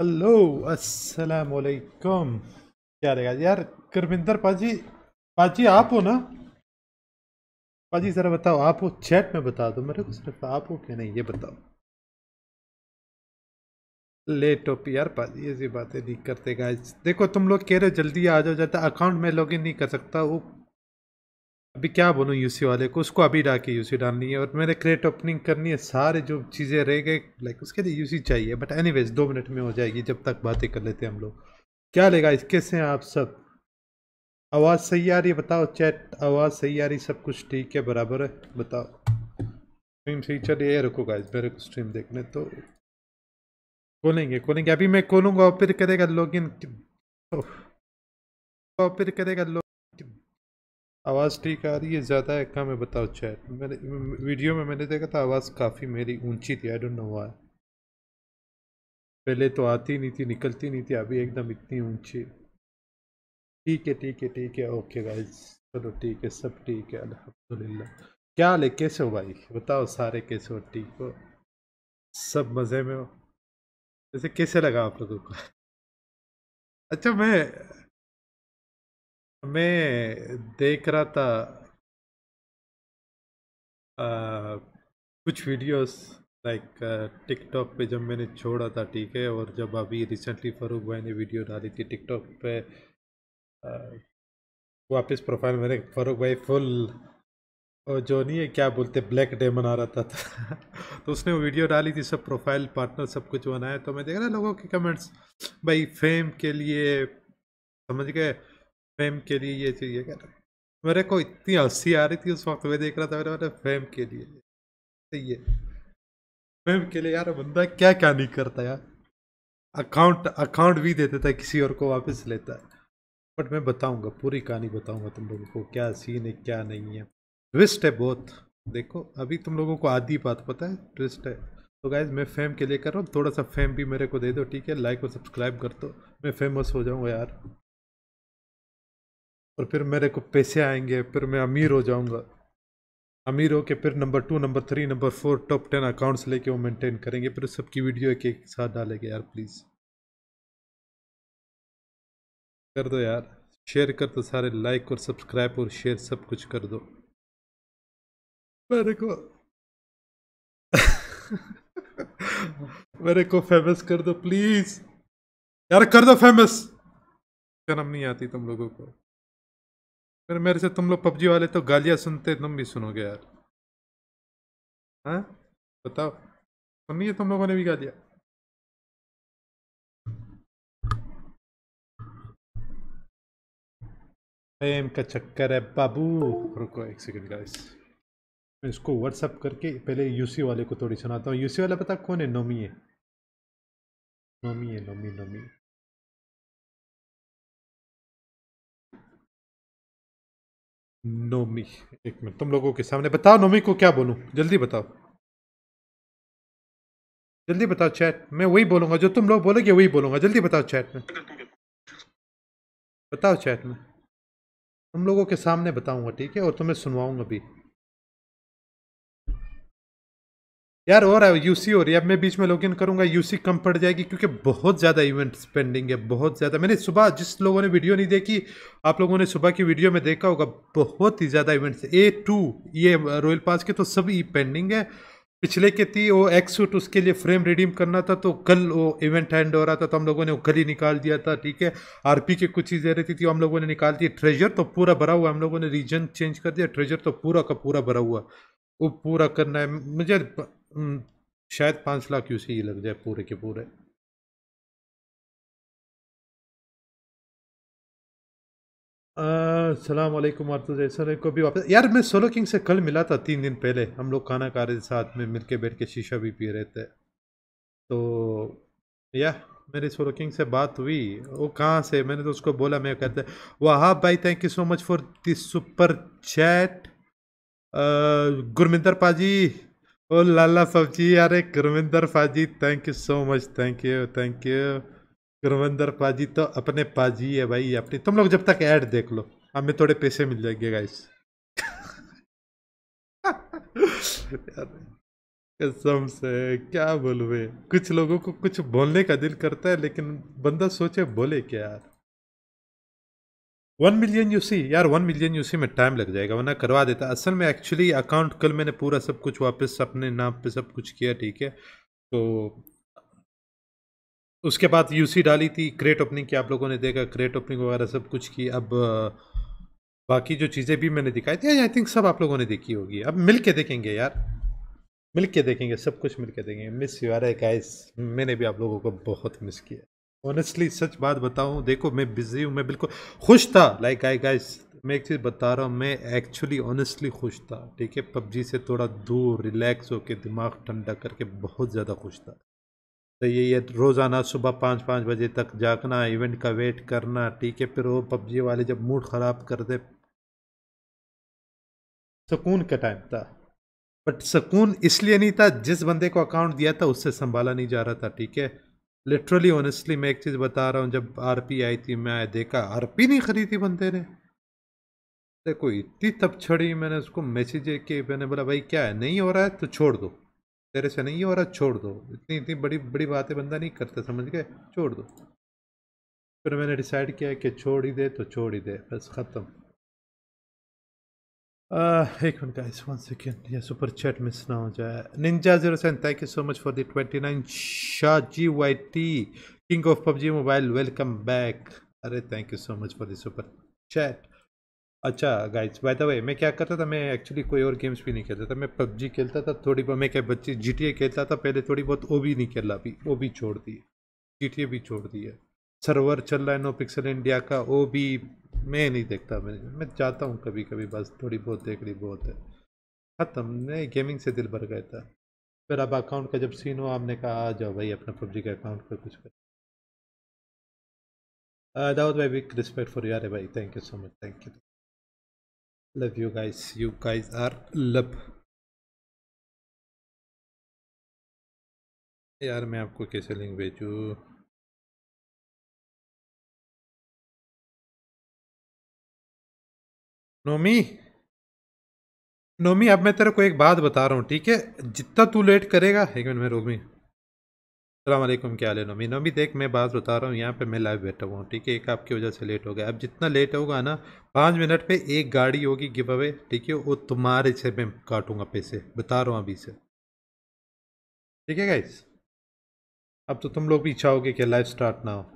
Hello अस्सलाम वालेकुम क्या रहेगा यार करविंदर पाजी पाजी आप हो ना पाजी ज़रा बताओ आप हो चैट में बता दो मेरे को सिर्फ आप हो क्या नहीं ये बताओ लेट टोपी यार पाजी ऐसी बातें नहीं करते गाइस देखो तुम लोग कह रहे हो जल्दी आ जाओ जाता अकाउंट में लॉगिन नहीं कर सकता वो अभी क्या बोलूँ यूसी वाले को उसको अभी डाल के यूसी डालनी है और मेरे क्रेट ओपनिंग करनी है सारे जो चीज़ें रह गए लाइक उसके लिए यूसी चाहिए बट एनीवेज दो मिनट में हो जाएगी जब तक बातें कर लेते हैं हम लोग क्या लेगा कैसे हैं आप सब आवाज़ सही आ रही है बताओ चैट आवाज़ सही आ रही सब कुछ ठीक है बराबर है बताओ स्ट्रीम सही चल ये रुको गाइस मेरे को स्ट्रीम देखने तो खोलेंगे खोलेंगे अभी मैं खोलूँगा और फिर करेगा लॉग इन फिर करेगा लॉग आवाज़ ठीक आ रही है ज़्यादा है कम है बताओ चैट मैंने वीडियो में मैंने देखा था आवाज़ काफ़ी मेरी ऊंची थी आई डोंट नो वाई पहले तो आती नहीं थी निकलती नहीं थी अभी एकदम इतनी ऊंची ठीक है ठीक है ठीक है ओके गाइस चलो ठीक है सब ठीक है अलहमदिल्ला क्या हाल है कैसे हो भाई बताओ सारे कैसे हो ठीक हो सब मज़े में हो जैसे कैसे लगा आप लोगों को अच्छा मैं मैं देख रहा था आ, कुछ वीडियोस लाइक टिकटॉक पे जब मैंने छोड़ा था ठीक है और जब अभी रिसेंटली फरूक भाई ने वीडियो डाली थी टिकटॉक पे वापस प्रोफाइल मेरे फरूक भाई फुल जो नहीं है क्या बोलते ब्लैक डे मना रहा था, था। तो उसने वो वीडियो डाली थी सब प्रोफाइल पार्टनर सब कुछ बनाया तो मैं देख रहा लोगों के कमेंट्स भाई फेम के लिए समझ गए फेम के लिए ये चाहिए कह रहा मेरे को इतनी हंसी आ रही थी उस वक्त मैं देख रहा था मेरे मैंने फेम के लिए सही है फेम के लिए यार बंदा क्या क्या नहीं करता यार अकाउंट अकाउंट भी दे देता है किसी और को वापस लेता है बट मैं बताऊंगा पूरी कहानी बताऊंगा तुम लोगों को क्या सीन है क्या नहीं है ट्विस्ट है बहुत देखो अभी तुम लोगों को आधी बात पता है ट्विस्ट है तो गाइज मैं फेम के लिए कर रहा हूँ थोड़ा सा फेम भी मेरे को दे दो ठीक है लाइक और सब्सक्राइब कर दो मैं फेमस हो जाऊँगा यार और फिर मेरे को पैसे आएंगे फिर मैं अमीर हो जाऊंगा अमीर हो के फिर number two number three number four top ten accounts लेके वो मेंटेन करेंगे फिर सबकी वीडियो एक एक साथ डालेंगे यार प्लीज़ कर दो यार शेयर कर दो सारे लाइक और सब्सक्राइब और शेयर सब कुछ कर दो मेरे को मेरे को फेमस कर दो प्लीज़ यार कर दो फेमस शर्म नहीं आती तुम लोगों को फिर मेरे से तुम लोग पबजी वाले तो गालियाँ सुनते तुम भी सुनोगे यार हाँ बताओ सुनी है तुम लोगों ने भी गालियाँ प्रेम का चक्कर है बाबू रुको एक सेकंड गाइस मैं इसको व्हाट्सअप करके पहले यूसी वाले को थोड़ी सुनाता हूँ यूसी वाला पता कौन है नोमी है नोमी है नोमी नोमी नोमी एक मिनट तुम लोगों के सामने बताओ नोमी को क्या बोलूं जल्दी बताओ जल्दी बताओ चैट मैं वही बोलूंगा जो तुम लोग बोलोगे वही बोलूंगा जल्दी बताओ चैट में बताओ चैट में तुम लोगों के सामने बताऊंगा ठीक है और तुम्हें सुनवाऊंगा भी यार और यूसी हो रही है अब मैं बीच में लॉग इन करूँगा यूसी कम पड़ जाएगी क्योंकि बहुत ज़्यादा इवेंट स्पेंडिंग है बहुत ज़्यादा मैंने सुबह जिस लोगों ने वीडियो नहीं देखी आप लोगों ने सुबह की वीडियो में देखा होगा बहुत ही ज़्यादा इवेंट्स ए टू ये रॉयल पास के तो सब ई पेंडिंग है पिछले के थी वो एक्सूट उसके लिए फ्रेम रिडीम करना था तो कल वो इवेंट हैंड हो रहा था तो हम लोगों ने वो कल ही निकाल दिया था ठीक है आरपी के कुछ चीज़ें रहती थी हम लोगों ने निकाल दी ट्रेजर तो पूरा भरा हुआ हम लोगों ने रीजन चेंज कर दिया ट्रेजर तो पूरा का पूरा भरा हुआ वो पूरा करना है मुझे शायद पाँच लाख यूसी ही लग जाए पूरे के पूरे सलाम वालेकुम अर्तुज सर को भी वापस यार मैं सोलो किंग से कल मिला था तीन दिन पहले हम लोग खाना खा रहे थे साथ में मिलके बैठ के शीशा भी पी रहे थे तो या मेरी सोलो किंग से बात हुई वो कहाँ से मैंने तो उसको बोला मैं कहते वाह भाई thank you so much for this super chat Gurminder पाजी ओ लाला जी अरे गुरविंदर पाजी thank you so much thank you thank you Gurvinder पाजी तो अपने पाजी है भाई अपने तुम लोग जब तक ऐड देख लो हमें थोड़े पैसे मिल जाएंगे गाइस कसम से क्या बोलूँ कुछ लोगों को कुछ बोलने का दिल करता है लेकिन बंदा सोचे बोले क्या यार वन मिलियन यूसी यार वन मिलियन यूसी में टाइम लग जाएगा वरना करवा देता असल में एक्चुअली अकाउंट कल मैंने पूरा सब कुछ वापस अपने नाम पे सब कुछ किया ठीक है तो उसके बाद यूसी डाली थी क्रेट ओपनिंग की आप लोगों ने देखा क्रेट ओपनिंग वगैरह सब कुछ की अब बाकी जो चीज़ें भी मैंने दिखाई थी आई थिंक सब आप लोगों ने देखी होगी अब मिल के देखेंगे यार मिल के देखेंगे सब कुछ मिल के देखेंगे miss you are a guys मैंने भी आप लोगों को बहुत मिस किया ऑनेस्टली सच बात बताऊं देखो मैं बिजी हूँ मैं बिल्कुल खुश था लाइक आई गाइस मैं एक चीज़ बता रहा हूँ मैं एक्चुअली ऑनेस्टली खुश था ठीक है पबजी से थोड़ा दूर रिलैक्स होकर दिमाग ठंडा करके बहुत ज़्यादा खुश था तो ये ये रोज़ाना सुबह पाँच पाँच बजे तक जागना इवेंट का वेट करना ठीक है फिर वो पबजी वाले जब मूड ख़राब कर दे सुकून का टाइम था बट सुकून इसलिए नहीं था जिस बंदे को अकाउंट दिया था उससे संभाला नहीं जा रहा था ठीक है लिटरली ऑनेस्टली मैं एक चीज़ बता रहा हूँ जब पी आई थी मैं देखा पी नहीं खरीदी बंदे ने देखो इतनी तब छड़ी मैंने उसको मैसेज के मैंने बोला भाई क्या है नहीं हो रहा है तो छोड़ दो तेरे से नहीं हो रहा छोड़ दो इतनी इतनी बड़ी बड़ी बातें बंदा नहीं करता समझ गए छोड़ दो फिर मैंने डिसाइड किया कि छोड़ ही दे तो छोड़ ही दे बस ख़त्म एक मिनट गाइस वन सेकेंड ये सुपर चैट मिस ना हो जाए ninja zero seven thank you so much for the twenty nine Shah ji Y T king of PUBG mobile welcome back अरे thank you so much for the super chat अच्छा guys by the way मैं क्या करता था मैं actually कोई और games भी नहीं खेलता था मैं पबजी खेलता था थोड़ी बहुत मैं क्या बच्चे जी खेलता था पहले थोड़ी बहुत वो भी नहीं खेला अभी वो भी छोड़ दी जी भी छोड़ दी है सर्वर चल रहा है नो पिक्सल इंडिया का वो भी मैं नहीं देखता मैं मैं जाता हूँ कभी कभी बस थोड़ी बहुत देख ली बहुत है ख़त्म मैं गेमिंग से दिल भर गया था फिर अब अकाउंट का जब सीन हुआ आपने कहा आ जाओ भाई अपना पबजी का अकाउंट पर कुछ कर दाऊद भाई विक रिस्पेक्ट फॉर यार भाई thank you so much thank you love you guys you guys are love यार मैं आपको कैसे लिंक भेजूँ नोमी नोमी अब मैं तेरे को एक बात बता रहा हूँ ठीक है जितना तू लेट करेगा एक मिनट में रोमी अलमेकम क्या ले नोमी नोमी देख मैं बात बता रहा हूँ यहाँ पे मैं लाइव बैठा हुआ हूँ ठीक है एक आपकी वजह से लेट हो गया अब जितना लेट होगा ना पाँच मिनट पे एक गाड़ी होगी गिव अवे ठीक है वो तुम्हारे से मैं काटूंगा पैसे बता रहा हूँ अभी से ठीक है गाइस अब तो तुम लोग भी इच्छा होगी कि लाइव स्टार्ट ना हो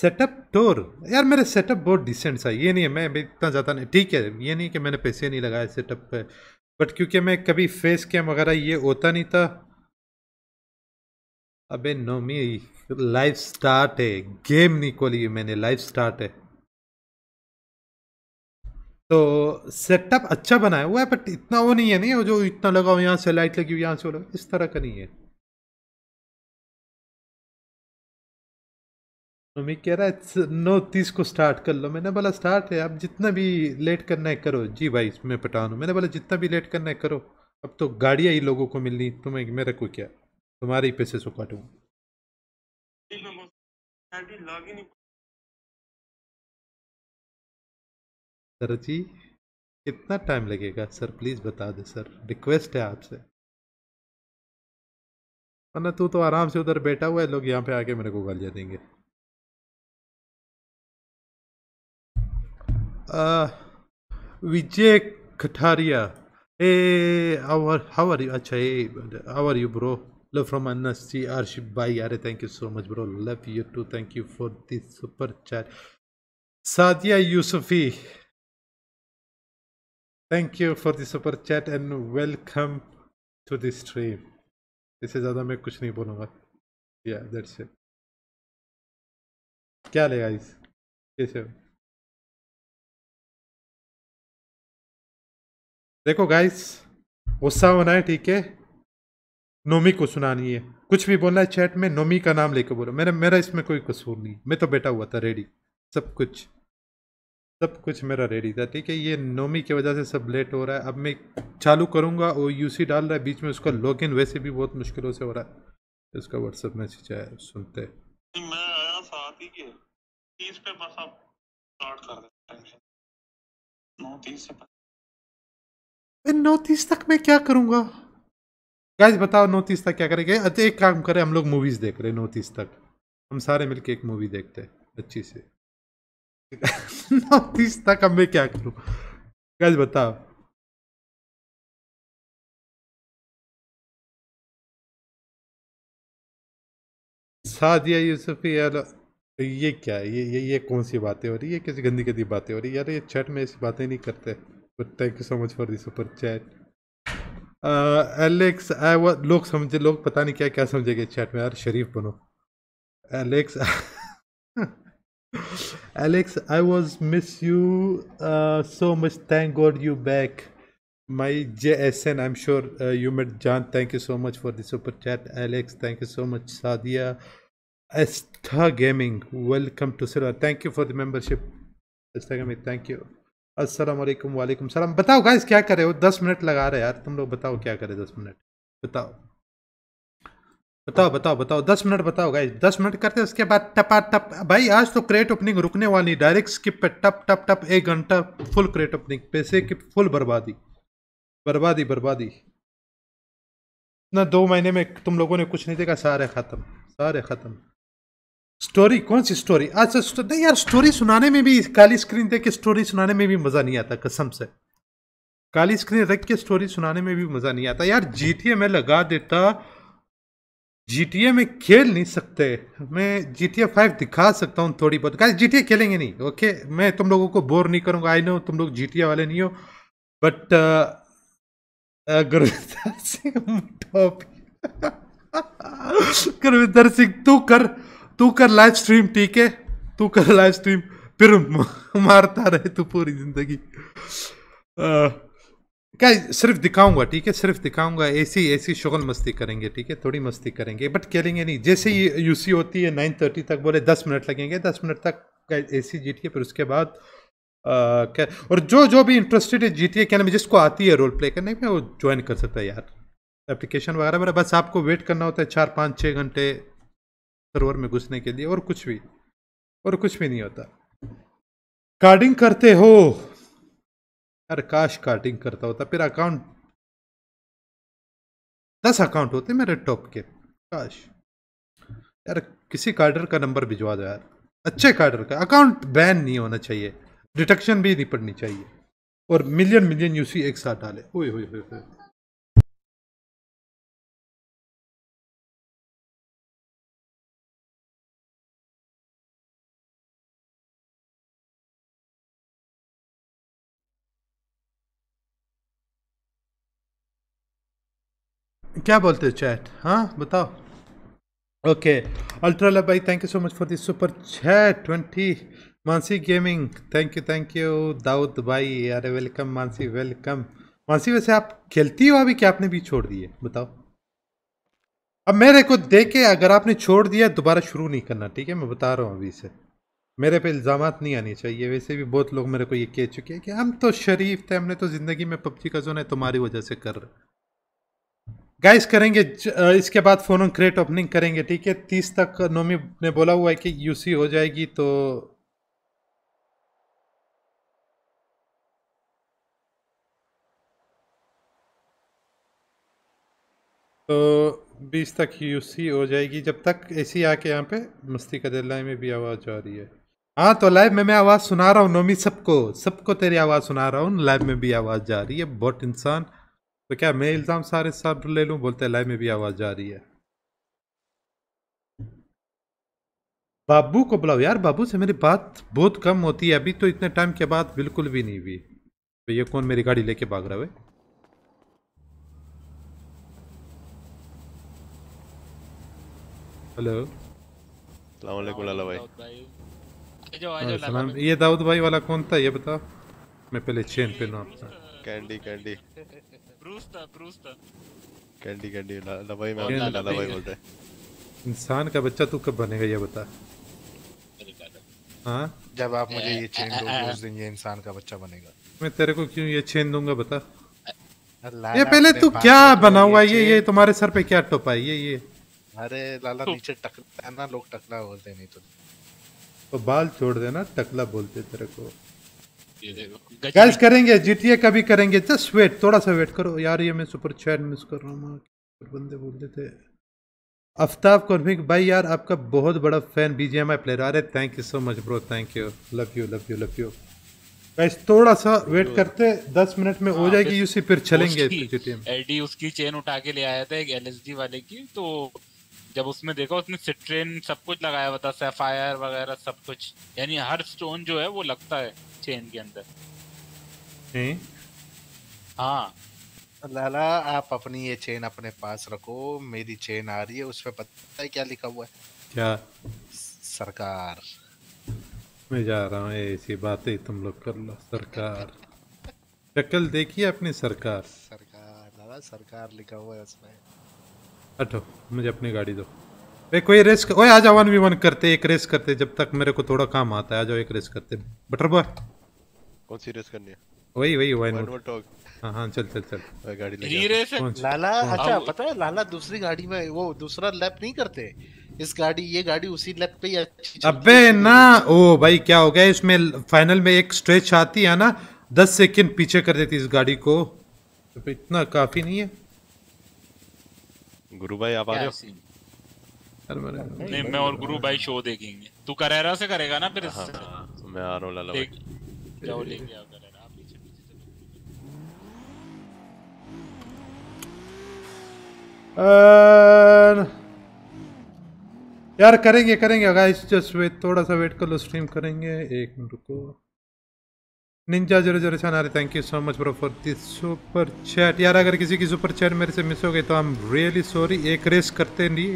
सेटअप टोर यार मेरा सेटअप बहुत डिसेंट सा ये नहीं है मैं अभी इतना ज़्यादा नहीं ठीक है ये नहीं कि मैंने पैसे नहीं लगाए सेटअप पे बट क्योंकि मैं कभी फेस कैम वगैरह ये होता नहीं था अबे नोमी लाइफ स्टार्ट है गेम नहीं खोली मैंने लाइफ स्टार्ट है तो सेटअप अच्छा बनाया हुआ है बट इतना वो नहीं है नहीं वो जो इतना लगा हो यहाँ से लाइट लगी हुई यहाँ से वो लगा इस तरह का नहीं है मम्मी कह रहा है नौ तीस को स्टार्ट कर लो मैंने बोला स्टार्ट है अब जितना भी लेट करना है करो जी भाई मैं पठान हूँ मैंने बोला जितना भी लेट करना है करो अब तो गाड़ियाँ ही लोगों को मिलनी तुम्हें मेरे को क्या तुम्हारे ही पैसे से सर जी कितना टाइम लगेगा सर प्लीज़ बता दे सर रिक्वेस्ट है आपसे वरना तू तो आराम से उधर बैठा हुआ है लोग यहाँ पे आके मेरे को गालियाँ देंगे Vijay Kataria hey our how are you अच्छा hey how are you bro love from अनस्सी आरशिप भाई अरे thank you so much bro love you too thank you for this super chat Sadia Yusufi thank you for this super chat and welcome to this stream इससे ज्यादा मैं कुछ नहीं बोलूँगा या दैट्स इट क्या लेगा इस कैसे देखो गाइस गुस्सा होना है ठीक है नोमी को सुनानी है कुछ भी बोलना है चैट में नोमी का नाम लेकर बोलो मेरा मेरा इसमें कोई कसूर नहीं मैं तो बैठा हुआ था रेडी सब कुछ सब कुछ मेरा रेडी था ठीक है ये नोमी की वजह से सब लेट हो रहा है अब मैं चालू करूँगा ओ यू डाल रहा है बीच में उसका लॉग वैसे भी बहुत मुश्किलों से हो रहा है उसका व्हाट्सअप मैसेज आया सुनते मैं आया साथ ही के तीस पे बस आप स्टार्ट कर देते हैं नौ तीस से नौ तीस तक मैं क्या करूंगा गाइस बताओ नौ तीस तक क्या करेंगे अच्छा एक काम करें हम लोग मूवीज़ देख रहे हैं नौ तीस तक हम सारे मिलके एक मूवी देखते हैं अच्छी से नौ तीस तक अब मैं क्या करूँ गाइस बताओ सादिया यूसुफी यार ये क्या है ये ये ये कौन सी बातें हो रही है किसी गंदी गंदी बातें हो रही है यार ये छठ में ऐसी बातें नहीं करते But thank you so much for the super chat. Alex I वो लोग समझे लोग पता नहीं क्या क्या समझेंगे चैट में यार शरीफ बनो Alex Alex I was miss you so much thank God you back my JSN, I'm sure uh, you met John. Thank you so much for the super chat, Alex. Thank you so much, Sadia. Asta Gaming, welcome to Silver. Thank you for the membership, Asta Gaming. Thank you. असलम वालेकुम सलाम बताओ guys क्या करे हो दस minute लगा रहे यार तुम लोग बताओ क्या करे दस मिनट बताओ बताओ बताओ बताओ दस मिनट बताओ गाइस दस मिनट करते उसके बाद टपा टप भाई आज तो क्रेट ओपनिंग रुकने वाली डायरेक्ट स्किप पे टप टप टप एक घंटा फुल क्रेट ओपनिंग पैसे की फुल बर्बादी बर्बादी बर्बादी ना दो महीने में तुम लोगों ने कुछ नहीं देखा सारे ख़त्म सारे ख़त्म स्टोरी कौन सी स्टोरी अच्छा स्टो, नहीं यार स्टोरी सुनाने में भी काली स्क्रीन देख के स्टोरी सुनाने में भी मज़ा नहीं आता कसम से काली स्क्रीन रख के स्टोरी सुनाने में भी मज़ा नहीं आता यार जी टी में लगा देता जी टी में खेल नहीं सकते मैं जी टी ए फाइव दिखा सकता हूँ थोड़ी बहुत गाइस जी टी खेलेंगे नहीं ओके मैं तुम लोगों को बोर नहीं करूंगा आई नो तुम लोग जी टी वाले नहीं हो बट uh, गुरविंदर सिंह गुरविंदर सिंह तू कर तू कर लाइव स्ट्रीम ठीक है तू कर लाइव स्ट्रीम फिर मारता रहे तू पूरी जिंदगी क्या सिर्फ दिखाऊंगा ठीक है सिर्फ दिखाऊंगा ऐसी ऐसी शुगल मस्ती करेंगे ठीक है थोड़ी मस्ती करेंगे बट खेलेंगे नहीं जैसे ही यूसी होती है नाइन थर्टी तक बोले दस मिनट लगेंगे दस मिनट तक ए सी जीटिए फिर उसके बाद क्या और जो जो भी इंटरेस्टेड है जी टी ए क्या जिसको आती है रोल प्ले करने में वो ज्वाइन कर सकता है यार एप्लीकेशन वगैरह वगैरह बस आपको वेट करना होता है चार पाँच छः घंटे सर्वर में घुसने के लिए और कुछ भी और कुछ भी नहीं होता कार्डिंग करते हो यार काश कार्डिंग करता होता फिर अकाउंट दस अकाउंट होते मेरे टॉप के काश यार किसी कार्डर का नंबर भिजवा दो यार अच्छे कार्डर का अकाउंट बैन नहीं होना चाहिए डिटेक्शन भी नहीं पड़नी चाहिए और मिलियन मिलियन यूसी एक साथ डाले ओए ओए ओए क्या बोलते हो चैट हाँ बताओ ओके अल्ट्राला भाई thank you so much for this super chat twenty Mansi gaming thank you thank you Dawood भाई अरे वेलकम मानसी वेलकम मानसी वैसे आप खेलती हो अभी क्या आपने भी छोड़ दिए बताओ अब मेरे को देखे अगर आपने छोड़ दिया दोबारा शुरू नहीं करना ठीक है मैं बता रहा हूँ अभी से मेरे पे इल्ज़ाम नहीं आने चाहिए वैसे भी बहुत लोग मेरे को ये कह चुके हैं कि हम तो शरीफ थे हमने तो ज़िंदगी में पबजी का जो है तुम्हारी वजह से कर रहे गाइस करेंगे इसके बाद फोन क्रेट ओपनिंग करेंगे ठीक है तीस तक नोमी ने बोला हुआ है कि यूसी हो जाएगी तो तो बीस तक यूसी हो जाएगी जब तक सी आके यहाँ पे मस्ती का दिलाई में भी आवाज़ आ रही है हाँ तो लाइव में मैं आवाज़ सुना रहा हूँ नोमी सबको सबको तेरी आवाज़ सुना रहा हूँ लाइव में भी आवाज़ जा रही है बहुत इंसान तो क्या मैं इल्ज़ाम सारे सब ले लूँ बोलते लाई में भी आवाज़ जा रही है बाबू को बुलाओ यार बाबू से मेरी बात बहुत कम होती है अभी तो इतने टाइम के बाद बिल्कुल भी नहीं हुई तो ये कौन मेरी गाड़ी लेके भाग रहा है हेलो हाँ, भाई ये दाऊद भाई वाला कौन था ये बता मैं पहले चेन पहनू आपका candy candy Brewster Brewster candy candy Lala भाई मैं लाला भाई बोल रहा इंसान का बच्चा तू कब बनेगा ये बता हाँ जब आप मुझे ये चेन दो उस दिन ये इंसान का बच्चा बनेगा मैं तेरे को क्यों ये चेन दूंगा बता ये पहले तू क्या बना हुआ ये ये तुम्हारे सर पे क्या टोपा है ये ये अरे लाला नीचे टकला है ना लोग टकला बोलते नहीं तो तो बाल छोड़ देना टकला बोलते तेरे को गाइस करेंगे जीटीए का भी करेंगे जस्ट वेट थोड़ा सा वेट करो यार ये मैं सुपर चैट मिस कर रहा हूँ बंदे बोल थे आफ्ताब कौरमिक भाई यार आपका बहुत बड़ा fan B G M I player अरे thank you so much bro thank you love you love you love you guys थोड़ा सा वेट करते दस मिनट में हो हाँ, जाएगी यूसी फिर चलेंगे एडी उसकी चेन उठा के ले आया था एक एलएसडी वाले की तो जब उसमें देखा उसमें सिट्रेन सब कुछ लगाया हुआ था सैफायर वगैरह सब कुछ यानी हर स्टोन जो है वो लगता है चेन के अंदर हाँ तो लाला आप अपनी ये चेन अपने पास रखो मेरी चेन आ रही है उस उसमें पता है क्या लिखा हुआ है क्या सरकार मैं जा रहा हूँ ऐसी बातें तुम लोग कर लो सरकार शक्ल देखिए अपनी सरकार सरकार लाला सरकार लिखा हुआ है उसमें हटो मुझे अपनी गाड़ी दो वे कोई रेस ओए आज वन वी वन करते एक रेस करते जब तक मेरे को थोड़ा काम आता है आ जाओ एक रेस करते बटर बॉय कौन सी रेस करनी है वही वही वन वन टॉक हां हां चल चल चल गाड़ी ले ये रेस लाला अच्छा पता है लाला दूसरी गाड़ी में वो दूसरा लैप नहीं करते इस गाड़ी ये गाड़ी उसी लैप पे ही अच्छी अबे ना ओ भाई क्या हो गया इसमें फाइनल में एक स्ट्रेच आती है ना 10 सेकंड पीछे कर देती इस गाड़ी को तो इतना काफी नहीं है गुरु भाई आप आ रहे हो नहीं मैं और गुरु भाई शो देखेंगे तू करेरा से करेगा ना फिर हाँ, हाँ, मैं आ रहा हूं लाला भाई क्या ले गया उधर है आप पीछे पीछे चलो यार करेंगे करेंगे गाइस जस्ट वेट थोड़ा सा वेट कर लो स्ट्रीम करेंगे एक मिनट को निंजा जरो जरो छानारे thank you so much bro for this super chat यार अगर किसी की सुपर चैट मेरे से मिस हो गई तो आई एम रियली सॉरी एक रेस करते नहीं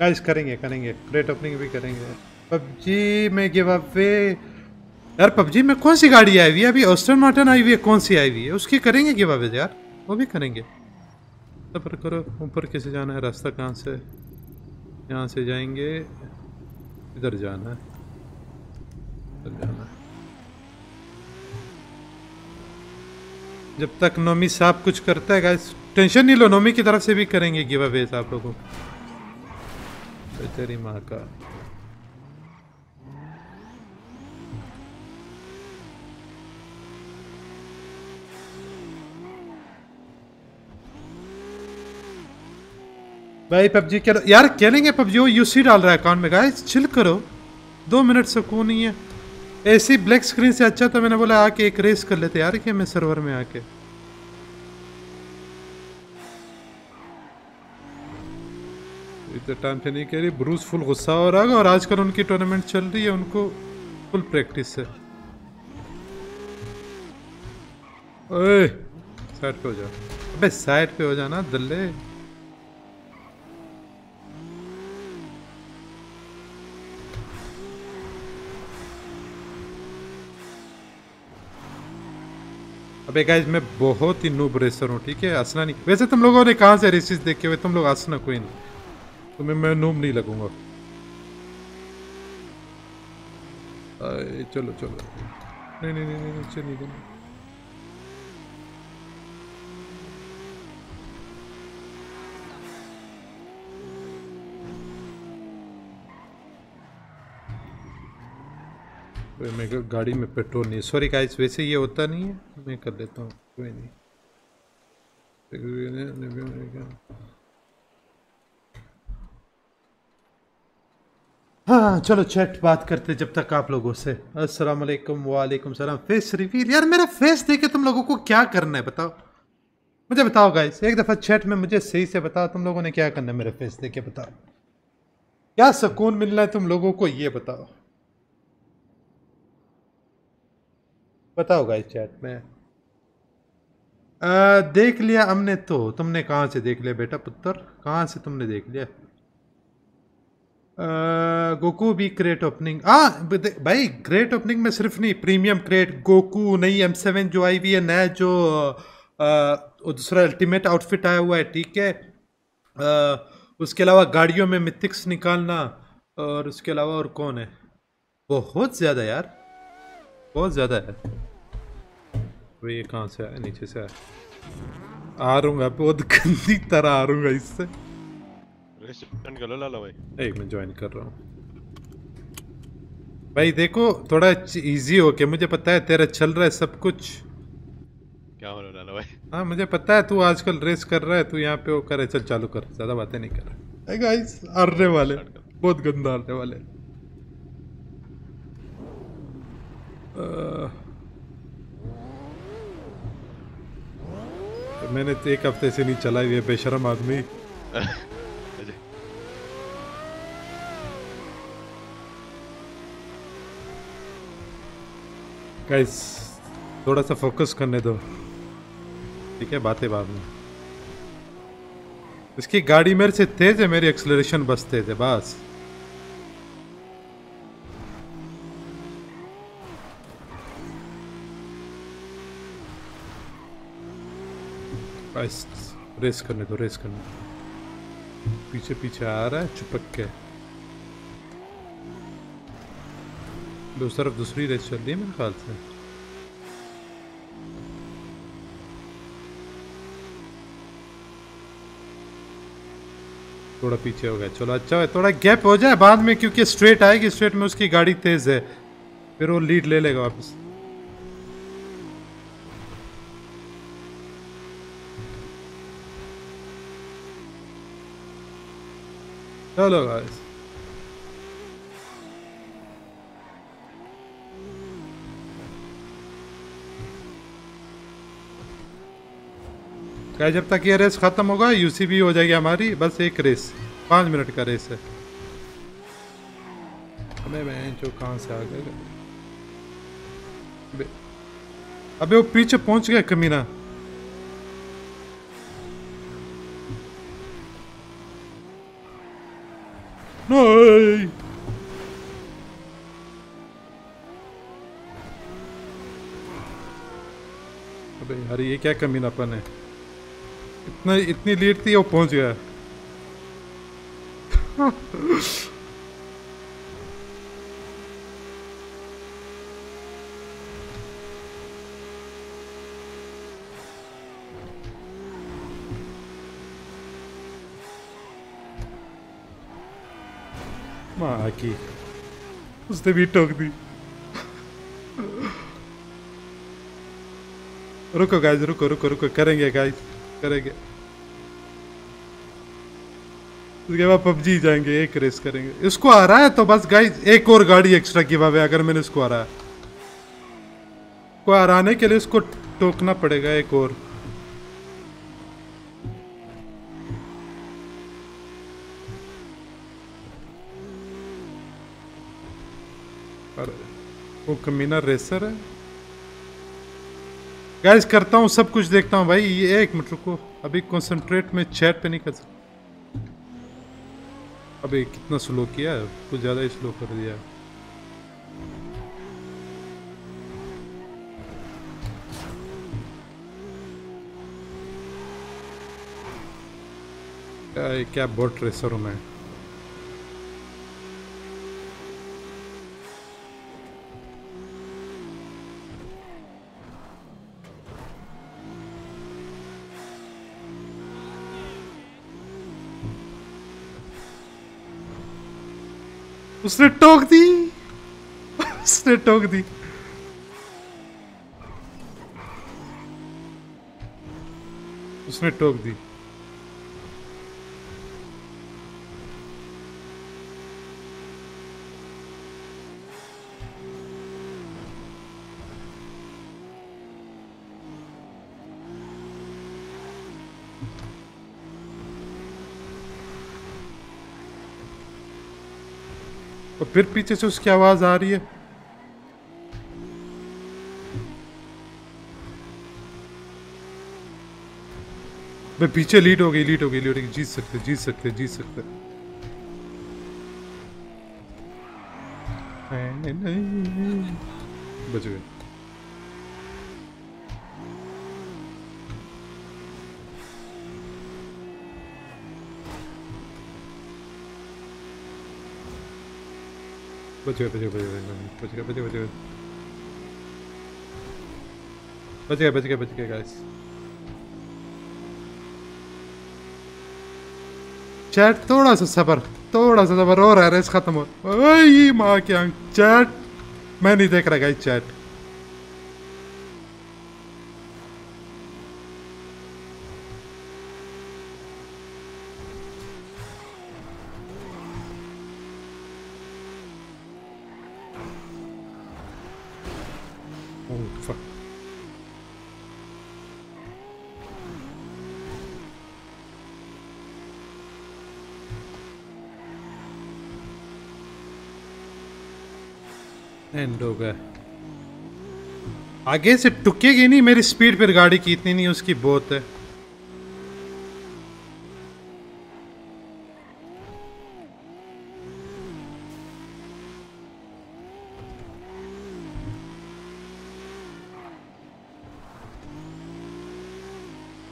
गाइस करेंगे करेंगे ग्रेट ओपनिंग भी करेंगे पबजी में गिव अवे यार पबजी में कौन सी गाड़ी आई हुई है अभी ऑस्टन मार्टन आई हुई है कौन सी आई हुई है उसकी करेंगे गिव अवे यार वो भी करेंगे सफर करो ऊपर कैसे जाना है रास्ता कहाँ से यहाँ से जाएंगे इधर जाना है इधर जाना है जब तक नोमी साहब कुछ करता है गाइस टेंशन नहीं लो नोमी की तरफ से भी करेंगे गिव अवेज आप लोगों को तेरी माँ का भाई पबजी खेलो यार लेंगे पबजी वो यूसी डाल रहा है अकाउंट में गाइस चिल करो दो मिनट सुकून नहीं है ऐसी ब्लैक स्क्रीन से अच्छा तो मैंने बोला आके एक रेस कर लेते यार कि मैं सर्वर में आके इतने टाइम से नहीं कह रही ब्रूस फुल गुस्सा हो रहा है और आजकल उनकी टूर्नामेंट चल रही है उनको फुल प्रैक्टिस है ओए साइड पे हो जा अबे साइड पे हो जाना दल्ले अबे गाइस मैं बहुत ही नूब रेसर हूँ ठीक है असना नहीं वैसे तुम लोगों ने कहाँ से रेसिस देखे हुए तुम लोग असना कोई नहीं तुम्हें मैं नूम नहीं लगूंगा आए, चलो चलो नहीं नहीं नहीं नीचे नहीं देना मेरे गाड़ी में पेट्रोल नहीं सॉरी गाइस वैसे ये होता नहीं है मैं कर देता हूँ कोई नहीं हाँ चलो चैट बात करते जब तक आप लोगों से अस्सलाम वालेकुम वालेकुम सलाम फेस रिवील यार मेरा फेस देख के तुम लोगों को क्या करना है बताओ मुझे बताओ गाइस एक दफ़ा चैट में मुझे सही से बताओ तुम लोगों ने क्या करना है मेरा फेस देख के बताओ क्या सुकून मिलना है तुम लोगों को ये बताओ बताओ गाइस चैट में आ, देख लिया हमने तो तुमने कहाँ से देख लिया बेटा पुत्र कहाँ से तुमने देख लिया गोकू भी क्रेट ओपनिंग हाँ भाई ग्रेट ओपनिंग में सिर्फ नहीं प्रीमियम क्रेट गोकू नई एम सेवन जो आई हुई है नया जो दूसरा अल्टीमेट आउटफिट आया हुआ है ठीक है उसके अलावा गाड़ियों में मिथिक्स निकालना और उसके अलावा और कौन है बहुत ज़्यादा यार बहुत ज़्यादा है ये कहाँ से आया नीचे से आया आ रूँगा बहुत गंदी तरह आ रूँगा इससे रेस्टोरेंट कर लो लाला भाई मैं ज्वाइन कर रहा हूँ भाई देखो थोड़ा इजी हो क्या मुझे पता है तेरा चल रहा है सब कुछ क्या हो रहा भाई हाँ मुझे पता है तू आजकल रेस कर रहा है तू यहाँ पे वो करे चल चालू कर ज़्यादा बातें नहीं कर रहा गाइस हारने वाले बहुत गंदा हारने वाले आ... मैंने तो एक हफ्ते से नहीं चलाई हुई बेशरम आदमी गाइस थोड़ा सा फोकस करने दो ठीक है बातें बाद में इसकी गाड़ी मेरे से तेज है मेरी एक्सलरेशन तेज है बस रेस करने दो रेस करने दो पीछे पीछे आ रहा है चुपक के उस तरफ दूसरी रेस चल रही है मेरे ख्याल से थोड़ा पीछे हो गया चलो अच्छा है थोड़ा गैप हो जाए बाद में क्योंकि स्ट्रेट आएगी स्ट्रेट में उसकी गाड़ी तेज है फिर वो लीड ले लेगा वापस चलो गाइस क्या जब तक ये रेस ख़त्म होगा यूसीबी हो जाएगी हमारी बस एक रेस पाँच मिनट का रेस है अबे मैं जो कहाँ से आ गया अबे वो पीछे पहुंच गया कमीना अबे यार ये क्या कमीनापन है इतना इतनी लेट थी वो पहुंच गया की उसने भी टोक दी रुको गाइस रुको रुको रुको करेंगे गाइस करेंगे उसके बाद पबजी जाएंगे एक रेस करेंगे इसको आ रहा है तो बस गाइस एक और गाड़ी एक्स्ट्रा की वावे अगर मैंने इसको आ रहा है को हराने के लिए इसको टोकना पड़ेगा एक और और वो कमीना रेसर है गाइस करता हूँ सब कुछ देखता हूँ भाई ये एक मिनट रुको अभी कंसंट्रेट में चैट पे नहीं कर सकता अभी कितना स्लो किया कुछ ज़्यादा ही स्लो कर दिया क्या, क्या बोट रेसर हूँ मैं उसने टोक दी उसने टोक दी उसने टोक दी फिर पीछे से उसकी आवाज़ आ रही है मैं पीछे लीड हो गई लीड हो गई लीड हो गई जीत सकते जीत सकते जीत सकते बच गए बच गए बच गए बच गए गाइस चैट थोड़ा सा सबर थोड़ा सा सबर और है रेस खत्म हो माँ की चैट मैं नहीं देख रहा गाइस चैट आगे से टुकेगी नहीं मेरी स्पीड पर गाड़ी की इतनी नहीं उसकी बहुत है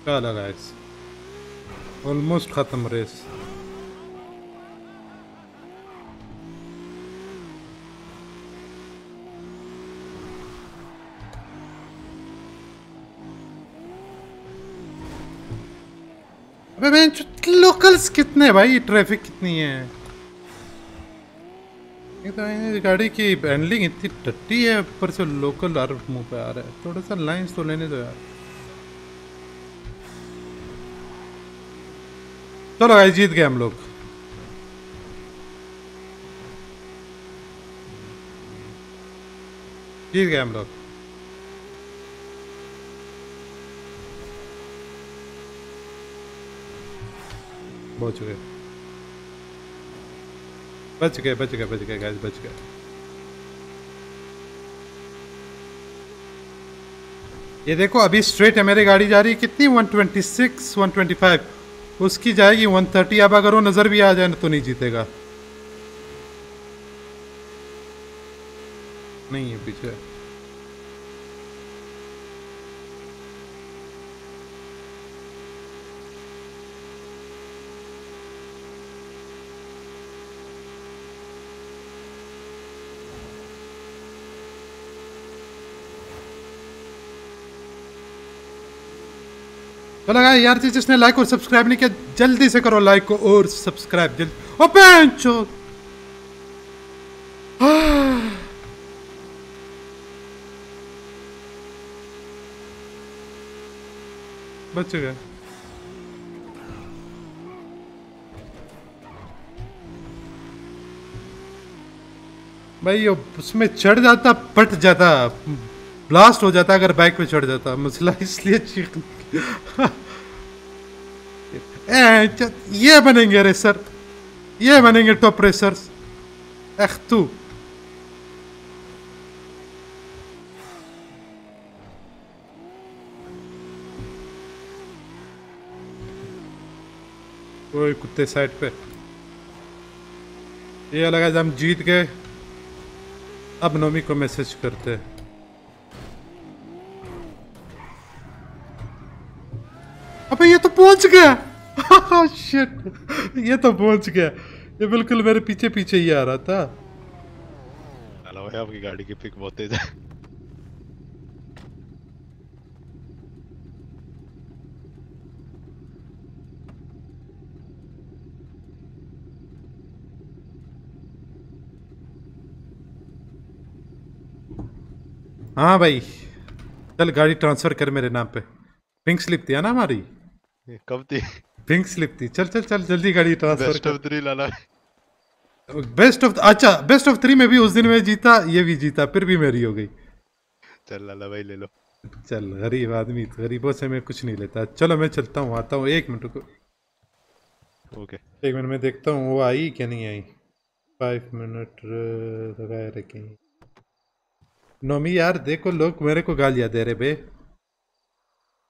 चलो ऑलमोस्ट ख़त्म रेस बस कितने भाई ट्रैफिक कितनी है ये तो गाड़ी की हैंडलिंग इतनी टट्टी है ऊपर से लोकल आर मुंह पे आ रहा है थोड़ा सा लाइंस तो लेने दो यार चलो भाई जीत गए हम लोग जीत गए हम लोग बहुत चुके बच गए बच गए बच गए गैस बच गए ये देखो अभी स्ट्रेट है मेरी गाड़ी जा रही है कितनी 126 125 उसकी जाएगी 130 अब अगर वो नज़र भी आ जाए ना तो नहीं जीतेगा नहीं है पीछे तो लगा यार जिसने लाइक और सब्सक्राइब नहीं किया जल्दी से करो लाइक को और सब्सक्राइब जल्दी बेंचो बच गए भाई उसमें चढ़ जाता पट जाता ब्लास्ट हम्म, हो जाता अगर बाइक पे चढ़ जाता मसला इसलिए चीख ए, ये बनेंगे रेसर ये बनेंगे टॉप रेसर एख तू कोई कुत्ते साइड पे ये लगा जब हम जीत गए अब नोमी को मैसेज करते हैं पहुंच गया शिट oh, ये तो पहुंच गया ये बिल्कुल मेरे पीछे पीछे ही आ रहा था है आपकी गाड़ी की पिक बहुत तेज है हाँ भाई चल गाड़ी ट्रांसफर कर मेरे नाम पे पिंक स्लिप दिया ना हमारी कब थी पिंक स्लिप थी चल चल चल जल्दी गाड़ी transfer best of three Lala best of अच्छा बेस्ट ऑफ थ्री में भी उस दिन में जीता ये भी जीता फिर भी मेरी हो गई चल लाला भाई ले लो चल गरीब आदमी गरीबों से मैं कुछ नहीं लेता चलो मैं चलता हूँ आता हूँ एक मिनट को ओके okay. एक मिनट में देखता हूँ वो आई क्या नहीं आई फाइव मिनट लगाए रखें नोमी यार देखो लोग मेरे को गालियाँ दे रहे बे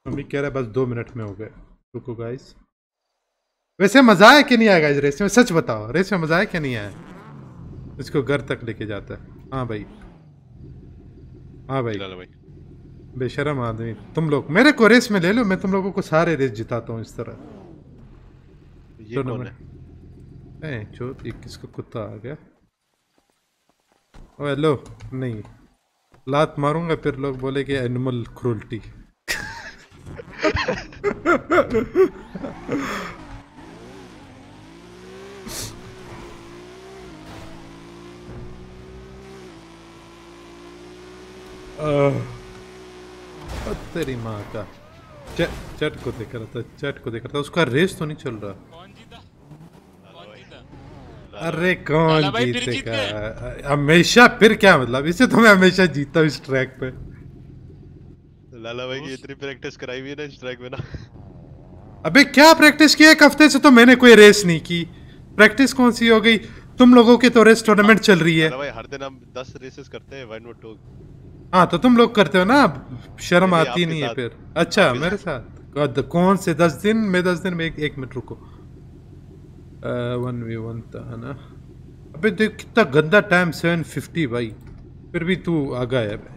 नोमी कह रहा है बस दो मिनट में हो गए रुको गाइस वैसे मजा आया कि नहीं आया गाइस रेस में सच बताओ रेस में मजा आया कि नहीं आया इसको घर तक लेके जाता है हाँ भाई हाँ भाई भाई बेशरम आदमी तुम लोग मेरे को रेस में ले लो मैं तुम लोगों को सारे रेस जिताता हूँ इस तरह ये कौन है चोर एक किसको कुत्ता आ गया ओ हेलो नहीं लात मारूंगा फिर लोग बोले कि एनिमल क्रूल्टी तेरी माँ का चैट चैट को देख रहा था चैट को देख रहा था उसका रेस तो नहीं चल रहा अरे कौन जीतेगा हमेशा फिर क्या मतलब इसे तो मैं हमेशा जीता हूँ इस ट्रैक पे लाला भाई की इतनी प्रैक्टिस कराई हुई है ना स्ट्राइक में ना अबे क्या प्रैक्टिस की एक हफ्ते से तो मैंने कोई रेस नहीं की प्रैक्टिस कौन सी हो गई तुम लोगों के तो रेस टूर्नामेंट चल रही है भाई हर दिन हम 10 रेसेस करते हैं वन टू हां तो तुम लोग करते हो ना शर्म आती नहीं है फिर अच्छा मेरे साथ कौन से 10 दिन मैं 10 दिन में एक, एक मिनट रुको वन वी वन था ना अबे देख कितना गंदा टाइम सेवन फिफ्टी भाई फिर भी तू आ गया है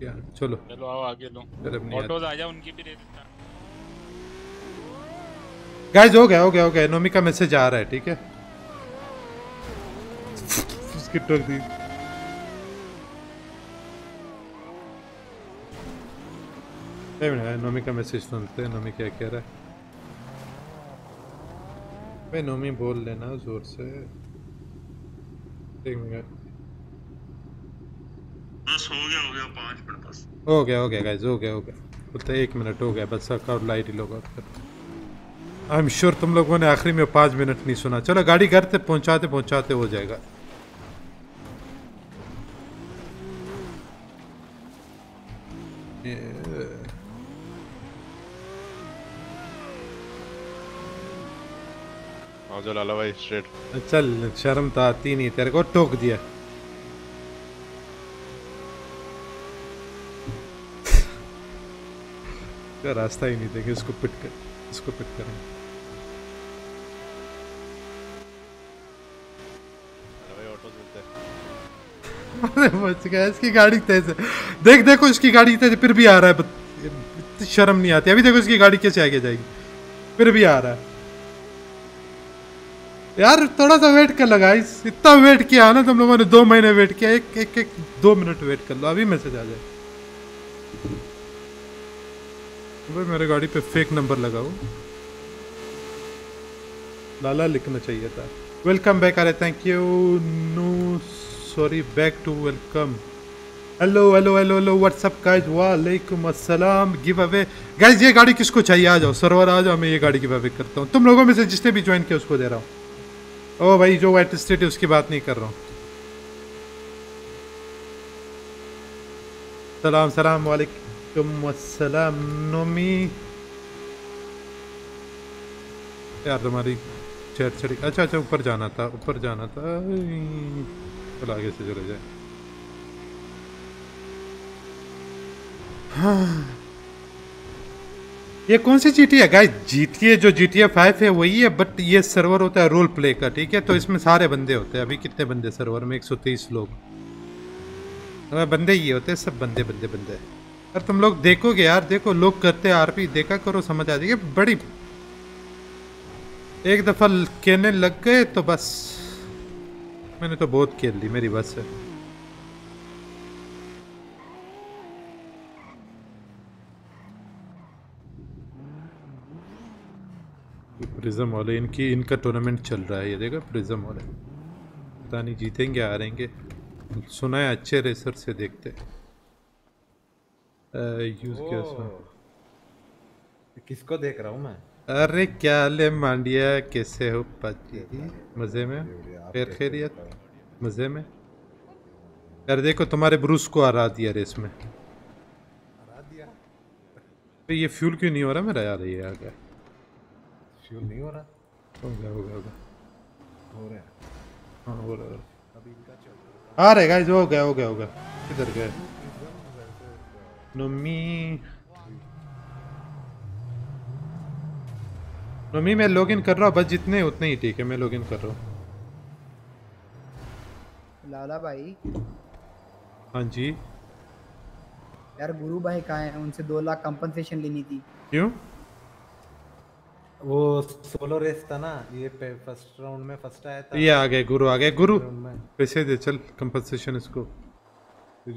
क्या चलो चलो आओ आगे लो ऑटोज आ जाओ उनकी भी दे देता गाइस हो गया हो गया हो गया नोमी का मैसेज आ रहा है ठीक है उसकी टोक दी नोमी हाँ, का मैसेज सुनते हैं नोमी क्या कह रहा है नोमी बोल लेना जोर से एक मिनट हो गया हो गया पाँच मिनट बस हो गया हो गया गाइज हो गया हो एक मिनट हो गया बस कर लाइट ही लोग आई एम श्योर तुम लोगों ने आखिरी में पाँच मिनट नहीं सुना चलो गाड़ी घर तक पहुँचाते पहुँचाते हो जाएगा चल लाला भाई स्ट्रेट चल शर्म तो आती नहीं तेरे को टोक दिया का रास्ता ही नहीं देंगे इसको पिट कर इसको पिट करें बच गया इसकी गाड़ी तेज है देख देखो इसकी गाड़ी तेज फिर भी आ रहा है इतनी शर्म नहीं आती अभी देखो इसकी गाड़ी कैसे आगे जाएगी फिर भी आ रहा है यार थोड़ा सा वेट कर लगा इतना वेट किया ना तुम तो लोगों ने दो महीने वेट किया एक एक एक दो मिनट वेट कर लो अभी मैसेज आ जाए भाई मेरे गाड़ी पे फेक नंबर लगा हो लाला लिखना चाहिए था वेलकम बैक आ रहे thank you no sorry back to welcome hello hello hello hello what's up guys वालेकुम अस्सलाम गिव अवे गाइज ये गाड़ी किसको चाहिए आ जाओ सर्वर आ जाओ मैं ये गाड़ी गिव अवे करता हूँ तुम लोगों में से जिसने भी ज्वाइन किया उसको दे रहा हूँ ओ भाई जो वाइट स्टेट है उसकी बात नहीं कर रहा हूँ सलाम सलाम वालेकुम वालेकुम नोमी यार तुम्हारी चैट चढ़ी अच्छा अच्छा ऊपर जाना था ऊपर जाना था तो आगे से चले जाए ये कौन सी चीटी है गाइस जीटीए जो जी टी ए फाइव है वही है बट ये सर्वर होता है रोल प्ले का ठीक है तो इसमें सारे बंदे होते हैं अभी कितने बंदे सर्वर में 130 लोग बंदे ये होते हैं सब बंदे बंदे बंदे अरे तुम लोग देखोगे यार देखो लोग करते आरपी देखा करो समझ आ जाएगी बड़ी एक दफ़ा कहने लग गए तो बस मैंने तो बहुत खेल ली मेरी बस है प्रिज्म वाले इनकी इनका टूर्नामेंट चल रहा है ये देखो प्रिज्म वाले पता नहीं जीतेंगे आ रहेंगे सुना है अच्छे रेसर से देखते हैं यूज किया था किसको देख रहा हूँ मैं अरे क्या ले मांडिया कैसे हो पाजी मज़े में फिर खैरियत मज़े में यार देखो तुम्हारे ब्रूस को हरा दिया रेस में तो ये फ्यूल क्यों नहीं हो रहा मेरा यार ये आ गया फ्यूल नहीं हो रहा हो गया हो गया हो गया हो रहा है हाँ हो रहा है आ रहे गाइस हो गया हो गया हो गया किधर गए नुमी नुमी मैं लॉग कर रहा हूँ बस जितने उतने ही ठीक है मैं लॉग कर रहा हूँ लाला भाई हाँ जी यार गुरु भाई कहाँ हैं उनसे दो लाख कंपनसेशन लेनी थी क्यों वो सोलो रेस था ना ये फर्स्ट राउंड में फर्स्ट आया था ये आ गए गुरु आ गए गुरु पैसे दे चल कंपनसेशन इसको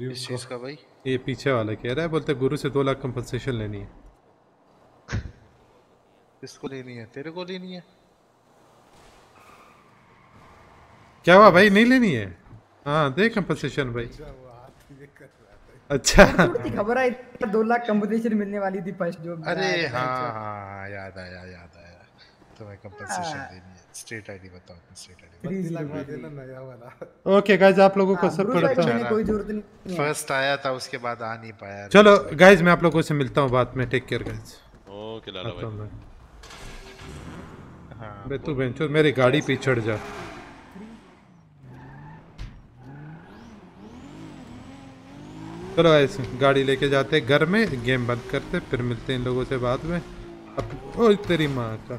इस चीज़ का भाई ये पीछे वाला कह रहा है बोलते गुरु से दो लाख कंपनसेशन लेनी है किसको लेनी है तेरे को लेनी है क्या हुआ भाई नहीं लेनी है हाँ दे कंपनसेशन भाई अच्छा, अच्छा। खबर आई दो लाख कंपनसेशन मिलने वाली थी फर्स्ट जो अरे हाँ हाँ याद आया याद आया तो मैं कंपनसेशन हाँ। देनी स्टेट आईडी बताओ अपना स्टेट आईडी प्लीज लगवा देना नया वाला ओके गाइस आप लोगों को हाँ, सब पता है कोई जरूरत नहीं फर्स्ट आया था उसके बाद आ नहीं पाया चलो गाइस मैं आप लोगों से मिलता हूं बाद में take care guys okay Lala भाई हां बे तू वेंचर मेरी गाड़ी पे चढ़ जा चलो ऐसे गाड़ी लेके जाते घर में गेम बंद करते फिर मिलते हैं इन लोगों से बाद में अब ओ तेरी माँ का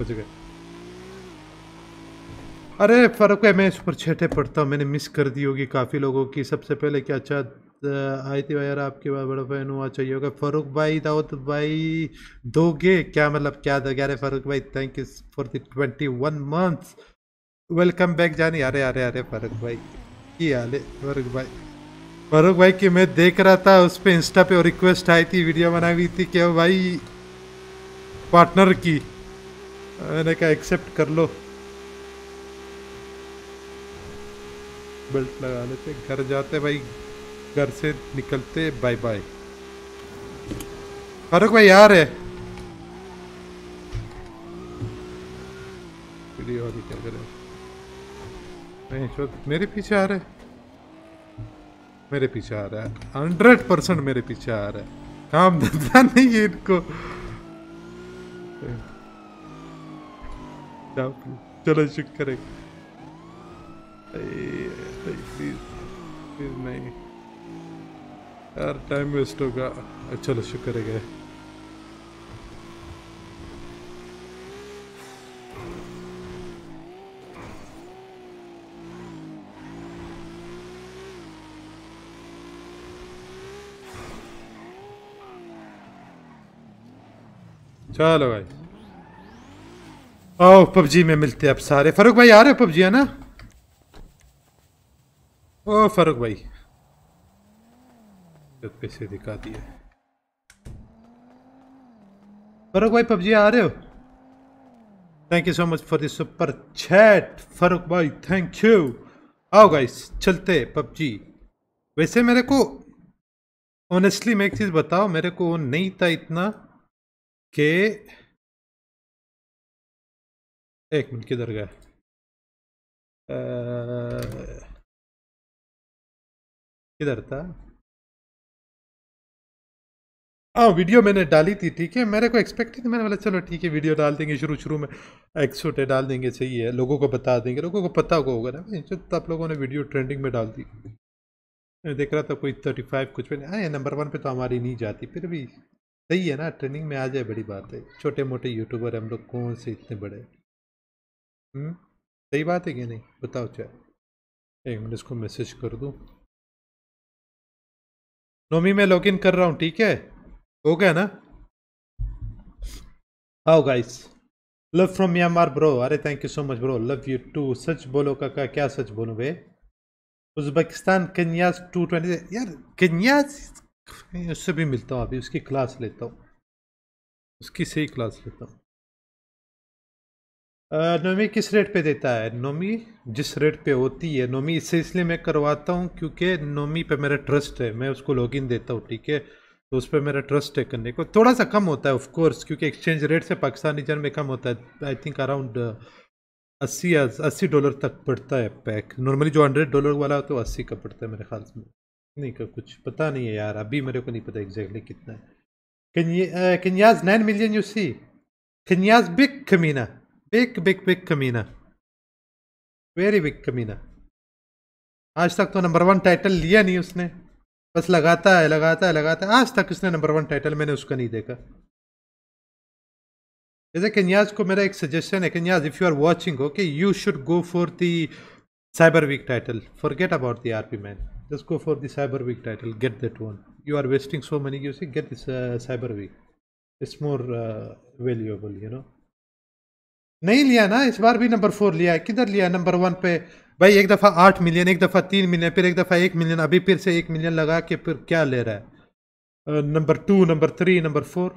बच गए अरे फ़र्क है मैं इस पर छेटे पढ़ता हूँ मैंने मिस कर दी होगी काफ़ी लोगों की सबसे पहले क्या अच्छा आई थी यार आपके बाद बड़ा फ़ैन हुआ चाहिए अच्छा होगा फ़ारूक भाई दाऊद भाई दोगे क्या मतलब क्या दोगे अरे फ़ारूक भाई thank you for the twenty one months welcome back जानी अरे अरे अरे फ़ारूक भाई की हाल है फ़ारूक भाई फ़ारूक भाई की मैं देख रहा था उस पर इंस्टा पे रिक्वेस्ट आई थी वीडियो बनाई हुई थी क्या भाई पार्टनर की मैंने कहा एक्सेप्ट कर लो बेल्ट लगा लेते घर जाते भाई घर से निकलते बाय बाय फारूक भाई यार है वीडियो क्या करे नहीं मेरे पीछे आ रहे मेरे पीछे आ रहा है हंड्रेड परसेंट मेरे पीछे आ रहा है काम धंधा नहीं है इनको सकते चलो शुक्र करेंगे नहीं यार टाइम वेस्ट होगा चलो शुक्र है चलो भाई आओ पबजी में मिलते अब सारे फारूक भाई आ रहे हो पबजी है ना ओ फारूक भाई तो दिखा दिए फारूक भाई पबजी आ रहे हो thank you so much for this super chat Farooq भाई थैंक यू आओ गाइस चलते पबजी वैसे मेरे को ऑनेस्टली मैं एक चीज़ बताओ मेरे को नहीं था इतना कि एक मिनट किधर गए किधर था हाँ वीडियो मैंने डाली थी ठीक है मेरे को एक्सपेक्ट थी मैंने बोला चलो ठीक है वीडियो डाल देंगे शुरू शुरू में एक छोटे डाल देंगे सही है लोगों को बता देंगे लोगों को पता को होगा ना भाई आप लोगों ने वीडियो ट्रेंडिंग में डाल दी मैं देख रहा था कोई थर्टी फाइव कुछ भी नहीं नंबर हाँ, वन पे तो हमारी नहीं जाती फिर भी सही है ना ट्रेंडिंग में आ जाए बड़ी बात है छोटे मोटे यूट्यूबर हम लोग कौन से इतने बड़े हम्म? सही बात है कि नहीं बताओ चाहे एक मिनट इसको मैसेज कर दूँ नोमी में इन कर रहा हूँ ठीक है हो गया ना how guys love from Myanmar bro अरे thank you so much bro love you too सच बोलो काका क्या सच बोलो बे उजबकिस्तान कन्याज टू ट्वेंटी यार कन्याज उससे भी मिलता हूँ अभी उसकी क्लास लेता हूँ उसकी सही क्लास लेता हूँ नोमी किस रेट पे देता है नोमी जिस रेट पे होती है नोमी इससे इसलिए मैं करवाता हूँ क्योंकि नोमी पे मेरा ट्रस्ट है मैं उसको लॉगिन देता हूँ ठीक है तो उस पर मेरा ट्रस्ट है करने को थोड़ा सा कम होता है ऑफ़कोर्स क्योंकि एक्सचेंज रेट से पाकिस्तानी जन में कम होता है आई थिंक अराउंड अस्सी अस्सी डॉलर तक पड़ता है पैक नॉर्मली जो हंड्रेड डॉलर वाला तो अस्सी का पड़ता है मेरे ख्याल में नहीं का कुछ पता नहीं है यार अभी मेरे को नहीं पता एग्जैक्टली कितना है कन्याज नाइन मिलियन यू सी कन्याज बिग कमीना बिग बिग बिग कमीना वेरी बिग कमीना आज तक तो नंबर वन टाइटल लिया नहीं उसने बस लगाता है लगाता है लगाता है आज तक इसने नंबर वन टाइटल मैंने उसका नहीं देखा जैसे कन्याज को मेरा एक सजेशन है कन्याज if you are watching okay you should go for the cyber week title forget about the R P man just go for the cyber week title get that one you are wasting so money you see get this cyber week it's more valuable you know नहीं लिया ना इस बार भी number four लिया है किधर लिया number one पे भाई एक दफ़ा आठ मिलियन एक दफ़ा तीन मिलियन फिर एक दफ़ा एक मिलियन अभी फिर से एक मिलियन लगा के फिर क्या ले रहा है number two number three number four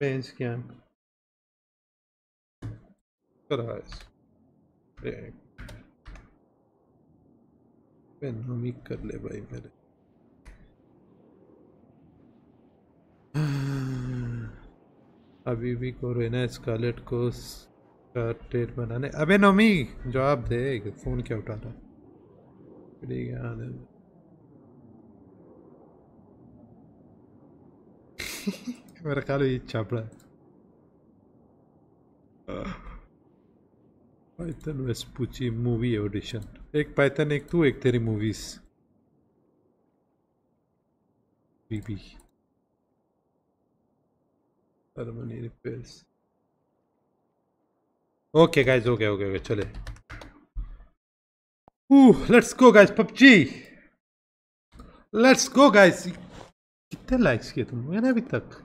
पेंस क्या कर ले भाई मेरे अभी भी को है स्कॉलेट को टेट बनाने अबे नोमी जवाब दे फ़ोन क्या उठा रहा ठीक है आने मेरा ख्याल ये छापड़ा पाइथन पूछी मूवी ऑडिशन एक पाइथन एक तू एक तेरी मूवीज बीबी परमनी repairs okay guys okay okay okay चले let's go guys PUBG let's go guys कितने लाइक्स किए तुम मैंने अभी तक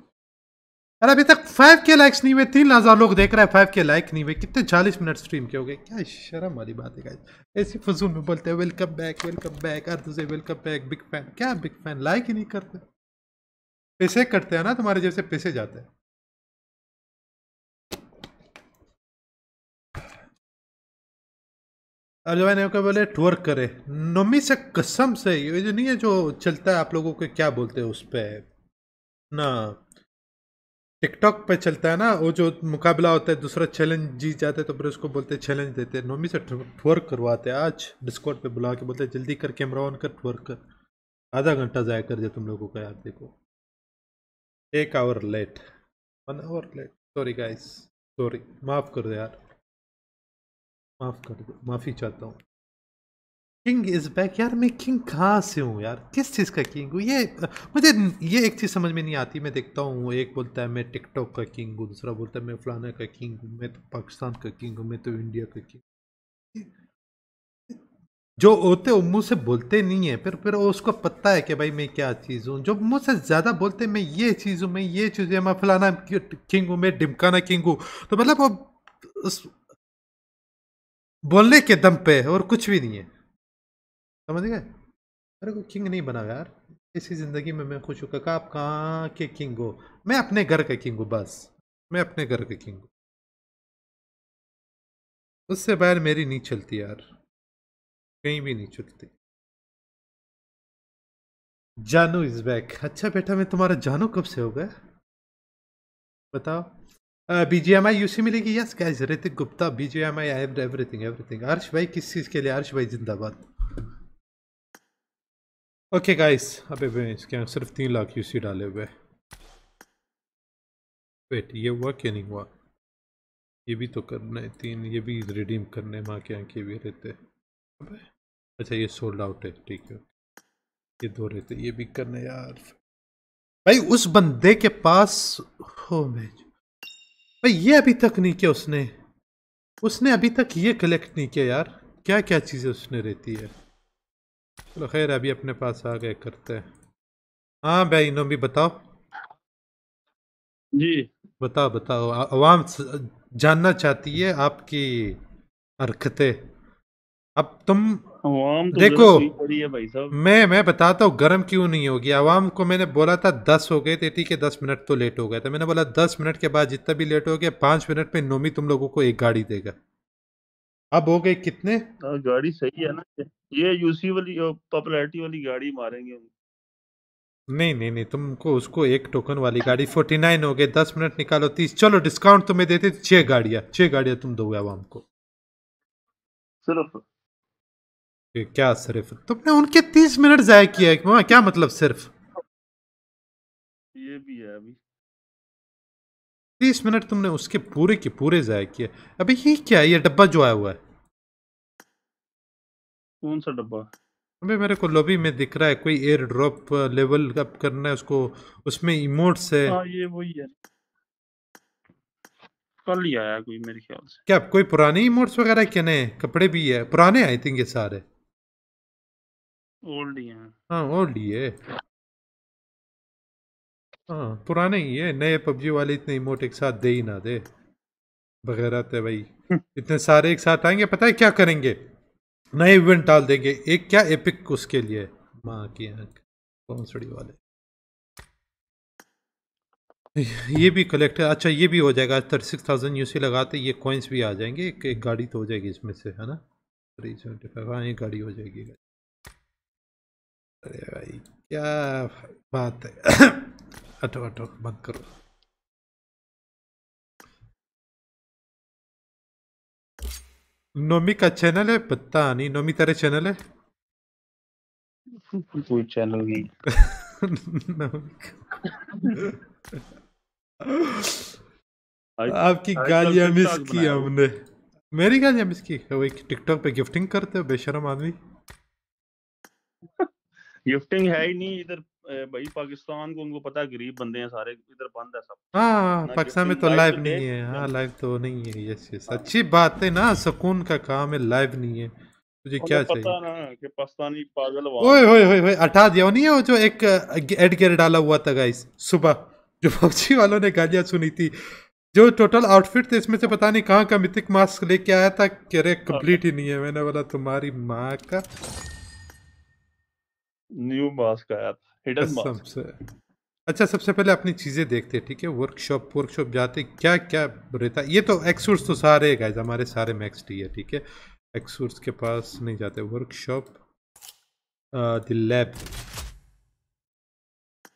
अरे अभी तक फाइव के लाइक्स नहीं हुए तीन हज़ार लोग देख रहे हैं फाइव के लाइक नहीं हुए कितने चालीस मिनट स्ट्रीम के हो गए क्या शर्म वाली बात है गाइस ऐसे फजूल में बोलते हैं वेलकम बैक वेलकम बैक अर्थ से वेलकम बैक बिग फैन क्या बिग फैन लाइक ही नहीं करते पैसे कटते हैं ना तुम्हारे जैसे पैसे जाते हैं अब जो मैंने क्या बोले टवर्क करे नमी से कसम से ये जो नहीं है जो चलता है आप लोगों के क्या बोलते हैं उस पर ना टिकटॉक पे चलता है ना वो जो मुकाबला होता है दूसरा चैलेंज जीत जाते तो फिर उसको बोलते चैलेंज देते हैं नोमी से ट्वर्क करवाते हैं आज डिस्कॉट पे बुला के बोलते जल्दी कर कैमरा ऑन कर ट्वर्क कर आधा घंटा ज़ाया कर दिया तुम लोगों का यार देखो एक hour late one hour late sorry guys sorry माफ़ कर दो यार माफ कर दो माफ़ी चाहता हूँ किंग इज बैक यार मैं किंग कहाँ से हूँ यार किस चीज़ का किंग हूँ ये मुझे ये एक चीज़ समझ में नहीं आती मैं देखता हूँ एक बोलता है मैं टिकटॉक का किंग हूँ दूसरा बोलता है मैं फलाना का किंग हूँ मैं तो पाकिस्तान का किंग हूँ मैं तो इंडिया का किंग जो होते वो मुँह से बोलते नहीं है फिर फिर उसको पता है कि भाई मैं क्या चीज़ हूँ जो मुँह से ज़्यादा बोलते मैं ये चीज़ हूँ मैं ये चीज़ हूँ मैं फलाना किंग हूँ मैं डिमकाना किंग हूँ तो मतलब वो बोलने के दम पे और कुछ भी नहीं है समझ गए अरे को किंग नहीं बना यार इसी ज़िंदगी में मैं खुश हूँ काका आप कहाँ के किंग हो मैं अपने घर का किंग हूँ बस मैं अपने घर का किंग हूँ उससे बाहर मेरी नहीं चलती यार कहीं भी नहीं चलती जानू इज बैक अच्छा बेटा मैं तुम्हारा जानू कब से हो गया बताओ बीजेएमआई यूसी मिलेगी yes guys Hrithik Gupta BGMI I have everything everything Harsh भाई किस चीज के लिए हर्ष भाई जिंदाबाद ओके गाइस अबे भाई इसके सिर्फ तीन लाख यूसी डाले हुए वेट ये हुआ क्या नहीं हुआ ये भी तो करना है तीन ये भी रिडीम करने माँ के आँखें भी रहते अच्छा ये सोल्ड आउट है ठीक है ये दो रहते ये भी करना यार भाई उस बंदे के पास हो मैं भाई ये अभी तक नहीं किया उसने उसने अभी तक ये कलेक्ट नहीं किया यार क्या क्या चीज़ें उसने रहती है चलो खैर अभी अपने पास आ गए करते हैं हाँ भाई इन्हों भी बताओ जी बताओ बताओ आवाम जानना चाहती है आपकी हरकतें अब तुम आवाम तो देखो मैं मैं बताता हूँ गर्म क्यों नहीं होगी आवाम को मैंने बोला था दस हो गए थे ठीक है दस मिनट तो लेट हो गए तो मैंने बोला दस मिनट के बाद जितना भी लेट हो गया पांच मिनट में नोमी तुम लोगों को एक गाड़ी देगा अब हो गए कितने गाड़ी सही है ना ये यूसी वाली पॉपुलरिटी वाली गाड़ी मारेंगे नहीं नहीं नहीं तुमको उसको एक टोकन वाली गाड़ी फोर्टी नाइन हो गए दस मिनट निकालो तीस चलो डिस्काउंट तुम्हें देते छह गाड़ियाँ छह गाड़ियाँ तुम दोगे आवाम को सिर्फ क्या सिर्फ तुमने उनके तीस मिनट जाया किया है वहाँ क्या मतलब सिर्फ ये भी है अभी तीस मिनट तुमने उसके पूरे के पूरे जाया किए अभी ये क्या है ये डब्बा जो आया हुआ है कौन सा डब्बा अभी मेरे को लॉबी में दिख रहा है कोई एयर ड्रॉप लेवल अप करना है उसको उसमें इमोट्स है आ, हाँ, ये वही है कल ही आया कोई मेरे ख्याल से क्या कोई पुराने इमोट्स वगैरह क्या नए कपड़े भी है पुराने आई थिंक ये सारे ओल्ड ही हैं हाँ ओल्ड ही है हाँ पुराने ही है नए पबजी वाले इतने इमोट एक साथ दे ही ना दे वगैरह थे भाई इतने सारे एक साथ आएंगे पता है क्या करेंगे नए इवेंट डाल देंगे एक क्या एपिक उसके लिए माँ की आंख वाले ये भी कलेक्ट है अच्छा ये भी हो जाएगा थर्टी सिक्स थाउजेंड यू लगाते ये कॉइन्स भी आ जाएंगे एक, एक गाड़ी तो हो जाएगी इसमें से है ना थ्री सेवेंटी फाइव हाँ ये गाड़ी हो जाएगी अरे भाई क्या बात है अटो अटो बंद करो नोमी का चैनल है पता नहीं नोमी तेरे चैनल है कोई चैनल नहीं आपकी गालियां मिस की हमने मेरी गालियां मिस की वो एक टिकटॉक पे गिफ्टिंग करते हो बेशरम आदमी गिफ्टिंग है ही नहीं इधर भाई पाकिस्तान को उनको पता है गरीब बंदे हैं सारे इधर बंद है सब हाँ पाकिस्तान में तो लाइव तो नहीं, है हाँ लाइव तो नहीं है यस यस हाँ। अच्छी बात है ना सुकून का काम है लाइव नहीं है तुझे क्या चाहिए पता ना कि पाकिस्तानी पागल ओए ओए ओए ओए हटा दिया नहीं है वो जो एक एड गेयर डाला हुआ था गाइस सुबह जो पबजी वालों ने गालियां सुनी थी जो टोटल आउटफिट थे इसमें से पता नहीं कहाँ का मिथिक मास्क लेके आया था कह रहे कंप्लीट ही नहीं है मैंने बोला तुम्हारी माँ का न्यू मास्क आया था हिडन मास्क सबसे अच्छा सबसे पहले अपनी चीज़ें देखते हैं ठीक है वर्कशॉप वर्कशॉप जाते क्या क्या रहता ये तो एक्सूर्स तो सारे गाइज हमारे सारे मैक्स टी है ठीक है एक्सूर्स के पास नहीं जाते वर्कशॉप द लैब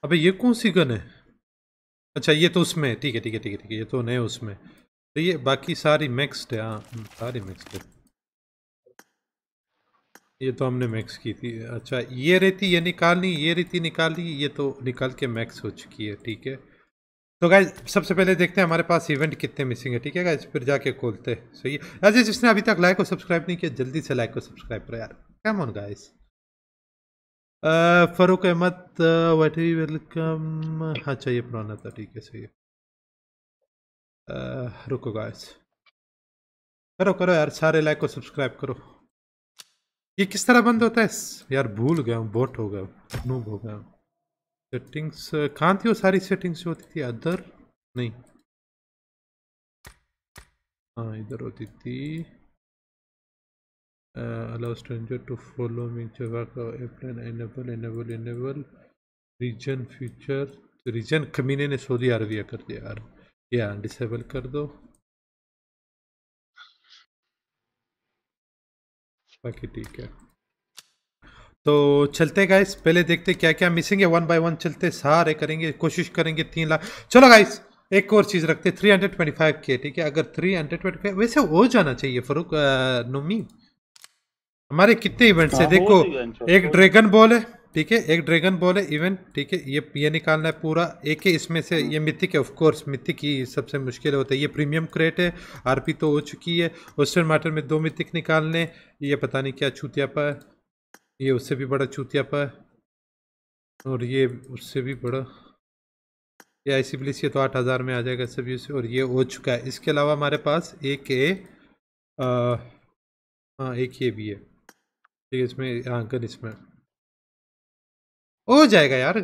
अबे ये कौन सी गन है अच्छा ये तो उसमें ठीक है ठीक है ठीक है ठीक है ये तो नहीं उसमें तो ये बाकी सारी मैक्सड है हाँ सारी मैक्सड है ये तो हमने मैक्स की थी अच्छा ये रेती ये निकालनी ये रेती निकालनी ये तो निकाल के मैक्स हो चुकी है ठीक है तो गाइज सबसे पहले देखते हैं हमारे पास इवेंट कितने मिसिंग है ठीक है गाइज फिर जाके खोलते सही है अजय जिसने अभी तक लाइक और सब्सक्राइब नहीं किया जल्दी से लाइक और सब्सक्राइब करो यार come on guys Farooq Ahmed what welcome अच्छा ये पुराना था ठीक है सही है रुको गाइज करो करो यार सारे लाइक और सब्सक्राइब करो ये किस तरह बंद होता है यार भूल गया हूँ बोट हो गया नूब हो गया सेटिंग्स कहाँ थी वो सारी सेटिंग्स होती थी अदर नहीं हाँ इधर होती थी allow stranger to follow me javaco airplane enable enable enable region feature region कमीने ने सऊदी अरबिया कर दिया यार या डिसेबल कर दो बाकी ठीक है तो चलते गाइस पहले देखते क्या क्या मिसिंग है वन बाय वन चलते सारे करेंगे कोशिश करेंगे तीन लाख चलो गाइस एक और चीज़ रखते थ्री हंड्रेड ट्वेंटी फाइव के ठीक है अगर थ्री हंड्रेड ट्वेंटी फाइव वैसे हो जाना चाहिए फरूक नुमी हमारे कितने इवेंट्स है देखो एक ड्रैगन बॉल है ठीक है एक ड्रैगन बॉल है इवन ठीक है ये ये निकालना है पूरा एक है इसमें से ये मिथिक है ऑफकोर्स मिथिक ही सबसे मुश्किल होता है ये प्रीमियम क्रेट है आरपी तो हो चुकी है वेस्टर्न मार्टर में दो मिथिक निकालने ये पता नहीं क्या चूतिया है ये उससे भी बड़ा छूतियापा है और ये उससे भी बड़ा ये आई सी प्लिस ये तो आठ हज़ार में आ जाएगा सभी से और ये हो चुका है इसके अलावा हमारे पास एक ए हाँ एक ये भी है ठीक है इसमें हाँ गन इसमें हो जाएगा यार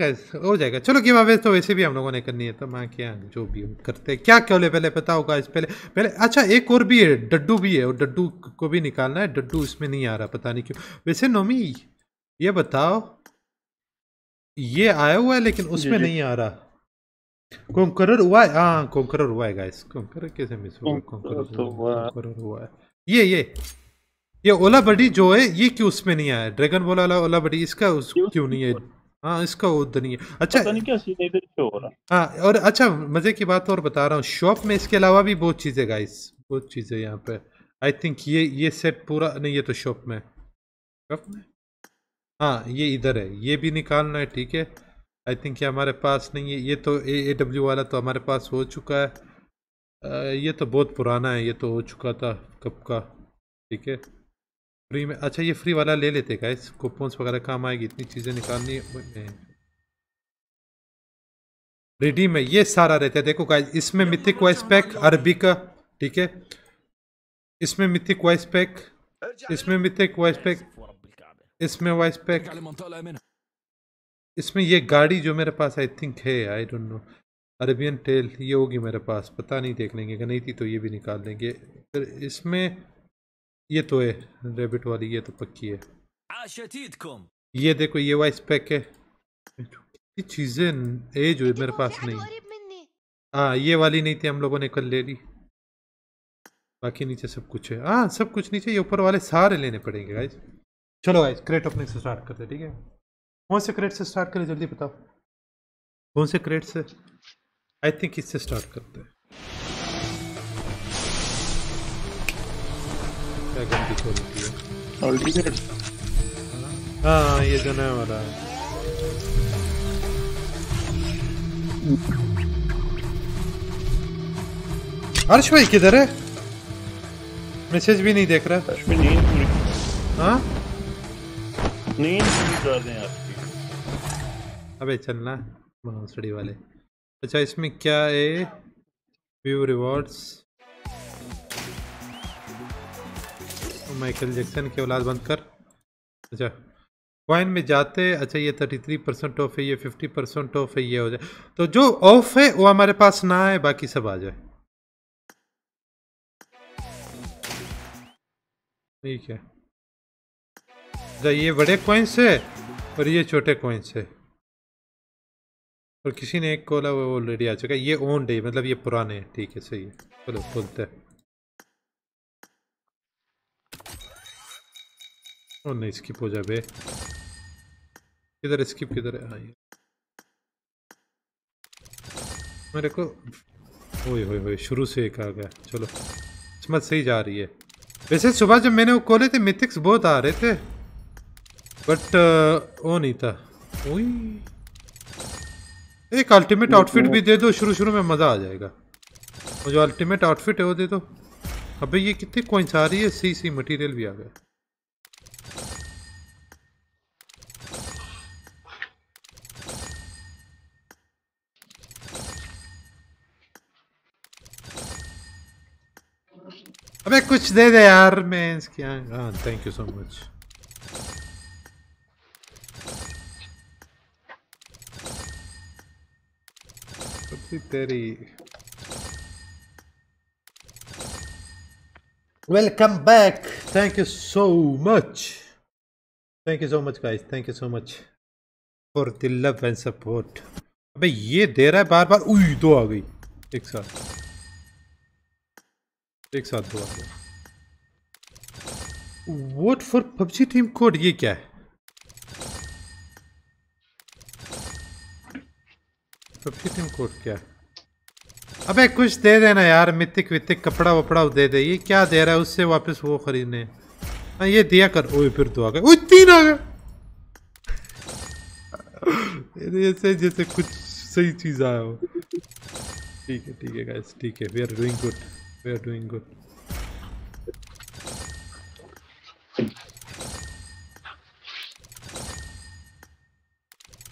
हो जाएगा चलो की वावेज तो वैसे भी हम लोगों ने करनी है तो मैं क्या जो भी करते हैं क्या क्योले पहले पता होगा इस पहले पहले अच्छा एक और भी है डड्डू भी है और डड्डू को भी निकालना है डड्डू इसमें नहीं आ रहा पता नहीं क्यों वैसे नोमी ये बताओ ये आया हुआ है लेकिन उसमें नहीं आ रहा कॉन्करर हुआ है हाँ कॉन्करर हुआ है गाइस कैसे मिस तो हुआ कॉन्करर हुआ है ये ये ये ओला बडी जो है ये क्यों उसमें नहीं आया ड्रैगन बॉल वाला ओला बडी इसका उस क्यों नहीं है हाँ इसका उधर नहीं है अच्छा नहीं क्या सीधे इधर क्यों हो रहा हाँ और अच्छा मजे की बात और बता रहा हूँ शॉप में इसके अलावा भी बहुत चीज़ें गाइस बहुत चीज़ें यहाँ पे आई थिंक ये ये सेट पूरा नहीं ये तो शॉप में शॉप में हाँ ये इधर है ये भी निकालना है ठीक है आई थिंक ये हमारे पास नहीं है ये तो ए ए डब्ल्यू वाला तो हमारे पास हो चुका है आ, ये तो बहुत पुराना है ये तो हो चुका था कब का ठीक है फ्री में अच्छा ये फ्री वाला ले लेते का इस कूपन्स वगैरह काम आएगी इतनी चीज़ें निकालनी रेडी में ये सारा रहता है देखो गाइज इसमें मिथिक वाइस पैक अरबी का ठीक है इसमें मिथिक वाइस पैक इसमें मिथिक वाइस पैक इसमें वाइस पैक इसमें ये गाड़ी जो मेरे पास आई थिंक है I don't know Arabian tale ये होगी मेरे पास पता नहीं देख लेंगे अगर नहीं थी तो ये भी निकाल देंगे फिर इसमें ये तो है रेबिट वाली ये तो पक्की है ये देखो ये वाइस पैक है कितनी चीजें एज हुई मेरे पास नहीं हाँ ये वाली नहीं थी हम लोगों ने कल ले ली बाकी नीचे सब कुछ है हाँ सब कुछ नीचे ये ऊपर वाले सारे लेने पड़ेंगे गाइज चलो गाइज क्रेट अपने से स्टार्ट करते ठीक है कौन से क्रेट से स्टार्ट करें जल्दी बताओ कौन से क्रेट से आई थिंक इससे स्टार्ट करते हैं क्या गंदी क्वालिटी है अल्टीमेट हां ये जो नया वाला है हमारा अर्श भाई किधर है मैसेज भी नहीं देख रहा अर्श भाई नींद पूरी हां नींद पूरी कर दें आपकी अबे चलना मनोस्टडी वाले अच्छा इसमें क्या है व्यू रिवॉर्ड्स तो माइकल जैक्सन की औलाद बंद कर अच्छा कॉइन में जाते अच्छा ये थर्टी थ्री परसेंट ऑफ है ये फिफ्टी परसेंट ऑफ है ये हो जाए तो जो ऑफ है वो हमारे पास ना आए बाकी सब आ जाए ठीक है अच्छा ये बड़े कॉइन्स है और ये छोटे कॉइन्स है और किसी ने एक खोला वो ऑलरेडी आ चुका है ये ओन डे मतलब ये पुराने हैं ठीक है सही है चलो बोलते हैं और नहीं स्किप हो जाए किधर स्किप किधर है हाँ ये मेरे को ओए होए होए शुरू से एक आ गया चलो किस्मत सही जा रही है वैसे सुबह जब मैंने वो खोले थे मिथिक्स बहुत आ रहे थे बट uh, वो नहीं था ओई एक अल्टीमेट आउटफिट तो- भी दे दो शुरू शुरू में मज़ा आ जाएगा मुझे जो अल्टीमेट आउटफिट है वो दे दो अबे ये कितनी कोइंस आ रही है सी सी मटेरियल भी आ गया अबे कुछ दे दे यार मैं इसकी थैंक यू सो मच तेरी welcome back thank you so much thank you so much guys thank you so much for the love and support अबे ये दे रहा है बार बार उई दो आ गई एक साथ एक साथ हुआ vote for PUBG team code ये क्या है पबजी टीम कोड क्या है अबे कुछ दे देना यार मितिक वितिक कपड़ा वपड़ा दे दे ये क्या दे रहा है उससे वापस वो खरीदने हाँ ये दिया कर ओए फिर तो आ गए ओ तीन आ गए ऐसे जैसे कुछ सही चीज़ आया हो ठीक है ठीक है गाइस ठीक है we are doing good We are doing good.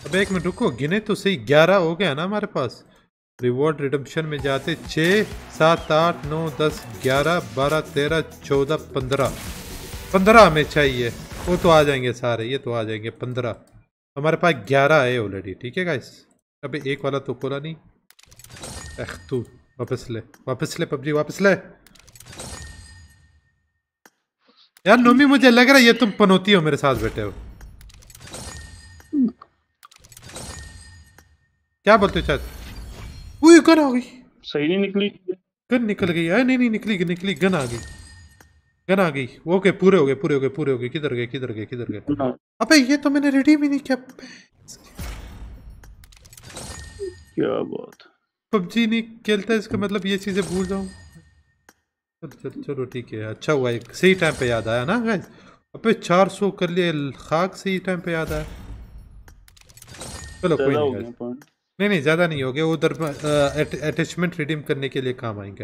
अब एक मिनट रुको गिने तो सही ग्यारह हो गया ना हमारे पास रिवॉर्ड रिडम्पशन में जाते छः सात आठ नौ दस ग्यारह बारह तेरह चौदह पंद्रह पंद्रह हमें चाहिए वो तो आ जाएंगे सारे ये तो आ जाएंगे पंद्रह हमारे पास ग्यारह है ऑलरेडी ठीक है गाइस अबे एक वाला तो खोला नहीं तू वापस ले वापस ले पबजी वापस ले यार नोमी मुझे लग रहा है ये तुम पनौती हो मेरे साथ बैठे हो क्या बोलते हो चाच वो गन आ गई सही नहीं निकली गन निकल गई अरे नहीं नहीं निकली निकली गन आ गई गन आ गई ओके पूरे हो गए पूरे हो गए पूरे हो गए किधर गए किधर गए किधर गए हाँ। अबे ये तो मैंने रेडी भी नहीं किया क्या बात पबजी नहीं खेलता इसका मतलब ये चीज़ें भूल जाऊँ चल चलो ठीक है अच्छा हुआ एक सही टाइम पे याद आया ना गैस अबे 400 कर लिए खाक सही टाइम पे याद आया चलो कोई नहीं गैस नहीं नहीं ज़्यादा नहीं हो गया उधर अटैचमेंट रिडीम करने के लिए काम आएंगे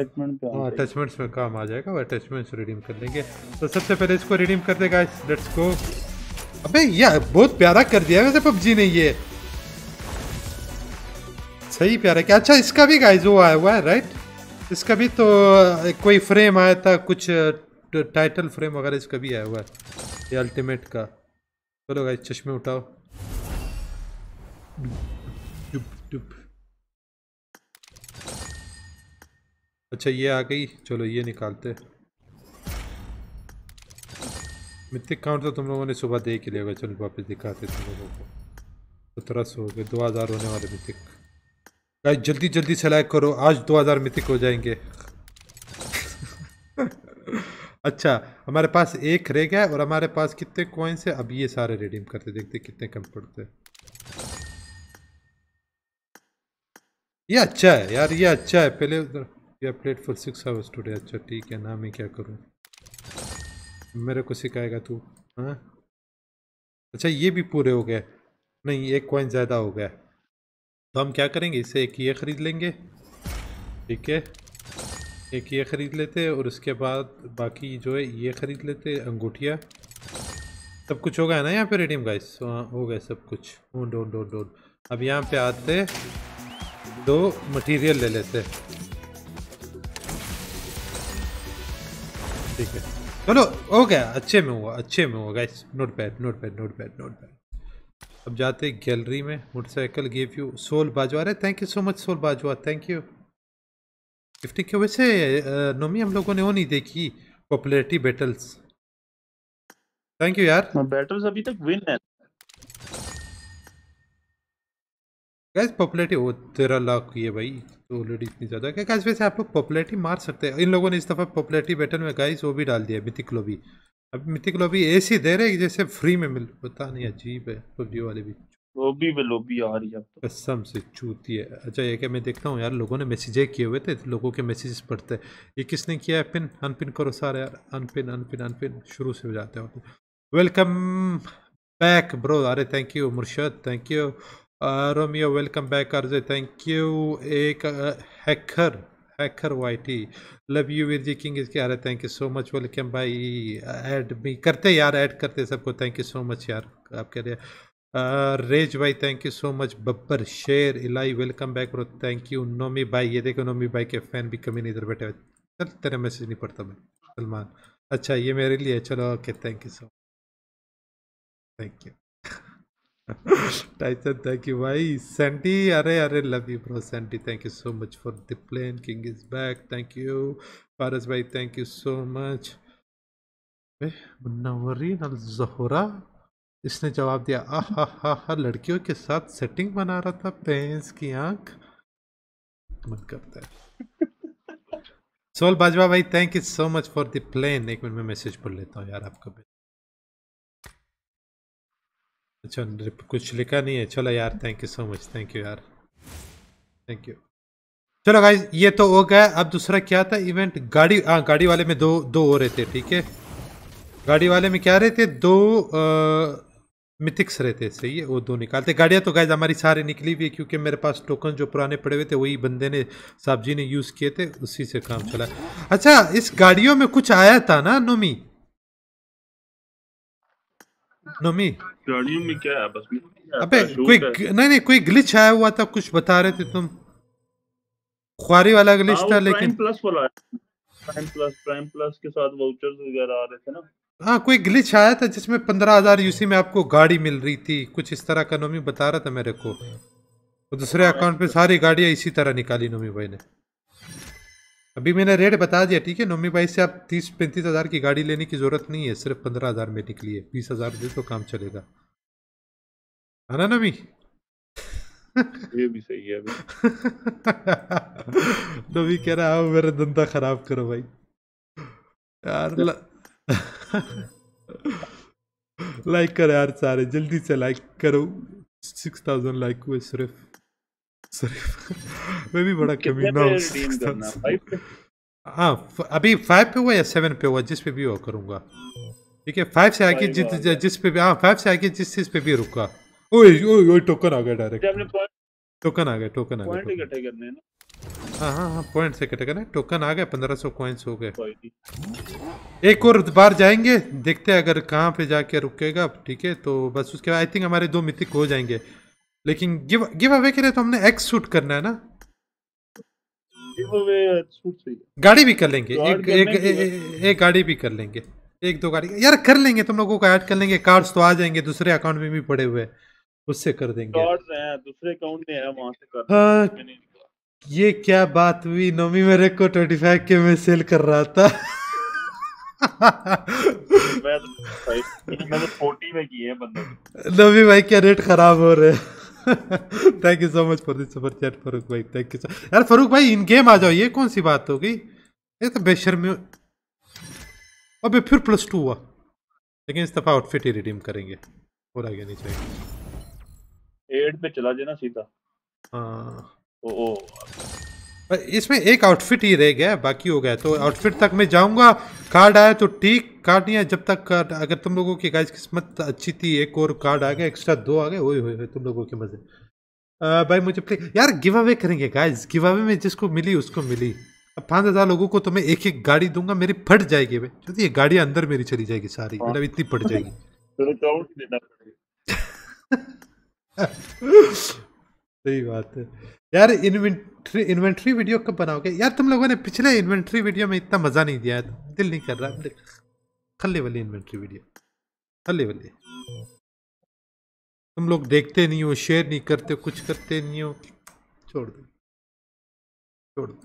अटैचमेंट्स हाँ, हाँ, में काम आ जाएगा वो अटैचमेंट्स रिडीम कर लेंगे तो सबसे पहले इसको रिडीम कर देगा लेट्स को अबे यार बहुत प्यारा कर दिया वैसे पबजी ने ये सही प्यारा क्या अच्छा इसका भी गाइज वो आया हुआ है राइट इसका भी तो कोई फ्रेम आया था कुछ टाइटल फ्रेम वगैरह इसका भी आया हुआ है ये अल्टीमेट का चलो गाइज चश्मे उठाओ डुप डुप अच्छा ये आ गई चलो ये निकालते मित्तिक काउंट तो तुम लोगों ने सुबह देख ही लिया चलो वापस दिखाते तुम लोगों को सत्रह सौ हो गए दो हज़ार होने वाले मित्तिक गाइस जल्दी जल्दी सेलेक्ट करो आज 2000 मिथिक हो जाएंगे अच्छा हमारे पास एक रह गया और हमारे पास कितने कॉइन्स है अब ये सारे रिडीम करते देखते कितने कम पड़ते ये अच्छा है यार ये अच्छा है पहले उधर ये plate for six hours today अच्छा ठीक है ना मैं क्या करूँ मेरे को सिखाएगा तू हाँ अच्छा ये भी पूरे हो गए नहीं एक कॉइन ज़्यादा हो गया तो हम क्या करेंगे इसे एक ये ख़रीद लेंगे ठीक है एक ये ख़रीद लेते और उसके बाद बाकी जो है ये ख़रीद लेते अंगूठिया सब कुछ होगा ना यहाँ पे रेडियम गाइस हाँ, हो गए सब कुछ ओन डोन डोन डोन अब यहाँ पे आते दो मटेरियल ले लेते ठीक है चलो हो गया अच्छे में हुआ अच्छे में हुआ guys notepad notepad notepad notepad अब जाते गैलरी में motorcycle give you Soul Bajwa अरे thank you so much Soul Bajwa thank you gifting क्यों वैसे नोमी हम लोगों ने वो नहीं देखी पॉपुलरिटी बैटल्स थैंक यू यार बैटल्स हाँ, अभी तक विन है गैस पॉपुलरिटी वो तेरह लाख की है भाई तो ऑलरेडी इतनी ज़्यादा क्या गैस वैसे आप लोग पॉपुलरिटी मार सकते हैं इन लोगों ने इस दफ़ा पॉपुलरिटी बैटल में गाइस वो भी डाल दिया मिथिक भी अब मिथिक लॉबी ऐसी दे रहे जैसे फ्री में मिल पता नहीं अजीब है पबजी वाले भी लॉबी में लॉबी आ रही है तो। कसम से चूती है अच्छा ये क्या मैं देखता हूँ यार लोगों ने मैसेजे किए हुए थे लोगों के मैसेजेस पढ़ते हैं ये किसने किया है पिन अनपिन करो सारे यार अनपिन अनपिन अनपिन शुरू से हो जाते हैं वेलकम बैक ब्रो अरे thank you Murshad thank you Romeo welcome back अर्जे थैंक यू एक hacker hacker Y T love you with king इसके रहे thank you so much welcome भाई ऐड uh, भी करते यार ऐड करते सबको थैंक यू सो मच यार आप कह रहे हैं रेज भाई थैंक यू सो मच बब्बर शेर इलाई welcome back bro thank you Nomi भाई ये देखो नोमी भाई के फैन भी कमी नहीं इधर बैठे चल तेरा मैसेज नहीं पढ़ता मैं सलमान अच्छा ये मेरे लिए चलो okay thank you so much thank you टाइचर थैंक यू भाई सेंटी अरे अरे लव यू ब्रो सेंटी thank you so much for the plane king is back thank you Paras भाई थैंक यू सो मच मुन्नावरी नल जहोरा इसने जवाब दिया आ हा हा हा लड़कियों के साथ सेटिंग बना रहा था पेंस की आंख मन करता है सोल बाजवा भाई thank you so much for the plane एक मिनट में मैसेज पढ़ लेता हूँ यार आपको अच्छा कुछ लिखा नहीं है चलो यार thank you so much thank you यार थैंक यू चलो गाइज ये तो हो गया अब दूसरा क्या था इवेंट गाड़ी हाँ गाड़ी वाले में दो दो हो रहे थे ठीक है गाड़ी वाले में क्या रहते दो आ, मिथिक्स रहते सही है वो दो निकालते गाड़ियाँ तो गाइज हमारी सारी निकली हुई है क्योंकि मेरे पास टोकन जो पुराने पड़े हुए थे वही बंदे ने साहब जी ने यूज़ किए थे उसी से काम चला अच्छा इस गाड़ियों में कुछ आया था ना नोमी नो मी ट्रालियम में क्या है बस अबे कोई नहीं नहीं कोई ग्लिच आया हुआ था कुछ बता रहे थे तुम खुआरी वाला ग्लिच हाँ, था लेकिन प्लस वाला प्राइम प्लस प्राइम प्लस के साथ वाउचर्स वगैरह आ रहे थे ना हाँ कोई ग्लिच आया था जिसमें पंद्रह हजार यूसी में आपको गाड़ी मिल रही थी कुछ इस तरह का नोमी बता रहा था मेरे को तो दूसरे अकाउंट हाँ, पे सारी गाड़ियाँ इसी तरह निकाली नोमी भाई ने अभी मैंने रेट बता दिया ठीक है नोमी भाई से आप तीस पैंतीस हज़ार की गाड़ी लेने की ज़रूरत नहीं है सिर्फ पंद्रह हज़ार में निकलिए बीस हज़ार दे तो काम चलेगा है ना नमी ये भी सही है नमी कह रहा है मेरा धंधा खराब करो भाई यार लाइक करो यार सारे जल्दी से लाइक करो सिक्स थाउजेंड लाइक हुए सिर्फ मैं भी बड़ा कमीना हूँ हाँ अभी फाइव पे हुआ या सेवन पे हुआ जिस पे भी हुआ करूँगा ठीक है फाइव से आके जिस जिस पे भी हाँ फाइव से आके जिस चीज पे भी रुका ओए ओए ओए टोकन आ गया डायरेक्ट टोकन आ गया टोकन आ गया हाँ हाँ हाँ पॉइंट से कटे करना टोकन आ गया पंद्रह सौ कॉइंस हो गए एक और बार जाएंगे देखते हैं अगर कहाँ पे जाके रुकेगा ठीक है तो बस उसके बाद आई थिंक हमारे दो मिथिक हो जाएंगे लेकिन गिव गिव अवे के लिए तो हमने एक्स शूट करना है ना गिव अवे शूट सही गाड़ी भी कर लेंगे एक एक, एक एक गाड़ी भी कर लेंगे एक दो गाड़ी यार कर लेंगे तुम लोगों को ऐड कर लेंगे कार्ड्स तो आ जाएंगे दूसरे अकाउंट में भी पड़े हुए उससे कर देंगे कार्ड्स हैं दूसरे अकाउंट में है वहां से कर हाँ, ये क्या बात हुई नोमी मेरे को 25 के में सेल कर रहा था मैं तो 40 तो में की है बंदे नवी भाई क्या रेट खराब हो रहे हैं thank you so much for this super chat Farooq भाई थैंक यू सो यार फारूक भाई इन गेम आ जाओ ये कौन सी बात हो गई ये तो बेशर्मी अबे फिर प्लस टू हुआ लेकिन इस दफा आउटफिट ही रिडीम करेंगे और आगे नहीं चाहिए एड पे चला जाना सीधा हाँ ओ, ओ इसमें एक आउटफिट ही रह गया बाकी हो गया तो आउटफिट तक मैं जाऊंगा कार्ड आया तो ठीक कार्ड नहीं आया जब तक कार्ड अगर तुम लोगों की गाइस किस्मत अच्छी थी एक और कार्ड आ गया एक्स्ट्रा दो आ गए वही हुए तुम लोगों के मजे भाई मुझे प्ले यार गिव अवे करेंगे गाइस गिव अवे में जिसको मिली उसको मिली अब पाँच हज़ार लोगों को तो मैं एक एक गाड़ी दूंगा मेरी फट जाएगी भाई तो ये गाड़ियाँ अंदर मेरी चली जाएगी सारी मतलब इतनी फट हाँ। जाएगी तो तो सही बात है यार इन्वेंट्री इन्वेंट्री वीडियो कब बनाओगे यार तुम लोगों ने पिछले इन्वेंट्री वीडियो में इतना मज़ा नहीं दिया है दिल नहीं कर रहा खल्ले वाली इन्वेंट्री वीडियो खल्ले वाली तुम लोग देखते नहीं हो शेयर नहीं करते कुछ करते नहीं हो छोड़ दो छोड़ दो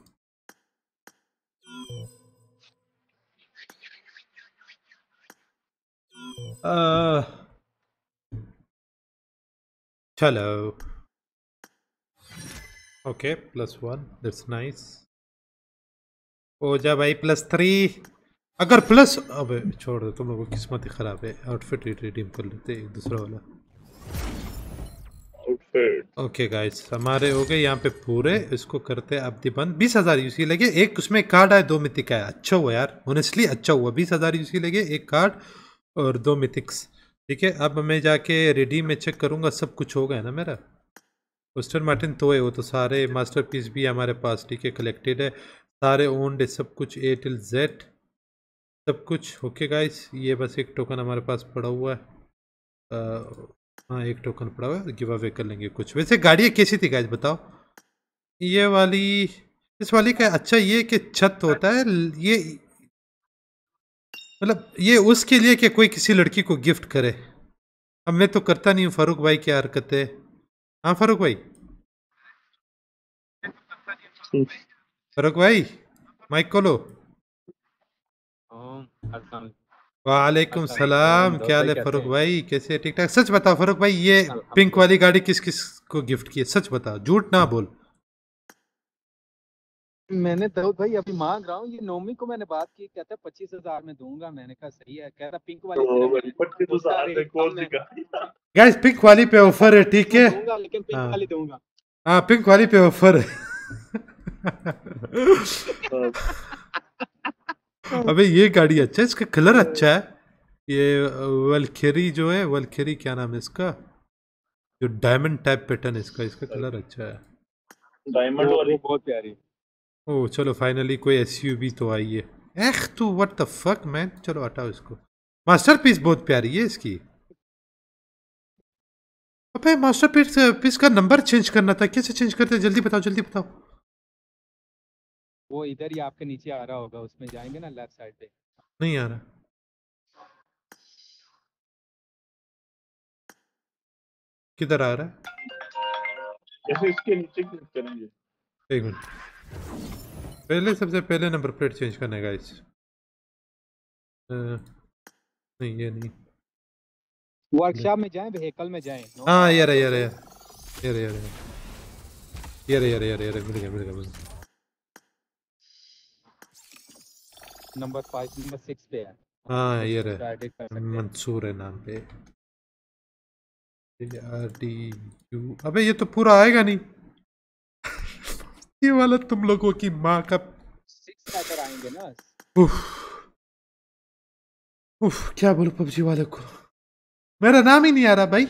चलो okay plus one that's nice oh जा भाई प्लस थ्री अगर प्लस अबे छोड़ दो तुम लोगों की किस्मत ही खराब है आउटफिट रिडीम कर लेते एक दूसरा वाला ओके गाइस हमारे हो गए यहाँ पे पूरे इसको करते दी बंद बीस हजार यूसी लगे एक उसमें कार्ड आया दो मिथिक आया अच्छा हुआ यार ऑनेस्टली अच्छा हुआ बीस हजार यूसी लगे एक कार्ड और दो मिथिक्स ठीक है अब मैं जाके रेडी में चेक करूंगा सब कुछ हो गया ना मेरा ओस्टर मार्टिन तोए वो तो सारे मास्टरपीस भी हमारे पास ठीक है कलेक्टेड है सारे ओन्ड है सब कुछ ए टिल जेड सब कुछ ओके गाइस ये बस एक टोकन हमारे पास पड़ा हुआ है हाँ एक टोकन पड़ा हुआ है गिव अवे कर लेंगे कुछ वैसे गाड़ियाँ कैसी थी गाइस बताओ ये वाली इस वाली का अच्छा ये कि छत होता है ये मतलब ये उसके लिए कि कोई किसी लड़की को गिफ्ट करे अब मैं तो करता नहीं हूँ फारूक भाई की हरकतें हाँ फारूक भाई फारूक भाई माइक को लो वालेकुम सलाम क्या हाल है फारूक भाई कैसे ठीक ठाक सच बताओ फारूक भाई ये पिंक वाली गाड़ी किस किस को गिफ्ट की है सच बताओ झूठ ना बोल मैंने दाऊद तो भाई अभी मांग रहा हूँ ये नौमी को मैंने बात की कहता है पच्चीस हजार में दूंगा मैंने कहा सही है कहता रहा पिंक वाली पच्चीस हजार में पिंक वाली पे ऑफर है ठीक है दूंगा लेकिन पिंक हाँ। वाली दूंगा हाँ पिंक वाली पे ऑफर है हाँ। अबे ये गाड़ी अच्छा है इसका कलर अच्छा है ये वलखेरी जो है वलखेरी क्या नाम है इसका जो डायमंड टाइप पैटर्न इसका इसका कलर अच्छा।, अच्छा है डायमंड वाली बहुत प्यारी ओह चलो फाइनली कोई एस तो आई है एख तू व्हाट द फक मैन चलो हटाओ इसको मास्टरपीस बहुत प्यारी है इसकी अबे मास्टरपीस पीस का नंबर चेंज करना था कैसे चेंज करते हैं जल्दी बताओ जल्दी बताओ वो इधर ही आपके नीचे आ रहा होगा उसमें जाएंगे ना लेफ्ट साइड पे नहीं आ रहा किधर आ रहा है इसके नीचे क्लिक करेंगे एक मिनट पहले सबसे पहले नंबर प्लेट चेंज करने का इस नहीं ये नहीं वर्कशॉप में जाएं व्हीकल में जाएं हां यार यार यार यार यार यार यार यार यार मिल गया मिल गया नंबर 5 नंबर 6 पे है हां ये रहे मंसूर है नाम पे आर डी यू अबे ये तो पूरा आएगा नहीं ये वाला तुम लोगों की माँ का सिक्स तो आएंगे ना उफ उफ क्या बोलूं पबजी वाले को मेरा नाम ही नहीं आ रहा भाई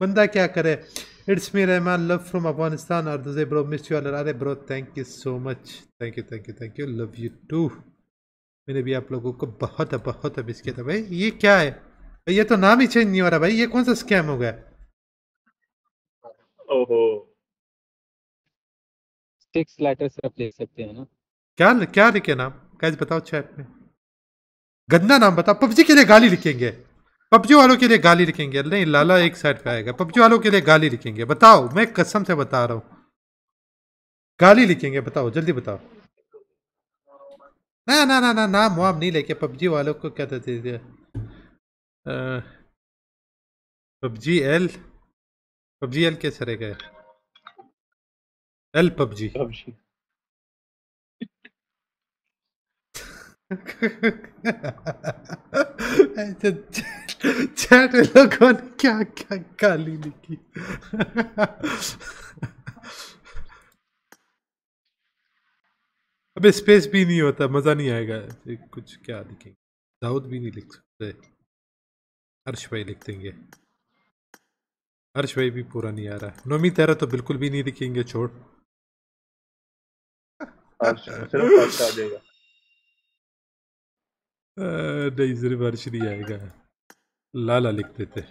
बंदा क्या करे it's me Rahman love from Afghanistan और दुजे ब्रो मिस यू आर अरे bro thank you so much thank you thank you thank you love you too मैंने भी आप लोगों को बहुत बहुत मिस किया था भाई ये क्या है ये तो नाम ही चेंज नहीं हो रहा भाई ये कौन सा स्कैम हो गया ओहो oh. सिक्स लेटर सिर्फ ले सकते हैं ना क्या क्या लिखे नाम गाइस बताओ चैट में गंदा नाम बताओ पबजी के लिए गाली लिखेंगे पबजी वालों के लिए गाली लिखेंगे नहीं लाला एक साइड पे आएगा पबजी वालों के लिए गाली लिखेंगे बताओ मैं कसम से बता रहा हूँ गाली लिखेंगे बताओ जल्दी बताओ ना ना ना ना नाम वाम नहीं लेके पबजी वालों को क्या देते पबजी एल पबजी एल कैसे रहेगा एल पबजी पबजी चैट लोगों ने क्या क्या गाली लिखी अबे स्पेस भी नहीं होता मजा नहीं आएगा कुछ क्या लिखेंगे दाऊद भी नहीं लिख सकते हर्ष भाई लिख देंगे हर्ष भाई भी पूरा नहीं आ रहा नोमी तेरा तो बिल्कुल भी नहीं लिखेंगे छोड़ सिर्फ आ जाएगा नहीं सिर्फ नहीं आएगा लाला लिख देते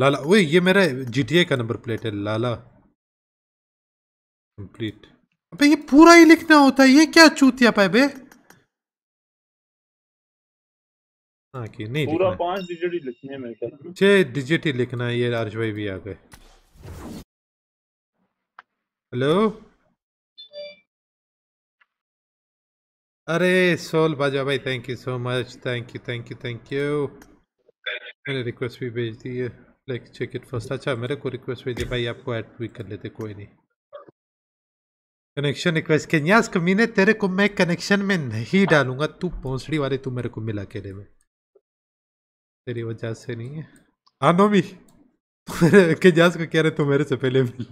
लाला वही ये मेरा जीटीए का नंबर प्लेट है लाला कंप्लीट अबे ये पूरा ही लिखना होता है ये क्या चूतिया पाए बे हाँ कि नहीं पूरा पांच डिजिट ही लिखने में छह डिजिट ही लिखना है ये आर्श भाई भी आ गए हेलो अरे सोल बाजा भाई thank you so much thank you thank you thank you मैंने रिक्वेस्ट भी भेज दी है लाइक चेक इट फर्स्ट अच्छा मेरे को रिक्वेस्ट भेजिए भाई आपको ऐड भी कर लेते कोई नहीं कनेक्शन रिक्वेस्ट के न्यास कमीने तेरे को मैं कनेक्शन में नहीं डालूंगा तू पोसड़ी वाले तू मेरे को मिला अकेले में तेरी वजह से नहीं है हाँ नोमी के जास को कह रहे तू मेरे से पहले मिल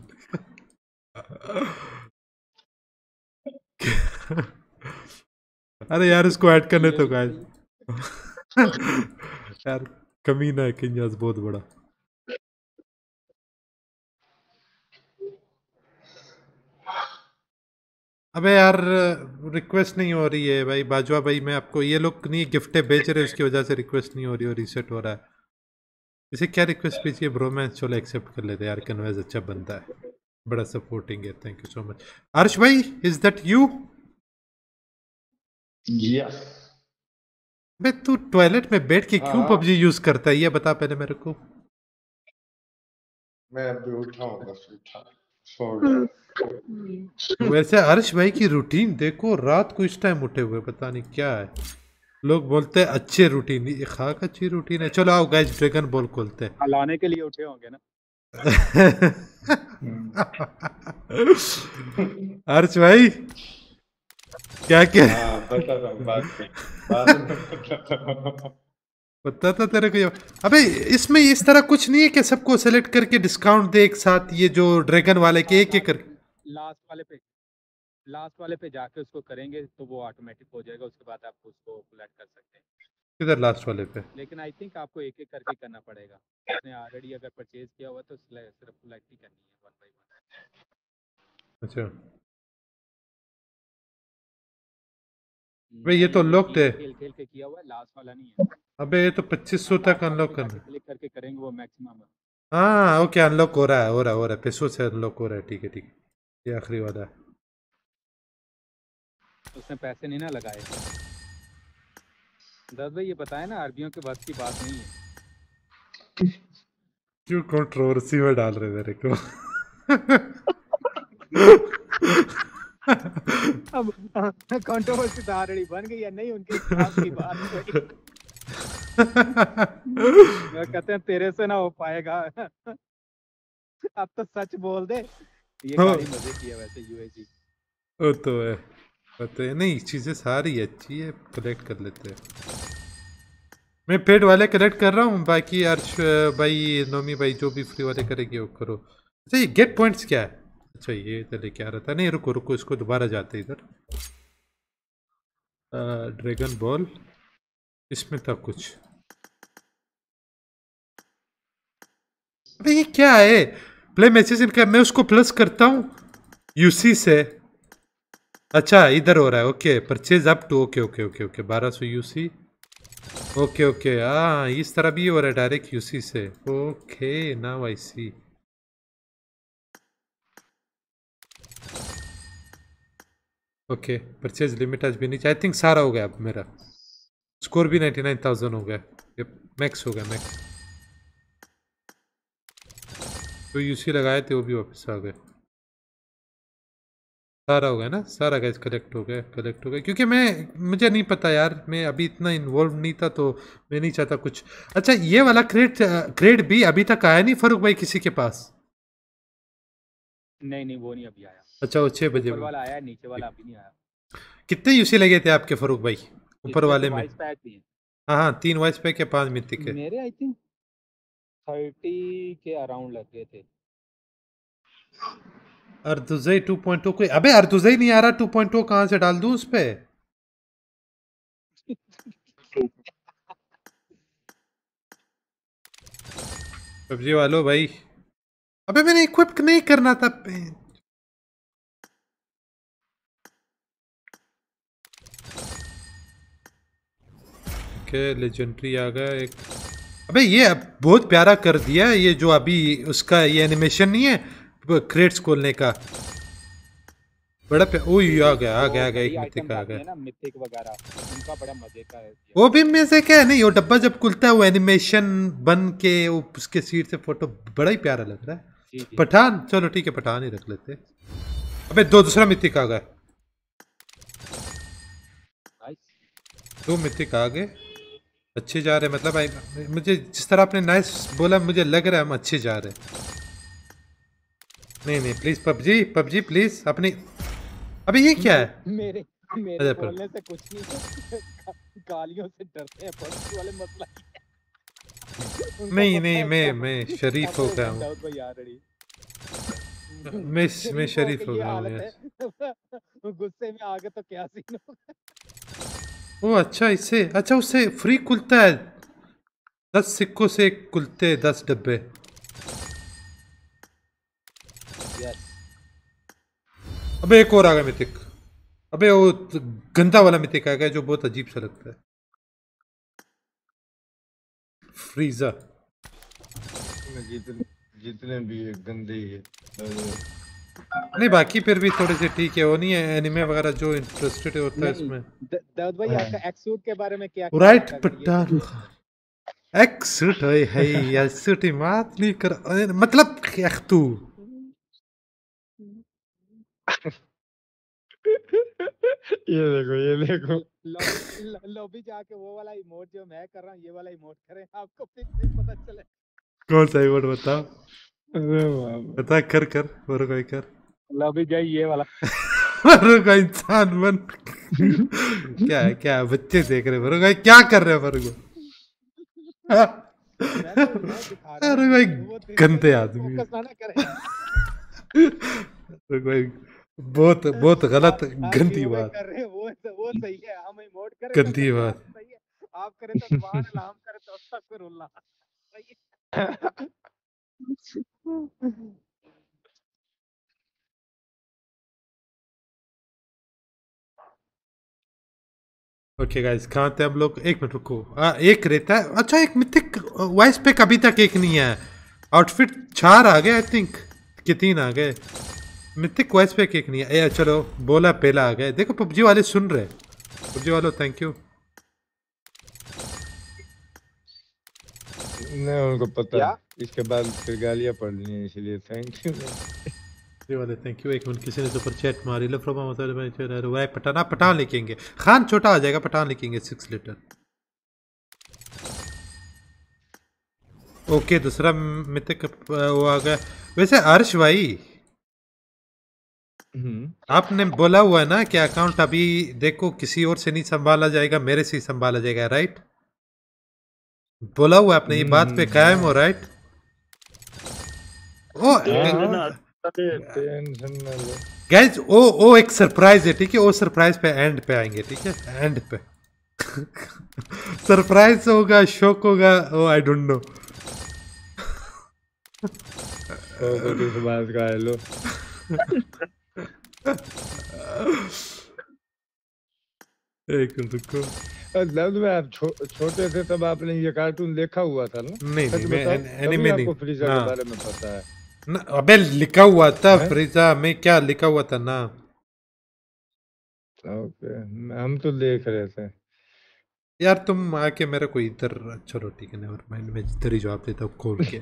अरे यार इसको ऐड करने तो गाइस यार कमीना है किंजास बहुत बड़ा अबे यार रिक्वेस्ट नहीं हो रही है भाई बाजवा भाई मैं आपको ये लोग नहीं गिफ्टे बेच रहे उसकी वजह से रिक्वेस्ट नहीं हो रही और रिसेट हो रहा है इसे क्या रिक्वेस्ट भेजिए ब्रो मैं चलो एक्सेप्ट कर लेते यार कन्वेज अच्छा बनता है बड़ा सपोर्टिंग है thank you so much Harsh भाई इज दैट यू यस बे तू टॉयलेट में बैठ के क्यों हाँ। पबजी यूज करता है ये बता पहले मेरे को मैं अभी उठा हूँ बस उठा वैसे हम्म। हर्ष भाई की रूटीन देखो रात को इस टाइम उठे हुए पता नहीं क्या है लोग बोलते हैं अच्छे रूटीन ये खाक अच्छी रूटीन है चलो आओ गाइस ड्रैगन बॉल खोलते हैं हलाने के लिए उठे होंगे ना हर्ष भाई क्या क्या हाँ, पता था तेरे को अबे इसमें इस तरह कुछ नहीं है कि सबको सेलेक्ट करके डिस्काउंट दे एक साथ ये जो ड्रैगन वाले के एक एक कर लास्ट वाले पे लास्ट वाले पे जाके उसको करेंगे तो वो ऑटोमेटिक हो जाएगा उसके बाद आप उसको ब्लड कर सकते हैं किधर लास्ट वाले पे लेकिन आई थिंक आपको एक एक करके करना पड़ेगा आपने ऑलरेडी अगर परचेज किया हुआ तो सिर्फ सिलेक्ट ही करनी है वन बाई वन अच्छा अबे ये तो लॉक्ड थे खेल खेल के किया हुआ है लास्ट वाला नहीं है अबे ये तो 2500 तक अनलॉक करना क्लिक करके करेंगे वो मैक्सिमम हाँ ओके अनलॉक हो रहा है हो रहा हो रहा है पैसों से अनलॉक हो रहा है ठीक है ठीक है ये आखिरी वाला है उसने पैसे नहीं ना लगाए दस भाई ये बताए ना आरबीओ के बस की बात नहीं है क्यों कंट्रोवर्सी में डाल रहे मेरे को अब कंट्रोवर्सी तो धारणी बन गई है नहीं उनके की बात कहते हैं तेरे से ना हो पाएगा अब तो सच बोल दे ये हाँ। गाड़ी मजे किया वैसे यूएजी वो तो है तो है नहीं चीजें सारी अच्छी है कलेक्ट कर लेते हैं मैं पेड वाले कलेक्ट कर रहा हूँ बाकी अर्श भाई नोमी भाई जो भी फ्री वाले करेगी वो करो अच्छा ये गेट पॉइंट्स क्या है अच्छा ये इधर लेके आ रहा था नहीं रुको रुको इसको दोबारा जाते इधर ड्रैगन बॉल इसमें था कुछ अबे ये क्या है प्ले मैचेस इनका मैं उसको प्लस करता हूँ यूसी से अच्छा इधर हो रहा है okay purchase up to okay okay okay okay बारह सौ यू सी ओके ओके हाँ इस तरह भी हो रहा है डायरेक्ट यूसी से okay now I see okay purchase limit आज भी नीचे आई थिंक सारा हो गया अब मेरा स्कोर भी नाइन्टी नाइन थाउजेंड हो गया मैक्स हो गया मैक्स तो यूसी लगाए थे वो भी वापस आ गए सारा हो गया ना सारा गैस कलेक्ट हो गया कलेक्ट हो गया क्योंकि मैं मुझे नहीं पता यार मैं अभी इतना इन्वॉल्व नहीं था तो मैं नहीं चाहता कुछ अच्छा ये वाला क्रेड क्रेड भी अभी तक आया नहीं फारूक भाई किसी के पास नहीं नहीं वो नहीं अभी आया अच्छा वो छः बजे वाला आया नीचे वाला अभी नहीं आया कितने यूसी लगे थे आपके फरूक भाई ऊपर वाले में हाँ हाँ तीन वाइस पैक के पांच मिनट के मेरे I think thirty K around लग गए थे अर्दुजई 2.2 कोई अबे अर्दुजई नहीं आ रहा 2.2 कहां से डाल दूं उस पे सब्जी वालो भाई अबे मैंने इक्विप नहीं करना था ठीक है लेजेंड्री आ गया एक अबे ये बहुत प्यारा कर दिया ये जो अभी उसका ये एनिमेशन नहीं है क्रेट्स खोलने का बड़ा ओह आ गया आ गया आ गया एक मिथिक आ गया वो भी मजे का है नहीं वो डब्बा जब खुलता है वो एनिमेशन बन के उसके सीट से फोटो बड़ा ही प्यारा लग रहा है पठान चलो ठीक है पठान ही रख लेते अबे दो दूसरा मिथिक आ गया दो मिथिक आ गए अच्छे जा रहे मतलब आई मुझे जिस तरह आपने नाइस बोला मुझे लग रहा है हम अच्छे जा रहे नहीं नहीं प्लीज पबजी पबजी प्लीज अपनी अभी ये क्या है मेरे मेरे बोलने से कुछ नहीं गालियों से डरते हैं पबजी वाले मतलब नहीं नहीं मैं मैं शरीफ हो गया हूं मैं मैं शरीफ हो गया हूं गुस्से में आ गए तो क्या सीन होगा ओ अच्छा इससे अच्छा उससे फ्री खुलता है दस सिक्कों से खुलते हैं दस डब्बे अबे एक और आ गया मिथिक अबे वो गंदा वाला मिथिक आ गया जो बहुत अजीब सा लगता है फ्रीजा जितने जितने भी गंदे ही है नहीं बाकी फिर भी थोड़े से ठीक है वो नहीं है एनिमे वगैरह जो इंटरेस्टेड होता है इसमें दाऊद भाई आपका एक्सूट हाँ। के बारे में क्या राइट पट्टा एक्सूट है है यार सूट ही बात नहीं कर मतलब क्या ये देखो ये देखो लॉबी जाके वो वाला इमोट जो मैं कर रहा हूँ ये वाला इमोट करें आपको फिर पता चले कौन सा इमोट बताओ बता कर कर वर्गोई कर अभी जाए ये वाला वर्गो इंसान बन क्या है क्या बच्चे देख रहे वर्गो क्या कर रहे वर्गो अरे भाई गंदे आदमी भाई बहुत बहुत गलत गंदी बात वो वो सही है हम इमोट तो गंदी बात आप करें तो करें तो ओके गाइस कहाँ थे हम लोग एक मिनट रुको आ, एक रहता है अच्छा एक मिथिक वॉइस पे अभी तक एक नहीं है आउटफिट चार आ गए आई थिंक कि तीन आ गए मिथिक वॉइस पे एक नहीं है ए चलो बोला पहला आ गए देखो पबजी वाले सुन रहे पबजी वालों थैंक यू नहीं उनको पता इसके बाद फिर गालियां पड़नी है इसलिए थैंक यू ये वाले थैंक यू एक मिनट किसी ने तो पर चैट मारी लो फ्रॉम मतलब मैं जो है रुवाए पठान आप लिखेंगे खान छोटा आ जाएगा पठान लिखेंगे सिक्स लीटर ओके दूसरा मितक वो आ गया वैसे अर्श भाई हम्म। आपने बोला हुआ है ना कि अकाउंट अभी देखो किसी और से नहीं संभाला जाएगा मेरे से ही संभाला जाएगा राइट हाँ बोला हुआ आपने ये बात पे कायम हो राइट हम्म। ओ गाइस ओ ओ एक सरप्राइज है ठीक है वो सरप्राइज पे एंड पे आएंगे ठीक है एंड पे सरप्राइज होगा शोक होगा oh I don't know hello एक रुको दर्द में आप छो, छोटे थे तब आपने ये कार्टून देखा हुआ था ना नहीं नहीं मैं एनिमे नहीं आपको फ्रीजा के हाँ। बारे में पता है ना अबे लिखा हुआ था फ्रीजा में क्या लिखा हुआ था ना ओके हम तो देख रहे थे यार तुम आके मेरे को इधर अच्छा रोटी के और मैं मैं इधर ही जवाब देता हूँ खोल के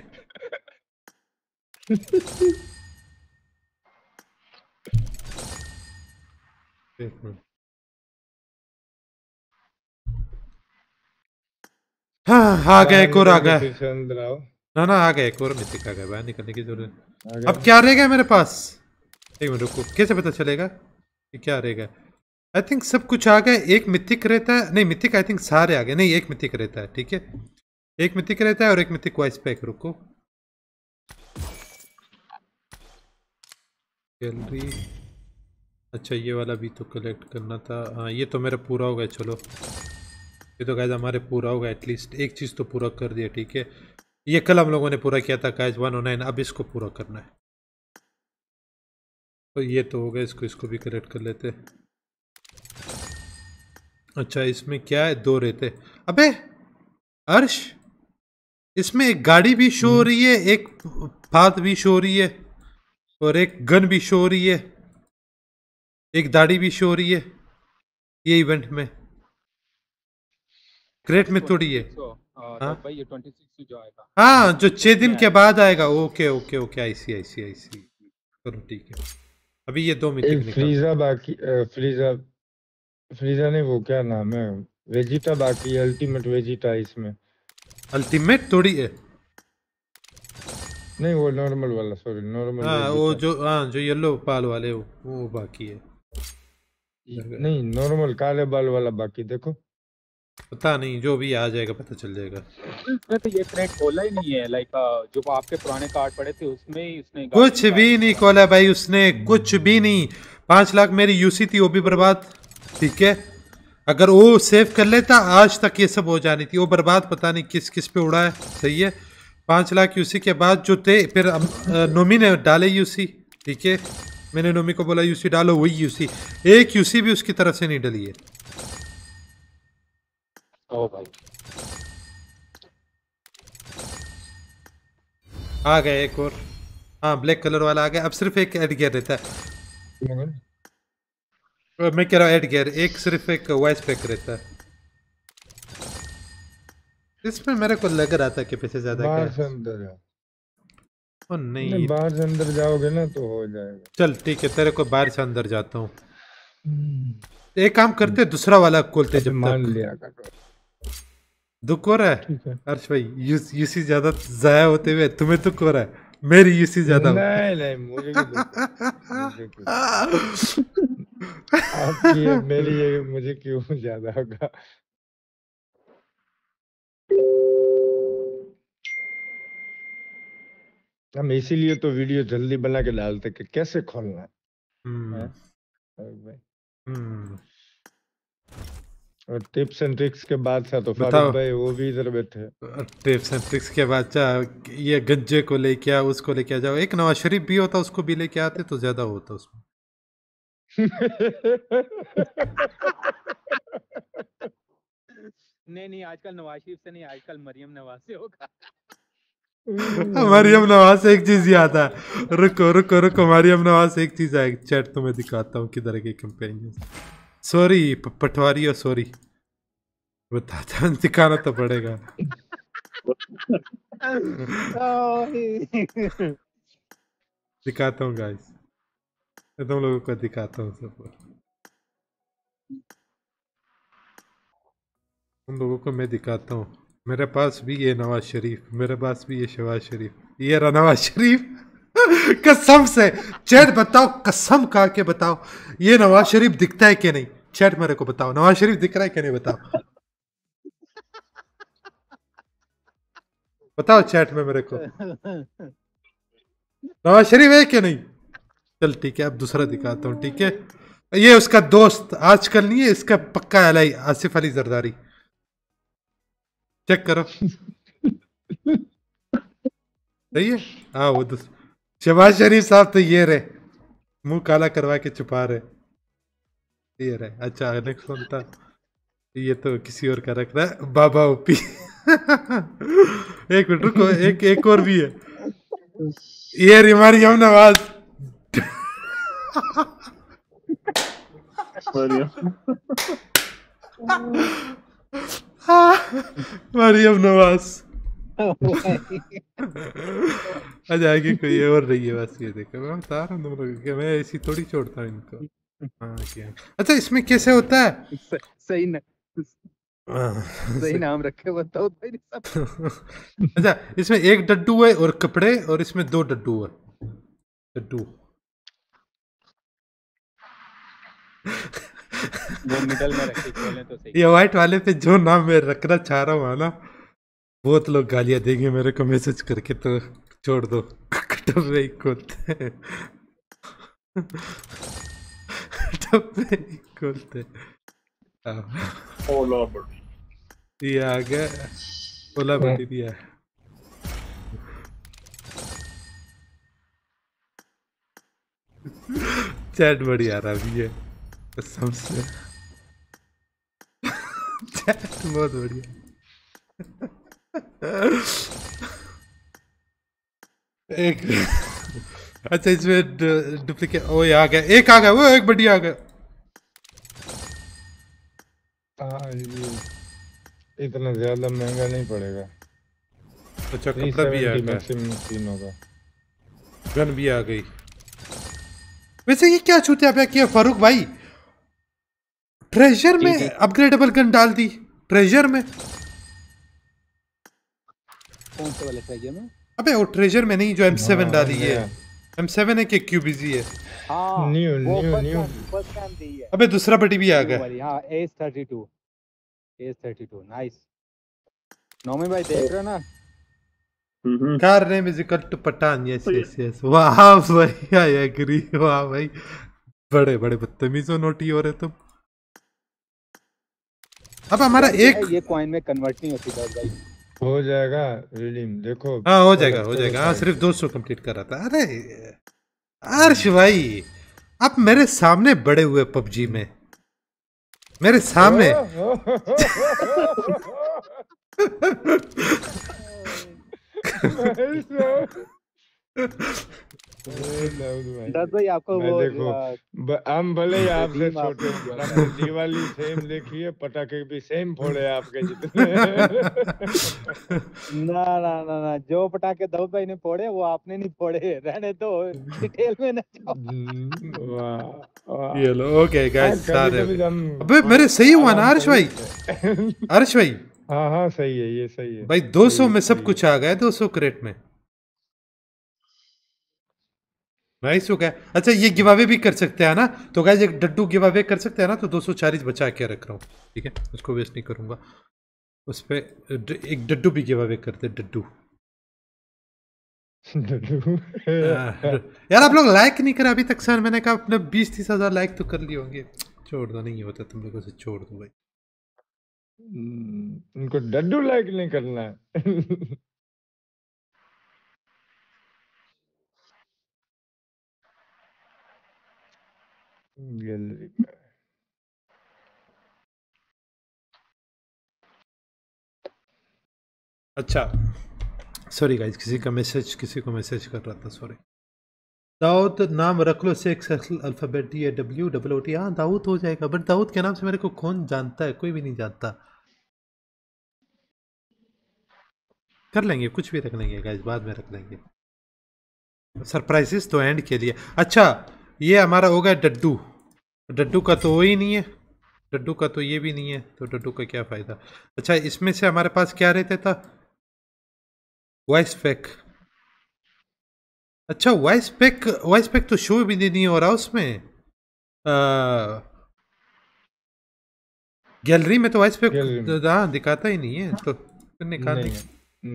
एक मिनट हाँ आ गया एक और आ गया ना ना आ गया एक और मिथिक आ गया बाहर निकलने की जरूरत अब क्या रह गया मेरे पास एक मिनट रुको कैसे पता चलेगा कि क्या रहेगा आई थिंक सब कुछ आ गया एक मिथिक रहता है नहीं मिथिक आई थिंक सारे आ गए नहीं एक मिथिक रहता है ठीक है एक मिथिक रहता है और एक मिथिक वाइस पैक रुको गैलरी अच्छा ये वाला भी तो कलेक्ट करना था हाँ ये तो मेरा पूरा हो गया चलो ये तो गैज हमारे पूरा होगा एटलीस्ट एक चीज़ तो पूरा कर दिया ठीक है ये कल हम लोगों ने पूरा किया था गैज वन नाइन अब इसको पूरा करना है तो ये तो होगा इसको इसको भी कलेक्ट कर लेते अच्छा इसमें क्या है दो रहते अबे अर्श इसमें एक गाड़ी भी शो हो हम्म। रही है एक भात भी शो हो रही है और एक गन भी शो हो रही है एक दाढ़ी भी शो हो रही है ये इवेंट में क्रेट में थोड़ी है हाँ, तो हाँ।, हाँ जो छह दिन के बाद आएगा okay okay okay I see I see I see करो ठीक है अभी ये दो मिनट फ्रीजा बाकी फ्रीजा फ्रीजा ने वो क्या नाम है वेजिटा बाकी अल्टीमेट वेजिटा इसमें अल्टीमेट थोड़ी है नहीं वो नॉर्मल वाला सॉरी नॉर्मल हाँ वो जो हाँ जो येलो पाल वाले वो, वो बाकी है नहीं नॉर्मल काले बाल वाला बाकी देखो पता नहीं जो भी आ जाएगा पता चल जाएगा तो ये क्रेट खोला ही नहीं है लाइक जो आपके पुराने कार्ड पड़े थे उसमें ही उसने कुछ भी नहीं खोला भाई उसने कुछ भी नहीं पांच लाख मेरी यूसी थी वो भी बर्बाद ठीक है अगर वो सेव कर लेता आज तक ये सब हो जानी थी वो बर्बाद पता नहीं किस किस पे उड़ा है सही है पांच लाख यूसी के बाद जो थे फिर नोमी ने डाले यूसी ठीक है मैंने नोमी को बोला यूसी डालो वही यूसी एक यूसी भी उसकी तरफ से नहीं डली है ओ oh, भाई आ गए एक और हाँ ब्लैक कलर वाला आ गया अब सिर्फ एक एड गियर रहता है हम्म। मैं कह रहा हूँ एड गियर एक सिर्फ एक वॉइस पैक रहता है इसमें मेरे को लग रहा था कि पैसे ज्यादा अंदर ओ नहीं, नहीं बाहर से अंदर जाओगे ना तो हो जाएगा चल ठीक है तेरे को बाहर से अंदर जाता हूँ हम्म। एक काम करते दूसरा वाला खोलते जब मान लिया दुख हो तो रहा है हर्ष भाई यू, यूसी ज्यादा जाया होते हुए तुम्हें दुख हो तो रहा है मेरी यूसी ज्यादा नहीं नहीं मुझे आपकी मेरी ये मुझे क्यों ज्यादा होगा हम इसीलिए तो वीडियो जल्दी बना के डालते कि कैसे खोलना है, हम्म। है? भाई हम्म। टिप्स एंड ट्रिक्स के बाद था तो फारूक भाई वो भी इधर बैठे टिप्स एंड ट्रिक्स के बाद चाह ये गंजे को लेके आ उसको लेके आ जाओ एक नवाज शरीफ भी होता उसको भी लेके आते तो ज्यादा होता उसमें नहीं नहीं आजकल नवाज शरीफ से नहीं आजकल मरियम नवाज से होगा मरियम नवाज से एक चीज याद है रुको रुको रुको मरियम नवाज से एक चीज आए चैट तुम्हें दिखाता हूँ किधर के कंपेनियन सॉरी पटवारी हो सॉरी बताता दिखाना तो पड़ेगा दिखाता हूँ गाइस मैं तुम लोगों को दिखाता हूँ सब तुम लोगों को मैं दिखाता हूँ मेरे पास भी ये नवाज शरीफ मेरे पास भी ये शहबाज शरीफ ये रहा नवाज शरीफ कसम से चैट बताओ कसम खा के बताओ ये नवाज शरीफ दिखता है कि नहीं चैट मेरे को बताओ नवाज शरीफ दिख रहा है क्या नहीं बताओ बताओ चैट में मेरे को नवाज शरीफ है क्या नहीं चल ठीक है अब दूसरा दिखाता हूँ ठीक है ये उसका दोस्त आजकल नहीं है इसका पक्का अलाई आसिफ अली जरदारी चेक करो सही है हाँ वो शहबाज शरीफ साहब तो ये रहे मुंह काला करवा के छुपा रहे ये रहे अच्छा नेक्स्ट वन था ये तो किसी और का रख रहा है बाबा ओपी एक मिनट रुको एक एक और भी है ये रिमारी हम नवाज मरियम नवाज आ जाएगी कोई और रही है बस ये देखो मैं बता रहा हूँ तुम लोग मैं ऐसी थोड़ी छोड़ता हूँ इनको हाँ, अच्छा इसमें कैसे होता है सही न, हाँ। सही नाम रखे होता अच्छा इसमें एक डड्डू है और कपड़े और इसमें दो डड्डू है डड्डू वो मिडल में रखे तो सही ये वाइट वाले पे जो नाम मैं रखना चाह रहा हूँ ना बहुत लोग गालियाँ देंगे मेरे को मैसेज करके तो छोड़ दो कटअप नहीं खोलते डब्बे खोलते ओला बड़ी ये आ गया ओला बड़ी दिया चैट बड़ी आ रहा भी है कसम से चैट बहुत बढ़िया एक अच्छा इसमें डुप्लीकेट ओ आ गया एक आ गया वो एक बड़ी आ गया इतना ज्यादा महंगा नहीं पड़ेगा अच्छा कपड़ा भी आ गया गन भी आ गई वैसे ये क्या छूतिया पे किया फारूक भाई ट्रेजर में अपग्रेडेबल गन डाल दी ट्रेजर में कौन से वाले ट्रेजर में अबे वो ट्रेजर में नहीं जो एम सेवन हाँ, डाली है M7 है कि QBZ है हां new new new first time दी है अबे दूसरा पट्टी भी आ गया हां A32 A32 नाइस नौमी भाई देख रहे ना car name is equal to Pathan yes yes yes वाह भाई आई एग्री वाह भाई बड़े बड़े बदतमीज हो नोटी हो रहे तुम अब हमारा एक ये कॉइन में कन्वर्ट नहीं होती भाई हो जाएगा रिलीम देखो हाँ हो जाएगा हो अच्छा जाएगा हाँ सिर्फ दो सौ कम्प्लीट कर रहा था अरे अर्श भाई आप मेरे सामने बड़े हुए पबजी में मेरे सामने भाई आपको वो हाँ। हम भले ही आपसे छोटे दिवाली सेम पटाखे भी सेम फोड़े आपके जितने ना ना ना ना जो पटाखे दाऊद भाई ने फोड़े वो आपने नहीं फोड़े रहने तो डिटेल में ना हम्म, ये लो ओके गाइस अबे मेरे सही हुआ ना अर्श भाई अर्श भाई हाँ हाँ सही है ये सही है भाई 200 में सब कुछ आ गया 200 क्रेट में नाइस हो गया अच्छा ये गिव अवे भी कर सकते हैं ना तो गाइज एक डड्डू गिव अवे कर सकते हैं ना तो दो सौ चालीस बचा के रख रहा हूँ ठीक है उसको वेस्ट नहीं करूँगा उस पर एक डड्डू भी गिव अवे दे हाँ, डड्डू यार आप लोग लाइक नहीं करा अभी तक सर मैंने कहा अपने बीस तीस हजार लाइक तो कर लिए होंगे छोड़ दो नहीं होता तुम लोगों से छोड़ दो भाई उनको डड्डू लाइक नहीं करना है गैलरी अच्छा सॉरी गाइस किसी का मैसेज किसी को मैसेज कर रहा था सॉरी दाऊद नाम रख लो से alphabet D W double O T हाँ दाऊद हो जाएगा बट दाऊद के नाम से मेरे को कौन जानता है कोई भी नहीं जानता कर लेंगे कुछ भी रख लेंगे गाइस बाद में रख लेंगे सरप्राइजेस तो एंड के लिए अच्छा ये हमारा होगा डड्डू डड्डू का तो वो ही नहीं है डड्डू का तो ये भी नहीं है तो डड्डू का क्या फ़ायदा अच्छा इसमें से हमारे पास क्या रहता था वॉइस पैक अच्छा वॉइस पैक वॉइस पैक तो शो भी नहीं हो रहा उसमें गैलरी में तो वॉइस पैक तो हाँ दिखाता ही नहीं है तो निकाल नहीं,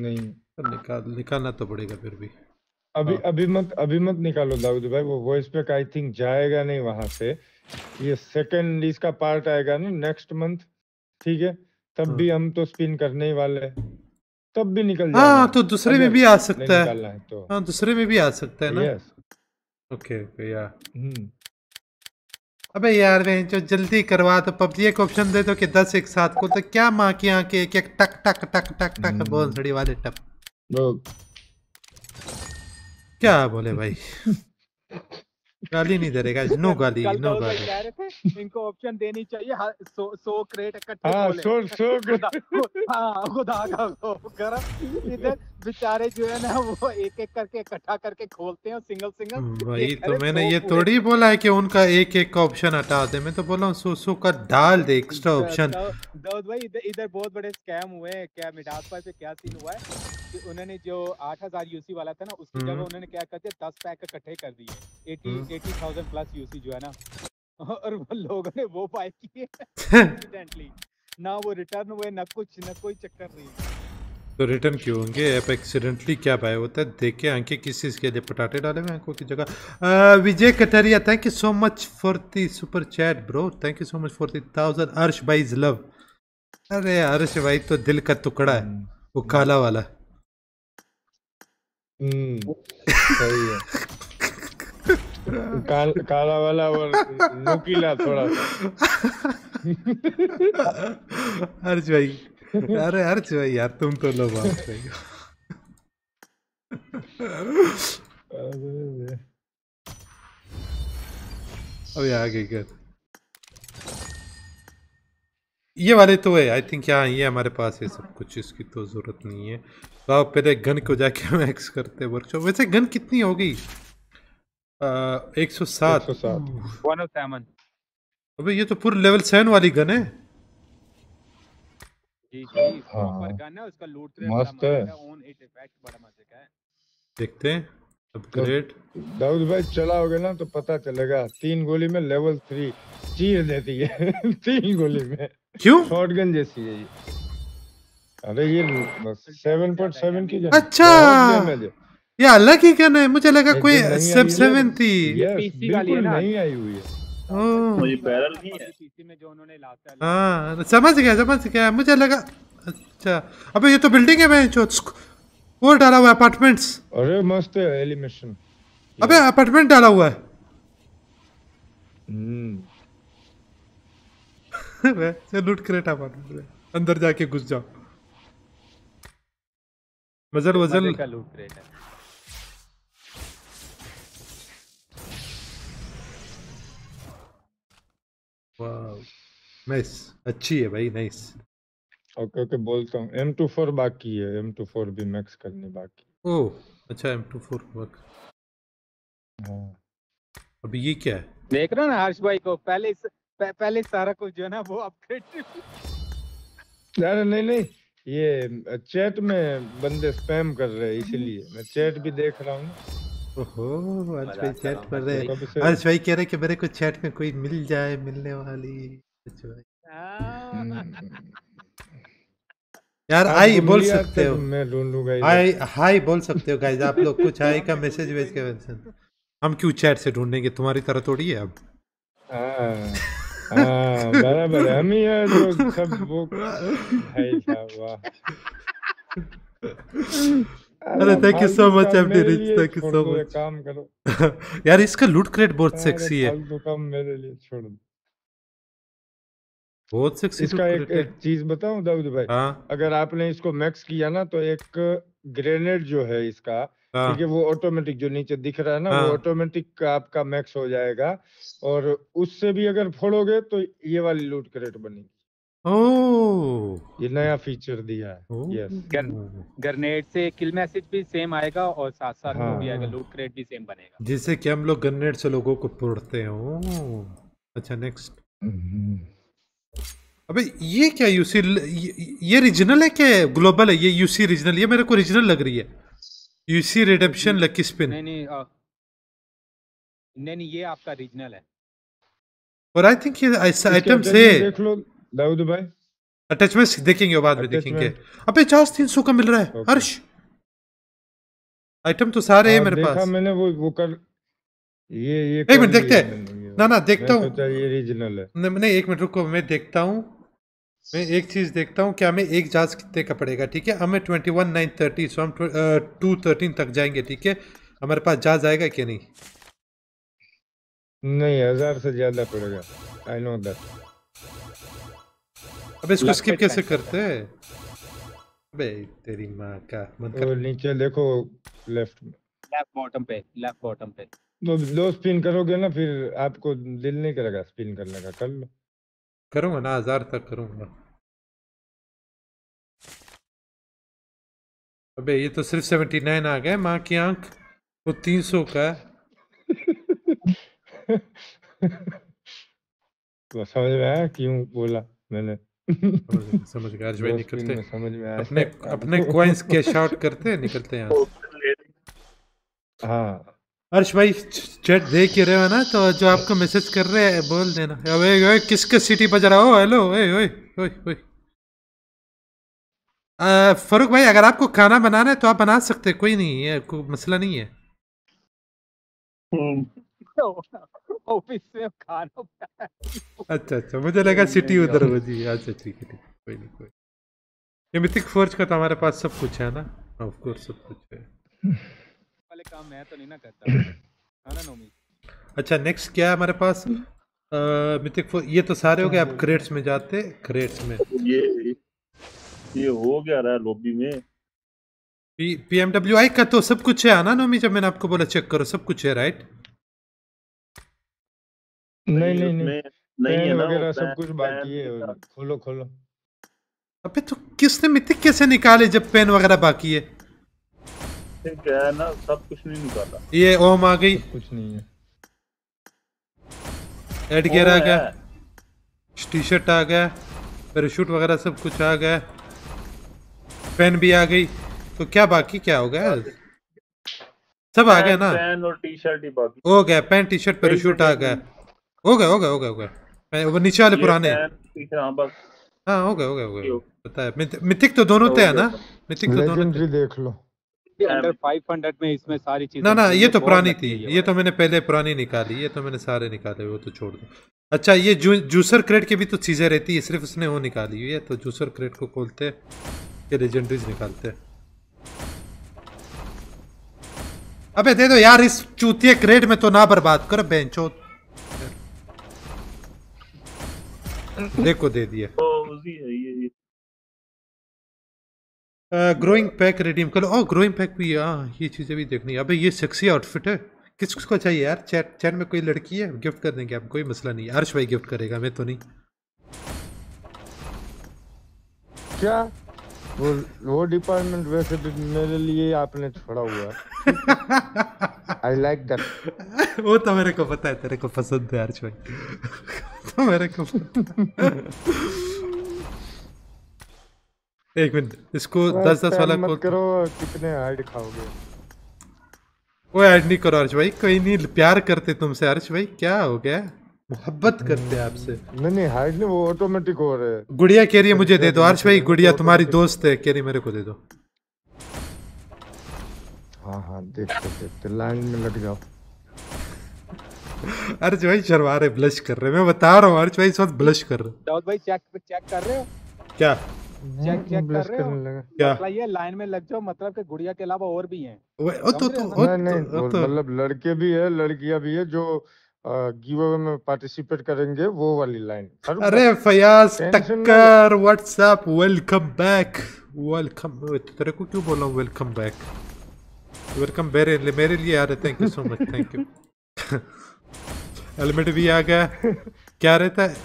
नहीं, निकाल निकालना तो पड़ेगा फिर भी अभी हाँ। अभी मत अभी मत निकालो दाऊद भाई वो वॉइस पैक आई थिंक जाएगा नहीं वहां से ये सेकंड इसका पार्ट आएगा ना नेक्स्ट मंथ ठीक है तब हाँ। भी हम तो स्पिन करने ही वाले हैं तब भी निकल जाएगा हाँ तो दूसरे में भी आ सकता है निकालना तो हाँ दूसरे में भी आ सकता है ना यस ओके ओके या अबे यार वे जो जल्दी करवा तो पबजी एक ऑप्शन दे दो कि दस एक साथ को तो क्या माँ की आंखें एक एक टक टक टक टक टक हम्म। बोल थोड़ी वाले टप क्या बोले भाई गाली नहीं दे गाइस नो गाली नो तो गाली कह रहे थे इनको ऑप्शन देनी चाहिए सो सो क्रेट इकट्ठे हां सो सो हां खुदा का गरम इधर बेचारे जो है ना वो एक एक करके इकट्ठा करके खोलते हैं सिंगल सिंगल हम्म, भाई तो मैंने ये थोड़ी बोला है कि उनका एक एक का ऑप्शन हटा दे मैं तो बोला हूँ सो सो का डाल दे एक्स्ट्रा ऑप्शन दाऊद भाई इधर इधर बहुत बड़े स्कैम हुए हैं क्या मिडास से क्या सीन हुआ है कि उन्होंने जो 8000 यूसी वाला था ना उसकी जगह हम्म। उन्होंने क्या कर दिया 10 पैक इकट्ठे कर दिए hmm. Eighty thousand plus UC जो है ना और वो लोगों ने वो बाय की ना वो रिटर्न हुए ना कुछ ना कोई चक्कर नहीं तो रिटर्न क्यों होंगे ऐप एक्सीडेंटली क्या बाय होता है देख के आंखें किस चीज़ के लिए पटाटे डाले हुए आंखों की जगह Vijay Kataria thank you so much for the super chat bro thank you so much for the thousand Arsh भाई लव अरे अर्श भाई तो दिल का टुकड़ा है वो काला वाला हम्म, सही है काल, काला वाला और नुकीला थोड़ा हर्ष भाई अरे हर्ष भाई यार तुम तो लो बात अबे आगे कर ये वाले तो है आई थिंक यहाँ ये हमारे पास है सब कुछ इसकी तो ज़रूरत नहीं है तो पहले गन को जाके हम एक्स करते हैं वर्कशॉप वैसे गन कितनी होगी 107 अबे ये तो पूरे लेवल सेवन वाली गन है जी जी हाँ। उसका तो है देखते हैं अपग्रेड तो दाऊद भाई चलाओगे ना तो पता चलेगा तीन गोली में लेवल थ्री चीर देती है तीन गोली में क्यों शॉटगन जैसी है ये अरे ये सेवन पॉइंट सेवन की अच्छा ये अलग ही गन है मुझे लगा कोई एसएम सेवन थी समझ गया समझ गया मुझे लगा अच्छा अबे ये तो बिल्डिंग है मैं जो वो डाला हुआ अपार्टमेंट्स अरे मस्त है एलिमेशन अबे अपार्टमेंट डाला हुआ है लूट क्रेट अपार्टमेंट में अंदर जाके घुस जाओ वजल का लूट क्रेट है नाइस अच्छी है भाई नाइस ओके ओके बोलता हूँ एम टू फोर बाकी है एम टू फोर भी मैक्स करने बाकी ओ अच्छा एम टू फोर बाकी अभी ये क्या है देख रहा ना हर्ष भाई को पहले स, पहले सारा कुछ जो है ना वो अपग्रेड नहीं नहीं नहीं ये चैट में बंदे स्पैम कर रहे हैं इसीलिए मैं चैट भी देख रहा हूँ ओहो आज भाई चैट कर रहे तो। आज भाई कह रहे कि मेरे को चैट में कोई मिल जाए मिलने वाली हम्म। यार बोल सकते हो मैं ढूंढ लूंगा बोल सकते हो गाइस आप लोग कुछ हाय का मैसेज भेज के मेंशन हम क्यों चैट से ढूंढेंगे तुम्हारी तरह थोड़ी है अब बराबर हम ही यार सब वो साहब वाह अरे thank you so much D rich thank you so much काम करो यार इसका लूट क्रेट बहुत सेक्सी है तो कम मेरे लिए छोड़ दो बहुत सेक्सी इसका एक, एक चीज बताऊं दाऊद भाई हाँ? अगर आपने इसको मैक्स किया ना तो एक ग्रेनेड जो है इसका हाँ। ठीक है वो ऑटोमेटिक जो नीचे दिख रहा है ना वो ऑटोमेटिक हाँ। आपका मैक्स हो जाएगा और उससे भी अगर फोड़ोगे तो ये वाली लूट क्रेट बनेगी ओह oh! ये नया फीचर दिया है यस oh. ग्रेनेड से किल मैसेज भी सेम आएगा और साथ साथ हाँ। भी हाँ। आएगा लूट क्रेट भी सेम बनेगा जिससे कि हम लोग ग्रेनेड से लोगों को पुड़ते हैं ओह oh. अच्छा नेक्स्ट अबे ये क्या यूसी ये, ये रीजनल है क्या ग्लोबल है ये यूसी रीजनल ये मेरे को रीजनल लग रही है यूसी रिडेम्पशन लकी स्पिन नहीं नहीं नहीं नहीं ये आपका रीजनल है और आई थिंक ये आइटम्स है देख लो दाऊद भाई अटैचमेंट्स देखेंगे बाद में देखेंगे अबे चार्ज तीन सौ का मिल रहा है हर्ष आइटम तो सारे हैं हाँ, मेरे पास मैंने वो वो कर ये ये एक मिनट देखते हैं ना ना देखता हूँ ये रीजनल है नहीं एक मिनट रुको मैं देखता हूँ मैं एक चीज देखता हूँ कि हमें एक जहाज कितने का पड़ेगा ठीक है हमें twenty one nine thirty so हम टू थर्टीन तक जाएंगे ठीक है हमारे पास जहाज आएगा कि नहीं नहीं हजार से ज्यादा पड़ेगा आई नो दैट अब इसको स्किप कैसे करते हैं अबे तेरी माँ का मत कर नीचे देखो लेफ्ट में लेफ्ट बॉटम पे लेफ्ट बॉटम पे तो दो स्पिन करोगे ना फिर आपको दिल नहीं करेगा स्पिन करने का कर लो करूंगा ना हजार तक करूंगा अबे ये तो सिर्फ सेवेंटी नाइन आ गए माँ की आंख वो तो तीन सौ का है तो समझ में आया क्यों बोला मैंने समझ गया आज भाई निकलते अपने अपने कॉइंस कैश आउट करते हैं निकलते हैं यहाँ हाँ अर्श भाई चैट देख ही रहे हो ना तो जो आपको मैसेज कर रहे हैं बोल देना अबे ओए किसके सिटी बज रहा हो हेलो ओए ओए ओए ओए फरूक भाई अगर आपको खाना बनाना है तो आप बना सकते कोई नहीं है कोई मसला नहीं है हम्म। तो- ऑफिस में खाना अच्छा अच्छा मुझे लगा सिटी उधर हो जी अच्छा ठीक है ठीक कोई नहीं कोई ये मिथिक फोर्ज का तो हमारे पास सब कुछ है ना ऑफ कोर्स सब कुछ है वाले काम मैं तो नहीं ना करता हां ना नोमी अच्छा नेक्स्ट क्या है हमारे पास मिथिक फोर ये तो सारे हो गए अब क्रेट्स हाँ, में जाते क्रेट्स में ये ये हो गया रहा लॉबी में पी पीएमडब्ल्यूआई का तो सब कुछ है आना नोमी जब मैंने आपको बोला चेक करो सब कुछ है राइट नहीं नहीं नहीं है ना सब कुछ बाकी है खोलो खोलो अबे तो किसने मिथिक कैसे निकाले जब पेन वगैरह बाकी है ना सब कुछ नहीं निकाला ये ओम आ गई कुछ नहीं है एड गियर आ गया टी शर्ट आ गया पैराशूट वगैरह सब कुछ आ गया पेन भी आ गई तो क्या बाकी क्या हो गया सब आ गया ना पेन और टी शर्ट ही बाकी हो गया पेन टी शर्ट पैराशूट आ गया हो गए हो गए हो गए हो गए वो नीचे वाले पुराने हाँ हो गए हो गए हो गए पता है मिथिक तो दोनों थे है ना मिथिक तो दोनों देख लो अंडर 500 में इसमें सारी चीजें ना ना ये तो पुरानी थी ये तो मैंने पहले पुरानी निकाली ये तो मैंने सारे निकाले वो तो छोड़ दो अच्छा ये जू, जूसर क्रेट के भी तो चीजें रहती है सिर्फ उसने वो निकाली हुई है तो जूसर क्रेट को खोलते ये लेजेंडरीज निकालते अबे दे दो यार इस चूतिए क्रेट में तो ना बर्बाद करो बेंचो देखो दे दिया ग्रोइंग पैक रिडीम करो ओ ग्रोइंग पैक भी हाँ ये चीज़ें भी देखनी है अबे ये सेक्सी आउटफिट है किस किसको चाहिए यार चैट चैट में कोई लड़की है गिफ्ट कर देंगे आप कोई मसला नहीं अर्श भाई गिफ्ट करेगा मैं तो नहीं क्या वो वो डिपार्टमेंट वैसे भी तो मेरे लिए आपने तो छोड़ा हुआ है आई लाइक दैट वो तो मेरे को पता है तेरे को पसंद है यार छोई तो मेरे को एक मिनट इसको दस दस वाला को करो कितने ऐड खाओगे वो ऐड नहीं करो अर्श भाई कोई नहीं प्यार करते तुमसे अर्श भाई क्या हो गया मोहब्बत करते हैं आपसे नहीं नहीं हाइट नहीं वो ऑटोमेटिक हो रहे हैं गुड़िया कह रही है मुझे दे दो हर्ष भाई गुड़िया तुम्हारी दोस्त है कह रही मेरे को दे दो हाँ हाँ देखते देखते लाइन में लग जाओ अर्ज भाई शर्मा रहे ब्लश कर रहे मैं बता रहा हूँ अर्ज भाई इस वक्त ब्लश कर रहे दाऊद भाई चेक चेक कर रहे हो क्या चेक चेक कर रहे हो क्या मतलब ये लाइन में लग जाओ मतलब कि गुड़िया के अलावा और भी हैं ओ तो तो, तो मतलब लड़के भी है लड़कियां भी है जो गिव अवे में पार्टिसिपेट करेंगे वो वाली लाइन अरे फयाज टक्कर व्हाट्सएप वेलकम बैक वेलकम तेरे को क्यों बोला वेलकम बैक वेलकम बेरे ले मेरे लिए आ रहे thank you so much thank you helmet भी आ गया क्या रहता है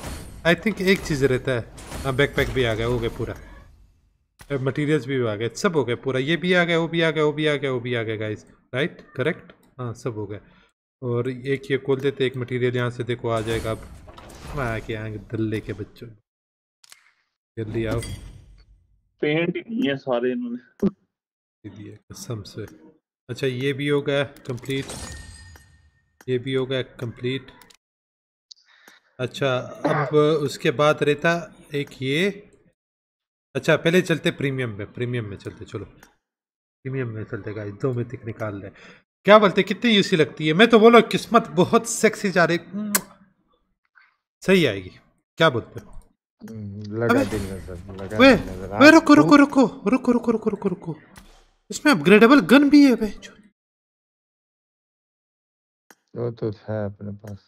आई थिंक एक चीज रहता है हाँ बैकपैक भी आ गया हो गया पूरा मटेरियल्स भी आ गए सब हो गए पूरा ये भी आ गया वो भी आ गया वो भी आ गया वो भी आ गया गाइस राइट करेक्ट हाँ सब हो गया और एक ये खोल देते एक मटेरियल यहाँ से देखो आ जाएगा अब आ के आएंगे दल्ले के बच्चों जल्दी आओ पेंट ही है सारे इन्होंने दिए कसम से अच्छा ये भी हो गया कंप्लीट ये भी हो गया कंप्लीट अच्छा अब उसके बाद रहता एक ये अच्छा पहले चलते प्रीमियम में प्रीमियम में चलते चलो प्रीमियम में चलते गाइस दो तिक निकाल ले क्या बोलते कितनी यूसी लगती है मैं तो बोलो किस्मत बहुत सेक्सी जा रही हम्म। सही आएगी क्या बोलते हम्म, लगा वे, रुको रुको रुको रुको रुको रुको रुको रुको इसमें अपग्रेडेबल गन भी है भाई वो तो है अपने पास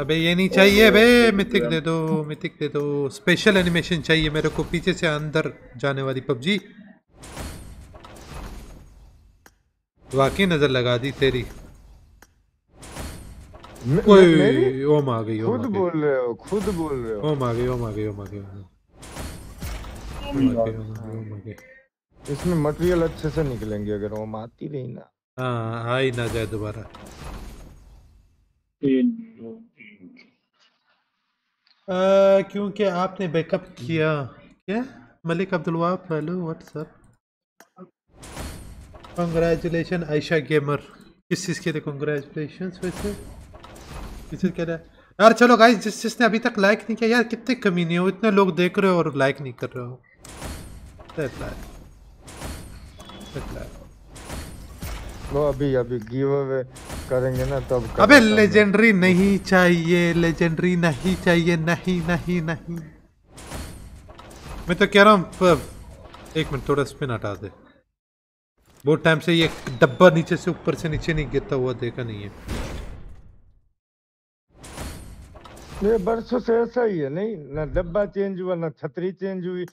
अबे ये नहीं चाहिए बे मिथिक दे दो मिथिक दे दो स्पेशल एनिमेशन चाहिए मेरे को पीछे से अंदर जाने वाली पबजी वाकई नजर लगा दी तेरी ओए ओम आ गई खुद बोल रहे हो खुद बोल रहे हो ओम आ गई ओम आ गई ओम आ गई इसमें मटेरियल अच्छे से निकलेंगे अगर ओम आती रही ना हाँ आई ना जाए दोबारा क्योंकि आपने बैकअप किया क्या मलिक अब्दुल वाप hello WhatsApp congratulation Ayesha gamer किस चीज़ के लिए कॉन्ग्रेचुलेशन वैसे किस चीज़ के लिए यार चलो गाइस जिस जिसने अभी तक लाइक नहीं किया यार कितने कमी नहीं हो इतने लोग देख रहे हो और लाइक नहीं कर रहे हो वो अभी अभी गिव अवे करेंगे ना तब कर अबे लेजेंडरी नहीं चाहिए लेजेंडरी नहीं चाहिए नहीं नहीं नहीं मैं तो कह रहा हूँ एक मिनट थोड़ा स्पिन हटा दे बहुत टाइम से ये डब्बा नीचे से ऊपर से नीचे नहीं गिरता हुआ देखा नहीं है ये बरसों से ऐसा ही है नहीं ना डब्बा चेंज हुआ ना छतरी चेंज हुई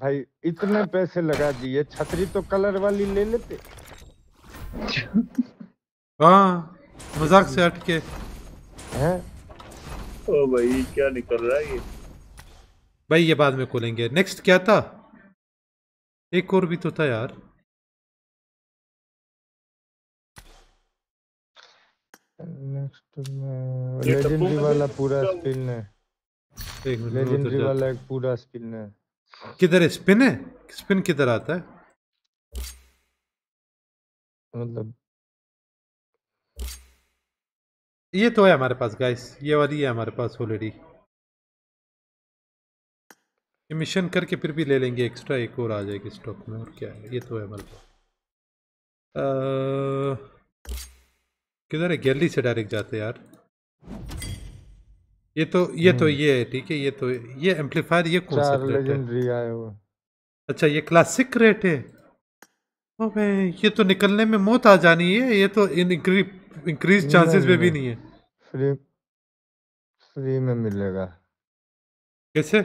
भाई इतने पैसे लगा दिए छतरी तो कलर वाली ले लेते हाँ मजाक से हटके है ओ भाई क्या निकल रहा है ये भाई ये बाद में खोलेंगे नेक्स्ट क्या था एक और भी तो था यार नेक्स्ट में लेजेंडरी वाला पूरा स्पिन है एक लेजेंडरी वाला एक पूरा स्पिन है किधर है स्पिन है स्पिन किधर आता है मतलब ये तो है हमारे पास गाइस ये वाली है हमारे पास ऑलरेडी ये मिशन करके फिर भी ले लेंगे एक्स्ट्रा एक और आ जाएगी स्टॉक में और क्या है ये तो है हमारे पास किधर है गैली से डायरेक्ट जाते यार ये तो ये तो हम्म। ये है ठीक है ये तो ये एम्पलीफायर ये कौन सा रेट है अच्छा ये क्लासिक रेट है ओबे ये तो निकलने में मौत आ जानी है ये तो इन इंक्रीज चांसेस में भी नहीं है फ्री फ्री में मिलेगा कैसे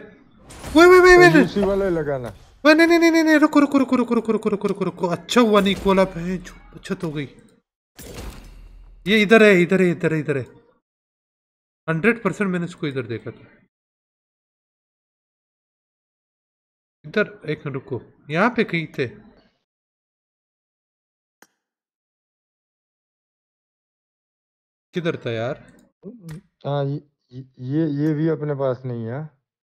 वे वे वे वे उसी वाला लगाना वे नहीं नहीं नहीं नहीं रुको रुको रुको रुको रुको रुको रुको रुको अच्छा हुआ नहीं कोला पे छूट बचत हो गई ये इधर है इधर है इधर है इधर है हंड्रेड परसेंट मैंने इसको इधर देखा था इधर एक रुको यहाँ पे कहीं थे किधर था यार आ, ये ये भी अपने पास नहीं है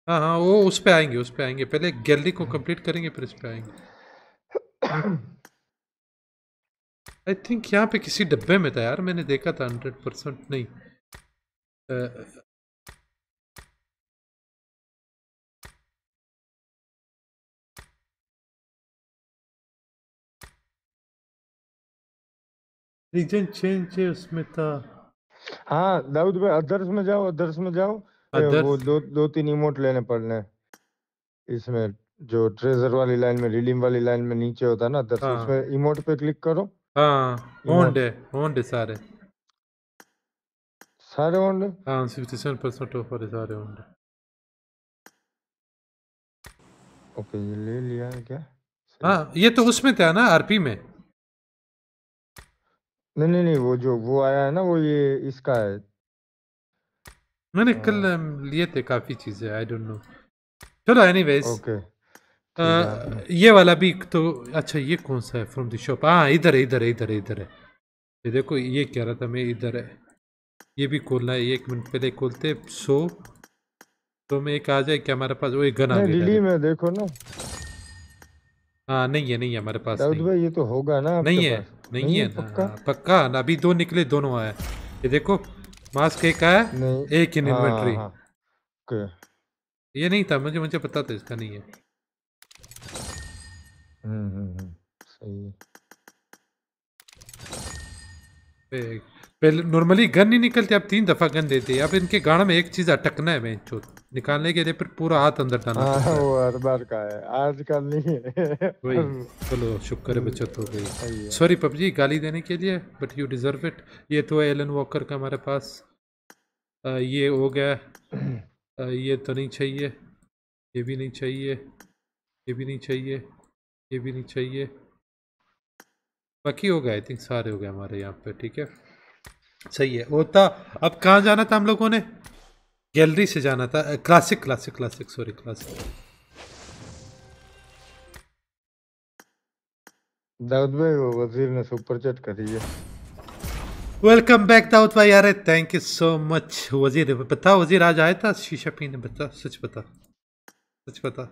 हाँ हाँ वो उस पे आएंगे उस पे आएंगे पहले गैलरी को हम्म। कंप्लीट करेंगे फिर इस पे आएंगे आई थिंक यहाँ पे किसी डब्बे में था यार मैंने देखा था हंड्रेड परसेंट नहीं uh, रीजन चेंज है उसमें था हाँ दाऊद भाई अदर्स में जाओ अदर्स में जाओ अदर्स? वो दो दो तीन इमोट लेने पड़ने इसमें जो ट्रेजर वाली लाइन में रिडीम वाली लाइन में नीचे होता है ना अदर्स हाँ। उसमें इमोट पे क्लिक करो हाँ ओन्ड है ओन्ड है सारे सारे ओन्ड हाँ 67 परसेंट ऑफर है सारे ओन्ड ओके ये ले लिया है क्या हाँ ये तो उसमें नहीं नहीं नहीं वो जो वो आया है ना वो ये इसका है मैंने कल हाँ। लिए थे काफी चीजें आई डोंट नो चलो एनीवेज ओके okay. ये वाला भी तो अच्छा ये कौन सा है फ्रॉम दी शॉप हाँ इधर है इधर है इधर है इधर है ये देखो ये कह रहा था मैं इधर है ये भी खोलना है एक मिनट पहले खोलते सो तो मैं एक आ जाए क्या हमारे पास वो एक गन आ गया में देखो ना हाँ नहीं है नहीं है हमारे पास भाई ये तो होगा ना नहीं है नहीं, नहीं है पक्का ना, पक्का ना अभी दो निकले दोनों आया ये देखो मास्क एक आया एक इन्वेंटरी हाँ, हाँ, हाँ। ये नहीं था मुझे मुझे पता था इसका नहीं है पहले नॉर्मली गन नहीं निकलती आप तीन दफा गन देते अब इनके गाना में एक चीज अटकना है मैं निकालने के लिए फिर पूरा हाथ अंदर डालना हाँ, वो हर बार का है कल नहीं चलो शुक्र बचत हो गई सॉरी पबजी गाली देने के लिए बट यू डिजर्व इट ये तो है एलन वॉकर का हमारे पास आ, ये हो गया आ, ये तो नहीं चाहिए ये भी नहीं चाहिए ये भी नहीं चाहिए ये भी नहीं चाहिए बाकी हो गए आई थिंक सारे हो गए हमारे यहाँ पे ठीक है सही है होता अब कहाँ जाना था हम लोगों ने गैलरी से जाना था classic classic classic sorry classic Dawood भाई वो वजीर ने सुपर चैट कर दिया वेलकम बैक दाऊद भाई अरे थैंक यू सो मच वजीर बता वजीर आज आया था शीशा पीने बता सच बता सच पता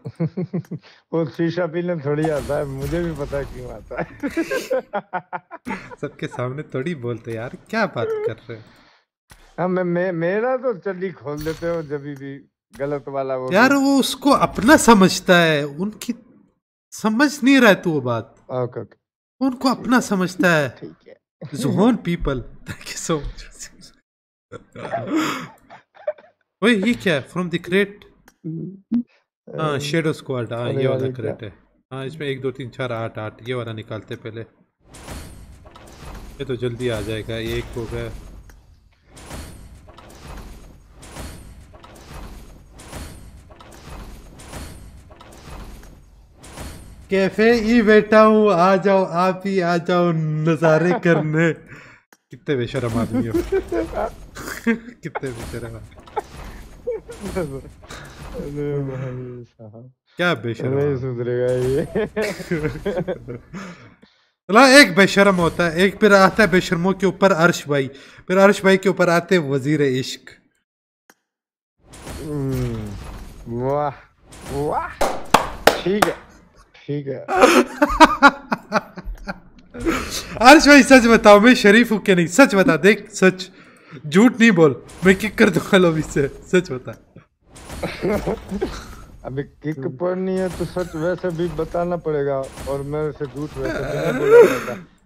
वो शीशा पीने थोड़ी आता है मुझे भी पता क्यों आता है सबके सामने थोड़ी बोलते यार क्या बात कर रहे हैं हाँ, मैं मे, मेरा तो चली खोल देते हो जब भी गलत वाला वो यार वो उसको अपना समझता है उनकी समझ नहीं रहा तू वो बात ओके ओके उनको अपना समझता है ठीक है John people thank you so much ये क्या फ्रॉम द ग्रेट हाँ शेडो स्क्वाड हाँ ये वाला करेक्ट है हाँ इसमें एक दो तीन चार आठ आठ ये वाला निकालते पहले ये तो जल्दी आ जाएगा एक हो गया कैफे ही बैठा हूँ आ जाओ आप ही आ जाओ नजारे करने कितने बेशरम आदमी हो कितने बेशरम आदमी क्या बेशरम नहीं सुधरेगा ये एक बेशरम होता है एक फिर आता है बेशरमों के ऊपर अर्श भाई फिर अर्श भाई के ऊपर आते वजीर इश्क हम्म, वाह वाह ठीक है ठीक है अर्श भाई सच बताओ मैं शरीफ हूँ क्या नहीं सच बता देख सच झूठ नहीं बोल मैं किक कर दूंगा लोग से सच बता अभी किक पर नहीं है तो सच वैसे भी बताना पड़ेगा और मेरे से झूठ वैसे भी नहीं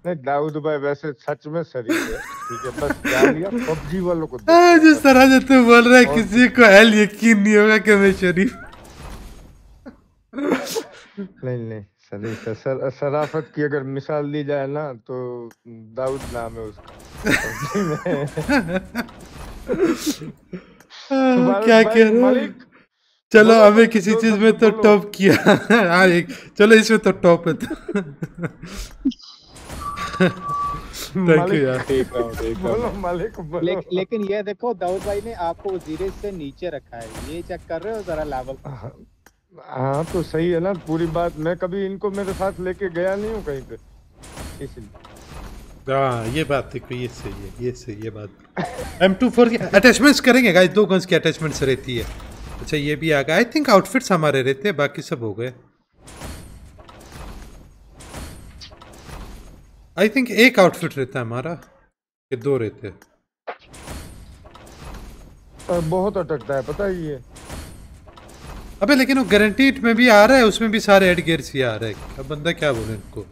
नहीं दाऊद भाई वैसे सच में सही है ठीक है बस गालियां पबजी वालों को हाँ, जिस तरह से तू बोल रहा है किसी को हेल यकीन नहीं होगा कि मैं शरीफ नहीं नहीं सही है सर सराफत की अगर मिसाल दी जाए ना तो दाऊद नाम है उसका तो हाँ, क्या कह रहे चलो हमें किसी चीज में तो टॉप किया हर हाँ, एक चलो इसमें तो टॉप है थैंक तो। यू यार मालिक ले, लेकिन ये देखो दाऊद भाई ने आपको जीरे से नीचे रखा है ये चेक कर रहे हो जरा लेवल हाँ, हाँ तो सही है ना पूरी बात मैं कभी इनको मेरे साथ लेके गया नहीं हूँ कहीं पे इसलिए ये बात देखो ये सही है ये सही ये बात एम टू फोर की अटैचमेंट्स करेंगे गाइस दो गन्स की अटैचमेंट्स रहती है अच्छा ये भी आ गया आई थिंक आउटफिट्स हमारे रहते हैं बाकी सब हो गए आई थिंक एक आउटफिट रहता है हमारा ये दो रहते हैं बहुत अटकता है पता ही है अबे लेकिन वो गारंटीड में भी आ रहा है उसमें भी सारे हेड गियर्स ही आ रहे हैं अब बंदा क्या बोले इनको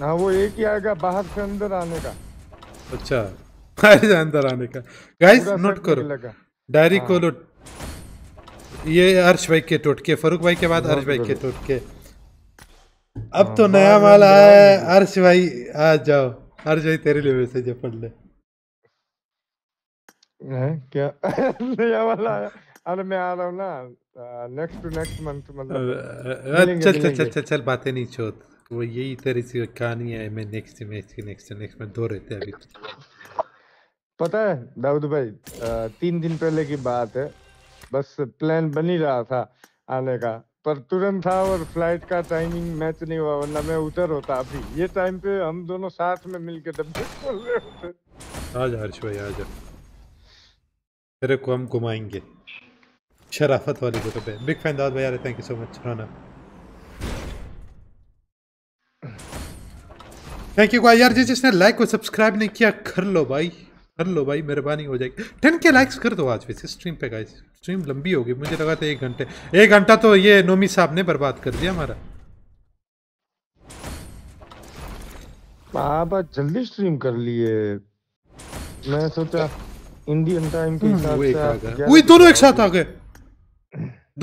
ना हाँ, वो एक ही आएगा बाहर से अंदर आने का अच्छा बाहर से अंदर आने का गाइस नोट करो डायरी हाँ। खोलो ये हर्ष भाई के टोटके फरूक भाई के बाद हर्ष हाँ, भाई के टोटके अब हाँ, तो नया माल आया है हर्ष भाई आ जाओ हर्ष भाई तेरे लिए मैसेज पढ़ ले है क्या नया वाला आया अरे मैं आ रहा हूँ ना नेक्स्ट टू नेक्स्ट मंथ मतलब चल चल चल चल बातें नहीं छोड़ वो यही तरह से कहानी है मैं नेक्स्ट मैच के नेक्स्ट नेक्स्ट में दो रहते अभी तो। पता है दाऊद भाई तीन दिन पहले की बात है बस प्लान बन ही रहा था आने का पर तुरंत था और फ्लाइट का टाइमिंग मैच नहीं हुआ वरना मैं उतर होता अभी ये टाइम पे हम दोनों साथ में मिलके डब्बे खोल रहे होते आ जा हर्ष भाई आ जा तेरे को हम घुमाएंगे शराफत वाली जगह पे बिग फैन दाऊद भाई यार thank you so much Rana thank you यार जी जिसने लाइक और सब्सक्राइब नहीं किया कर लो भाई कर लो भाई मेहरबानी हो जाएगी टेन के लाइक्स कर दो आज वैसे स्ट्रीम पे गाइस स्ट्रीम लंबी होगी मुझे लगा था एक घंटे एक घंटा तो ये नोमी साहब ने बर्बाद कर दिया हमारा बाबा जल्दी स्ट्रीम कर लिए मैं सोचा इंडियन टाइम के हम्म, हिसाब से वही दोनों एक साथ आ गए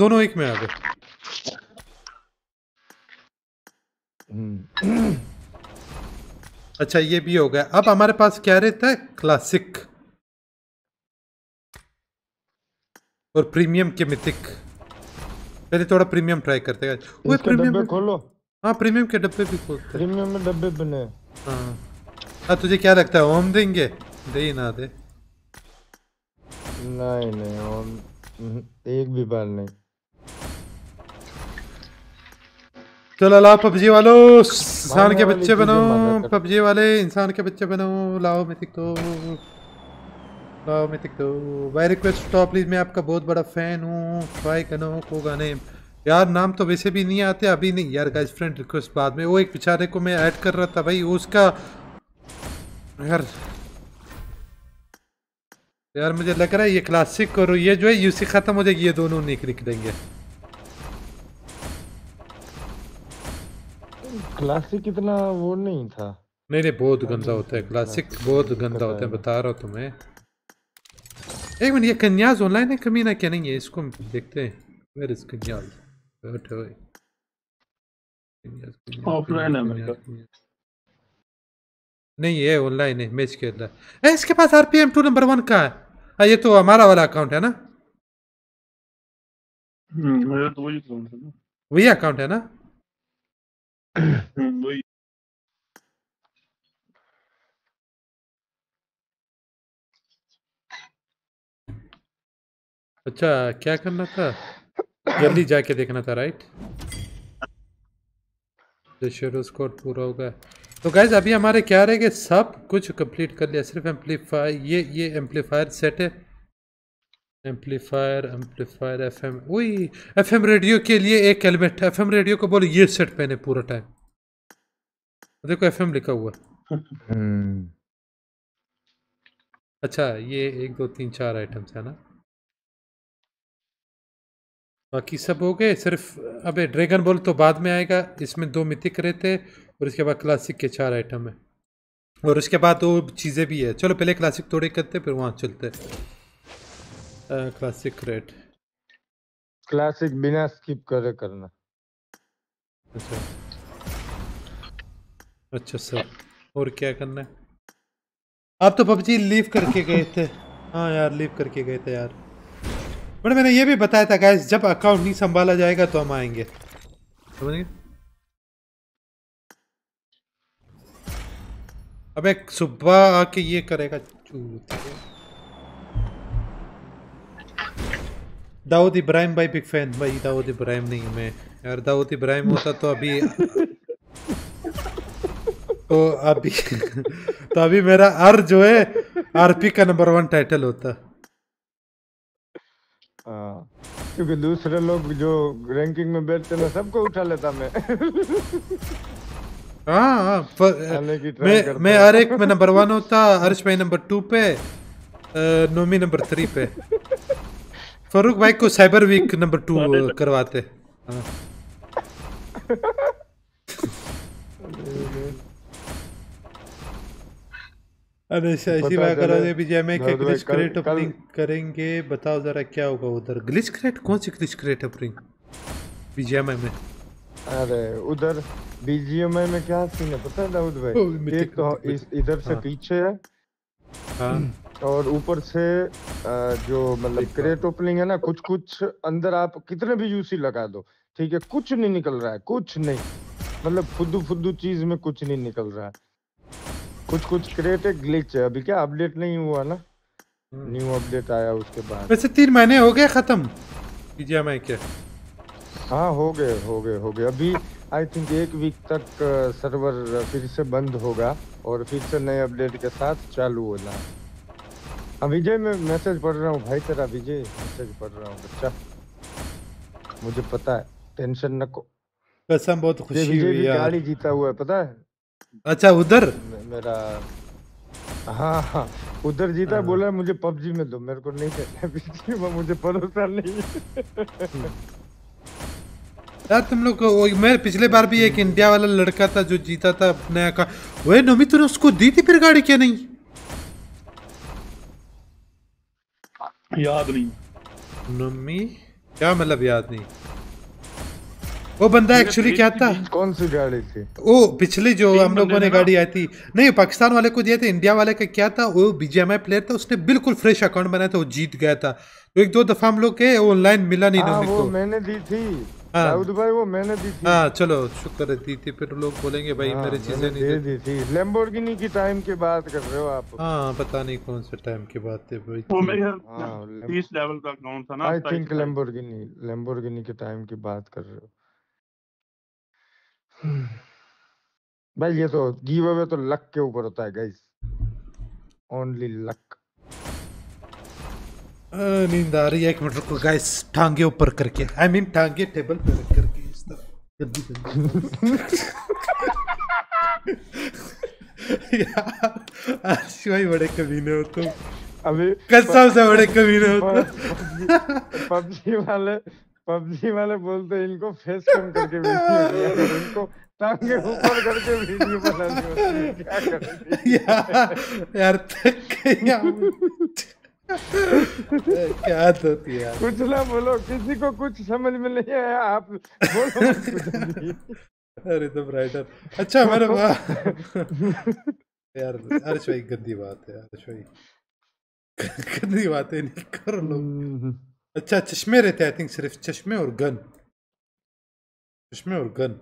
दोनों एक में आ गए हम्म। अच्छा ये भी हो गया अब हमारे पास क्या रहता है क्लासिक और प्रीमियम के मिथिक पहले थोड़ा प्रीमियम ट्राई करते हैं वो प्रीमियम खोलो हाँ प्रीमियम के डब्बे भी खोलते प्रीमियम में डब्बे बने हाँ हाँ तुझे क्या लगता है ओम देंगे दे ही ना दे नहीं नहीं ओम एक भी बार नहीं चलो लाओ पबजी वालो इंसान के बच्चे बनाओ पबजी वाले इंसान के बच्चे बनाओ लाओ मिथिक तो लाओ मिथिक तो बाय रिक्वेस्ट टॉप प्लीज मैं आपका बहुत बड़ा फैन हूँ ट्राई करो को गाने यार नाम तो वैसे भी नहीं आते अभी नहीं यार गाइस फ्रेंड रिक्वेस्ट बाद में वो एक बेचारे को मैं ऐड कर रहा था भाई उसका यार यार मुझे लग रहा है ये क्लासिक करो ये जो है यूसी खत्म हो जाएगी ये दोनों निकलेंगे क्लासिक इतना वो नहीं था नहीं नहीं बहुत हाँ, गंदा होता है क्लासिक बहुत गंदा होता है बता रहा हूँ तुम्हें एक मिनट ये कन्याज ऑनलाइन है कमी ना क्या नहीं है इसको देखते हैं वेयर इज कन्याज बैठे हुए नहीं ये ऑनलाइन है मैच खेल रहा है इसके पास R P M two number one का है हाँ, ये तो हमारा वाला अकाउंट है ना हम्म, मेरा तो अकाउंट है ना वही अकाउंट है ना अच्छा क्या करना था जल्दी जाके देखना था राइट स्कोर पूरा होगा तो गाइज अभी हमारे क्या रहेगा सब कुछ कंप्लीट कर लिया सिर्फ एम्पलीफाई ये ये एम्पलीफायर सेट है एम्पलीफायर एम्पलीफायर एफ एम वही एम रेडियो के लिए एक हेलमेट एफएम रेडियो को बोलो ये सेट पहने पूरा टाइम देखो एम लिखा हुआ हम्म। अच्छा ये एक दो तीन चार आइटम्स है ना बाकी सब हो गए सिर्फ अबे ड्रैगन बॉल तो बाद में आएगा इसमें दो मिथिक रहते और इसके बाद क्लासिक के चार आइटम है और उसके बाद वो चीज़ें भी है चलो पहले क्लासिक थोड़ी करते फिर वहाँ चलते हैं क्लासिक रेट क्लासिक बिना स्किप करे करना अच्छा अच्छा सर और क्या करना है आप तो पबजी लीव करके गए थे हाँ यार लीव करके गए थे यार बट मैंने ये भी बताया था गैस जब अकाउंट नहीं संभाला जाएगा तो हम आएंगे समझ गए अबे सुबह आके ये करेगा चूत दाऊद इब्राहिम भाई बिग फैन भाई दाऊद इब्राहिम नहीं हूँ मैं यार दाऊद इब्राहिम होता तो अभी तो अभी तो अभी मेरा आर जो है आरपी का नंबर वन टाइटल होता हाँ, क्योंकि दूसरे लोग जो रैंकिंग में बैठते हैं सबको उठा लेता मैं आ, आ, हाँ, हाँ मैं मैं हर एक में नंबर वन होता हर्ष भाई नंबर टू पे नोमी नंबर थ्री पे फारूक भाई को साइबर वीक नंबर टू करवाते अरे शशि भाई करो ये बीजेम में क्या ग्लिच क्रिएट अपरिंग करेंगे बताओ जरा क्या होगा उधर ग्लिच क्रेट कौन सी ग्लिच क्रेट अपरिंग बीजेम में अरे उधर बीजीएमआई में क्या सीन है पता है दाऊद भाई एक तो इधर से हाँ। पीछे है हाँ और ऊपर से जो मतलब क्रेट ओपनिंग है ना कुछ कुछ अंदर आप कितने भी यूसी लगा दो ठीक है कुछ नहीं निकल रहा है कुछ नहीं मतलब फुद्दू फुद्दू चीज में कुछ नहीं निकल रहा है कुछ कुछ क्रेट है ग्लिच है अभी क्या अपडेट नहीं हुआ ना न्यू हम्म। अपडेट आया उसके बाद वैसे तीन महीने हो गए खत्म के हाँ हो गए हो गए हो गए अभी आई थिंक एक वीक तक सर्वर फिर से बंद होगा और फिर से नए अपडेट के साथ चालू होना है विजय मैं मैसेज पढ़ रहा हूँ भाई तेरा विजय मैसेज पढ़ रहा हूँ बच्चा मुझे पता है टेंशन न को कसम बहुत खुशी हुई यार गाड़ी जीता हुआ है पता है अच्छा उधर मेरा हाँ हाँ उधर जीता हाँ। बोला है मुझे पबजी में दो मेरे को नहीं करना पबजी में मुझे भरोसा नहीं यार तुम लोग मैं पिछले बार भी एक इंडिया वाला लड़का था जो जीता था नया का वही नोमी तुमने उसको दी थी फिर गाड़ी क्या नहीं याद नहीं नम्मी क्या मतलब याद नहीं वो बंदा एक्चुअली क्या था कौन सी गाड़ी थी वो पिछली जो हम लोगों ने गाड़ी आई थी नहीं पाकिस्तान वाले को दिए थे इंडिया वाले का क्या था वो बीजेएमआई प्लेयर था उसने बिल्कुल फ्रेश अकाउंट बनाया था वो जीत गया था तो एक दो दफा हम लोग के ऑनलाइन मिला नहीं आ, हाँ, वो मैंने दी थी हाँ। दाऊद भाई वो मैंने दी थी हाँ चलो शुक्र है दी थी फिर लोग बोलेंगे भाई हाँ, मेरे चीजें नहीं दे दी थी लैम्बोर्गिनी की टाइम के बात कर रहे हो आप हाँ पता नहीं कौन से टाइम की बात है भाई वो मेरे हाँ, तीस लेवल का अकाउंट था ना आई थिंक लैम्बोर्गिनी लैम्बोर्गिनी के टाइम की बात कर रहे हो hmm. भाई ये तो गिव अवे तो लक के ऊपर होता है गाइस ओनली लक नींद आ रही है एक मिनट रुको गाइस टांगे ऊपर करके आई I मीन mean, टांगे टेबल पे रख करके इस तरह जल्दी जल्दी यार शिवाय बड़े कमीने हो तुम अभी कसम से बड़े कमीने हो तुम पबजी वाले पबजी वाले बोलते हैं इनको फेस कम करके वीडियो इनको टांगे ऊपर करके वीडियो बनानी दो है क्या करेंगे यार यार तक क्या तो यार कुछ ना बोलो किसी को कुछ समझ में नहीं आया आप बोलो अरे तो राइटर अच्छा मेरे बात यार अरे गंदी बात है हर्ष भाई गंदी है नहीं कर लो हम्म। अच्छा चश्मे रहते आई थिंक सिर्फ चश्मे और गन चश्मे और गन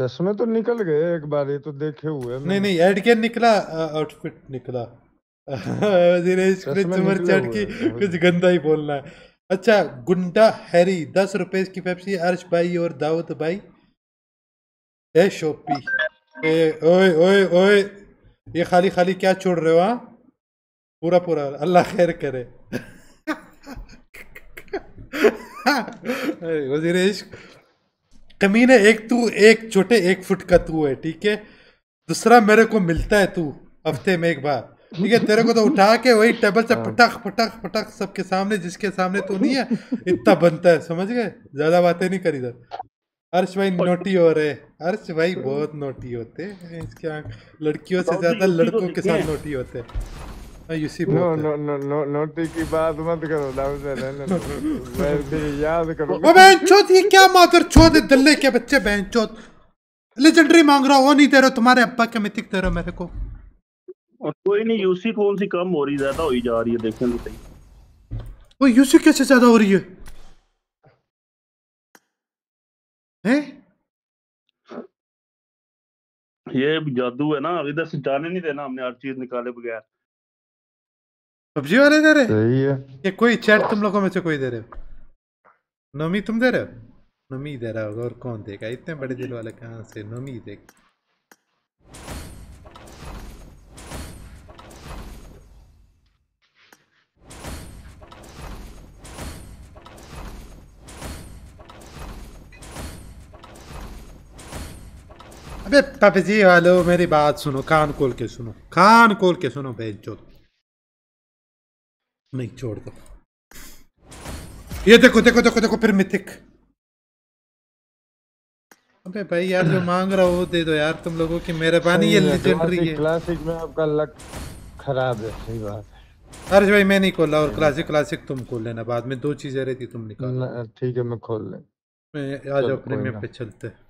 चश्मे तो निकल गए एक बार ये तो देखे हुए नहीं नहीं एड क्या निकला आउटफिट निकला दिनेश चमर चट की कुछ गंदा ही बोलना है अच्छा गुंडा हैरी दस रुपए की पेप्सी अर्श भाई और दाऊद भाई ए शोपी ए ओए ओए ओए ये खाली खाली क्या छोड़ रहे हो हाँ पूरा पूरा अल्लाह खैर करे वजीर इश्क है एक तू एक छोटे एक फुट का तू है ठीक है दूसरा मेरे को मिलता है तू हफ्ते में एक बार ठीक है तेरे को तो उठा के वही टेबल से हाँ। पटक पटक पटक सबके सामने जिसके सामने तू नहीं है इतना बनता है समझ गए ज्यादा बातें नहीं करी सर अर्श भाई नोटी हो रहे अर्श भाई बहुत नोटी होते इसके लड़कियों से ज्यादा तो लड़कों के साथ नोटी होते हैं यूसी हाँ, no no no no naughty की बात मत करो डाउन याद करो ओ बहन चोद ये क्या मातर चोद दिल्ली के बच्चे बहन चोद लेजेंडरी मांग रहा हो नहीं दे रहे तुम्हारे अब्बा के मिथिक दे रहे मेरे को और कोई नहीं यूसी कौन सी कम हो रही ज्यादा हो ही जा रही है देखने में सही वो यूसी कैसे ज्यादा हो रही है हैं ये जादू है ना इधर से जाने नहीं देना हमने हर चीज निकाले बगैर पबजी वाले दे रहे सही है ये कोई चैट तुम लोगों में से कोई दे रहे हो नमी तुम दे रहे हो नमी दे रहा होगा और कौन देगा इतने बड़े दिल वाले कहां से नमी देगा अबे पबजी वालों मेरी बात सुनो कान खोल के सुनो कान खोल के सुनो भेज जो नहीं छोड़ दो ये देखो देखो देखो देखो फिर मिथिक अबे भाई यार जो मांग रहा हो दे दो यार तुम लोगों की मेहरबानी ये लेजेंडरी है क्लासिक में आपका लक खराब है सही बात है अरे भाई मैं नहीं खोला और क्लासिक क्लासिक तुम खोल लेना बाद में दो चीजें रहती तुम निकाल ठीक है मैं खोल ले मैं आज अपने में पे चलते हैं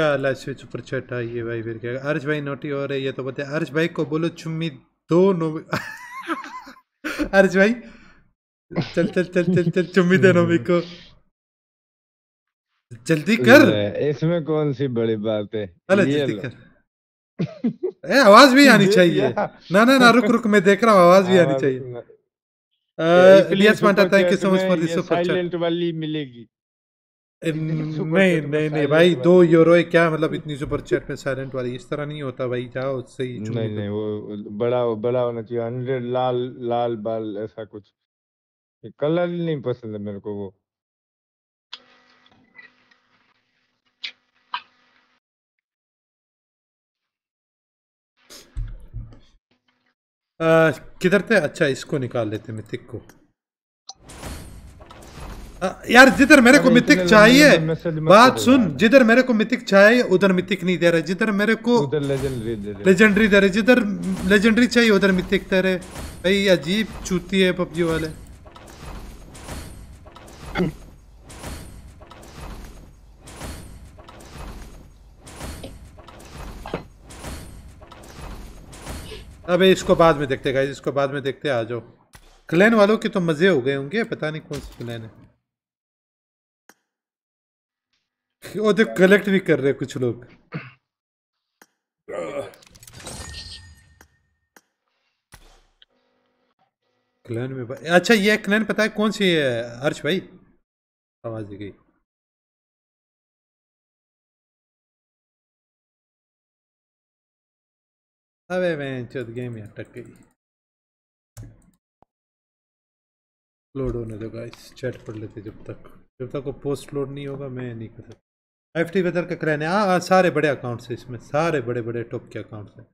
क्या ला सुपर चैट आई है भाई फिर क्या अर्ज भाई नोटी हो रही है तो बताए अर्ज भाई को बोलो चुम्मी दो नो अर्ज भाई चल चल चल चल चल चुम्मी दे नोमी को जल्दी कर इसमें कौन सी बड़ी बात है चलो जल्दी कर ए, आवाज भी आनी चाहिए ना ना ना रुक रुक मैं देख रहा हूँ आवाज भी आनी चाहिए तो इलियास मांटा thank you so much for this super chat silent वाली मिलेगी नहीं नहीं नहीं भाई दो यूरो क्या मतलब इतनी सुपर चैट में साइलेंट वाली इस तरह नहीं होता भाई जाओ उससे ही नहीं नहीं वो बड़ा बड़ा होना चाहिए हंड्रेड लाल लाल बाल ऐसा कुछ कलर नहीं पसंद है मेरे को वो किधर थे अच्छा इसको निकाल लेते मिथिक को यार जिधर मेरे को मिथिक चाहिए बात सुन जिधर मेरे को मिथिक चाहिए उधर मिथिक नहीं दे रहे जिधर मेरे को लेजेंडरी दे रहे जिधर लेजेंडरी चाहिए उधर मिथिक दे रहे भाई अजीब चूती है पबजी वाले अबे इसको बाद में देखते गाइस इसको बाद में देखते आ जाओ क्लैन वालों के तो मजे हो गए होंगे पता नहीं कौन सी क्लैन है और देख कलेक्ट भी कर रहे कुछ लोग क्लैन में अच्छा ये क्लैन पता है कौन सी है हर्ष भाई आवाज गई अबे मैं गेम यहाँ टक गई लोड होने दो गाइस चैट पढ़ लेते जब तक जब तक वो पोस्ट लोड नहीं होगा मैं नहीं कर सकता एफ टी वेदर का कराने है हाँ, हाँ सारे बड़े अकाउंट्स हैं इसमें सारे बड़े बड़े टॉप के अकाउंट्स हैं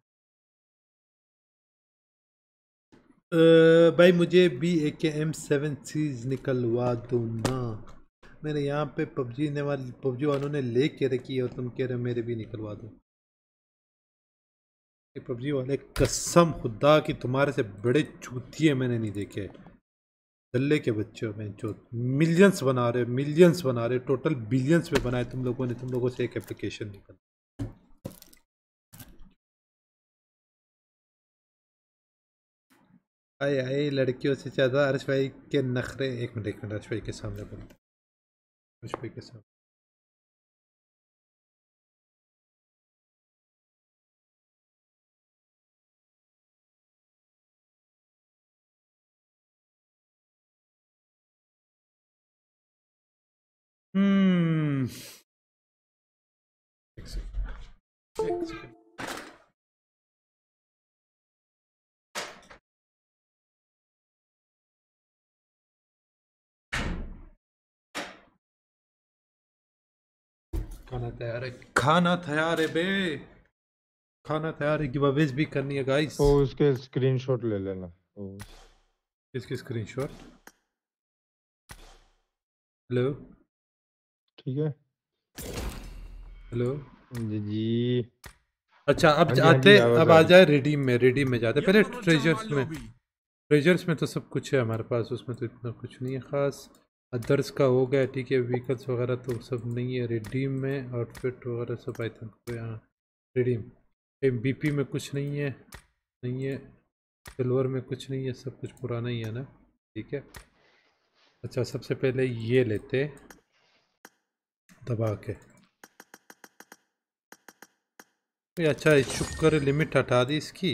भाई मुझे बी ए के एम सेवन सीज निकलवा दो ना मैंने यहाँ पे पबजी ने वाले पबजी वालों ने ले के रखी है और तुम कह रहे हो मेरे भी निकलवा दो पबजी वाले कसम खुदा कि तुम्हारे से बड़े है मैंने नहीं देखे गले के बच्चों में जो मिलियंस बना रहे मिलियंस बना रहे टोटल बिलियंस में बनाए तुम लोगों ने तुम लोगों से एक एप्लीकेशन निकल आए आए लड़कियों से ज़्यादा अर्श भाई के नखरे एक मिनट एक मिनट अर्श भाई के सामने बोलते अर्श भाई के सामने Hmm. खाना तैयार है खाना तैयार है बे खाना तैयार है गिवअवेज भी करनी है गाइस ओ उसके स्क्रीनशॉट ले लेना ओ इसके स्क्रीनशॉट हेलो ठीक है हेलो जी जी अच्छा अब हाँ हाँ जाते अब आ जाए रिडीम में रिडीम में जाते पहले ट्रेजर्स तो में ट्रेजर्स में तो सब कुछ है हमारे पास उसमें तो इतना कुछ नहीं है ख़ास अदर्स का हो गया ठीक है व्हीकल्स वगैरह तो सब नहीं है रिडीम में आउटफिट वगैरह सब आई थिंक तो यहाँ रिडीम बीपी में कुछ नहीं है नहीं है सिल्वर में कुछ नहीं है सब कुछ पुराना ही है ना ठीक है अच्छा सबसे पहले ये लेते दबा के ये अच्छा शुक्र लिमिट हटा दी इसकी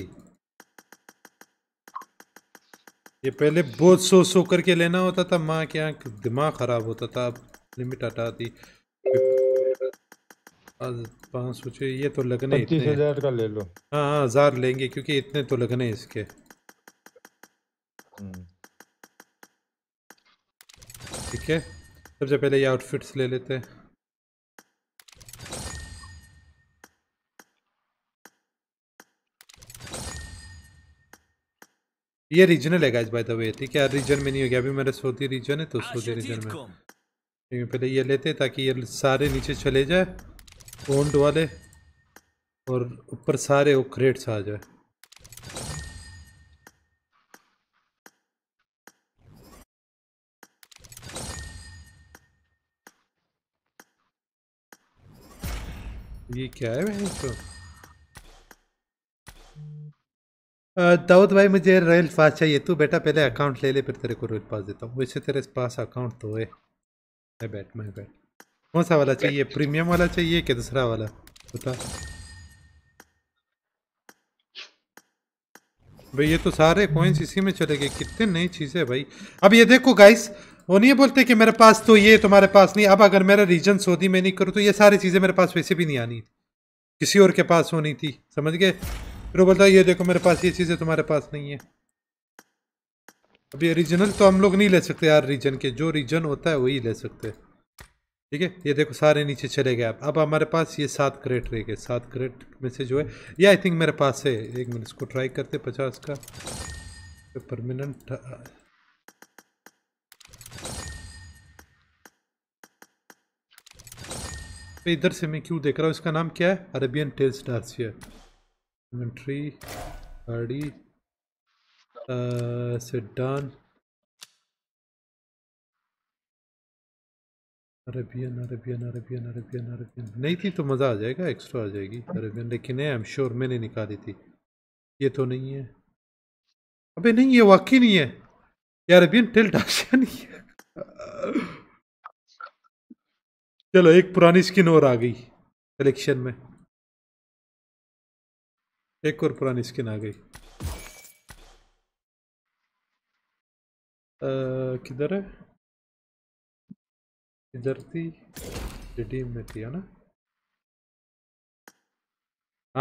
ये पहले बहुत सो सो करके लेना होता था माँ के यहाँ दिमाग ख़राब होता था अब लिमिट हटा दी पाँच सौ ये तो लगने पच्चीस हजार का ले लो हाँ हाँ हजार लेंगे क्योंकि इतने तो लगने इसके हम्म। ठीक है सबसे पहले ये आउटफिट्स ले लेते हैं ये रीजनल है गाइस बाय द वे ठीक है रीजन में नहीं हो गया अभी मेरे सऊदी रीजन है तो सऊदी रीजन में ठीक है पहले ये लेते हैं ताकि ये सारे नीचे चले जाए ओंड वाले और ऊपर सारे वो क्रेट्स आ जाए ये क्या है भाई दाऊद भाई मुझे रॉयल पास चाहिए तू बेटा पहले अकाउंट ले ले फिर तेरे को रॉयल पास देता हूँ वैसे तेरे पास अकाउंट तो है माय बैड माय बैड कौन सा वाला चाहिए प्रीमियम वाला चाहिए कि दूसरा वाला बता भाई ये तो सारे कॉइन्स इसी में चले गए कितने नई चीज़ें भाई अब ये देखो गाइस वो नहीं बोलते कि मेरे पास तो ये तुम्हारे पास नहीं अब अगर मेरा रीजन सोदी में नहीं करूँ तो ये सारी चीज़ें मेरे पास वैसे भी नहीं आनी किसी और के पास होनी थी समझ गए फिर बोलता ये देखो मेरे पास ये चीज़ें तुम्हारे पास नहीं है अभी रीजनल तो हम लोग नहीं ले सकते यार रीजन के जो रीजन होता है वही ले सकते ठीक है ये देखो सारे नीचे चले गए आप अब हमारे पास ये सात क्रेट रह गए सात क्रेट में से जो है ये आई थिंक मेरे पास है एक मिनट इसको ट्राई करते पचास का तो परमानेंट इधर से मैं क्यों देख रहा हूँ इसका नाम क्या है अरेबियन टेल्स डार्सियर Inventory, party, uh, down Arabian Arabian Arabian Arabian Arabian नहीं थी तो मज़ा आ जाएगा एक्स्ट्रा आ जाएगी अरेबियन लेकिन आई एम श्योर मैंने निकाली थी ये तो नहीं है अबे नहीं ये वाकई नहीं है ये अरेबियन टिल नहीं है चलो एक पुरानी स्किन और आ गई कलेक्शन में एक और पुरानी स्किन आ गई किधर है इधर थी रिडीम में थी है ना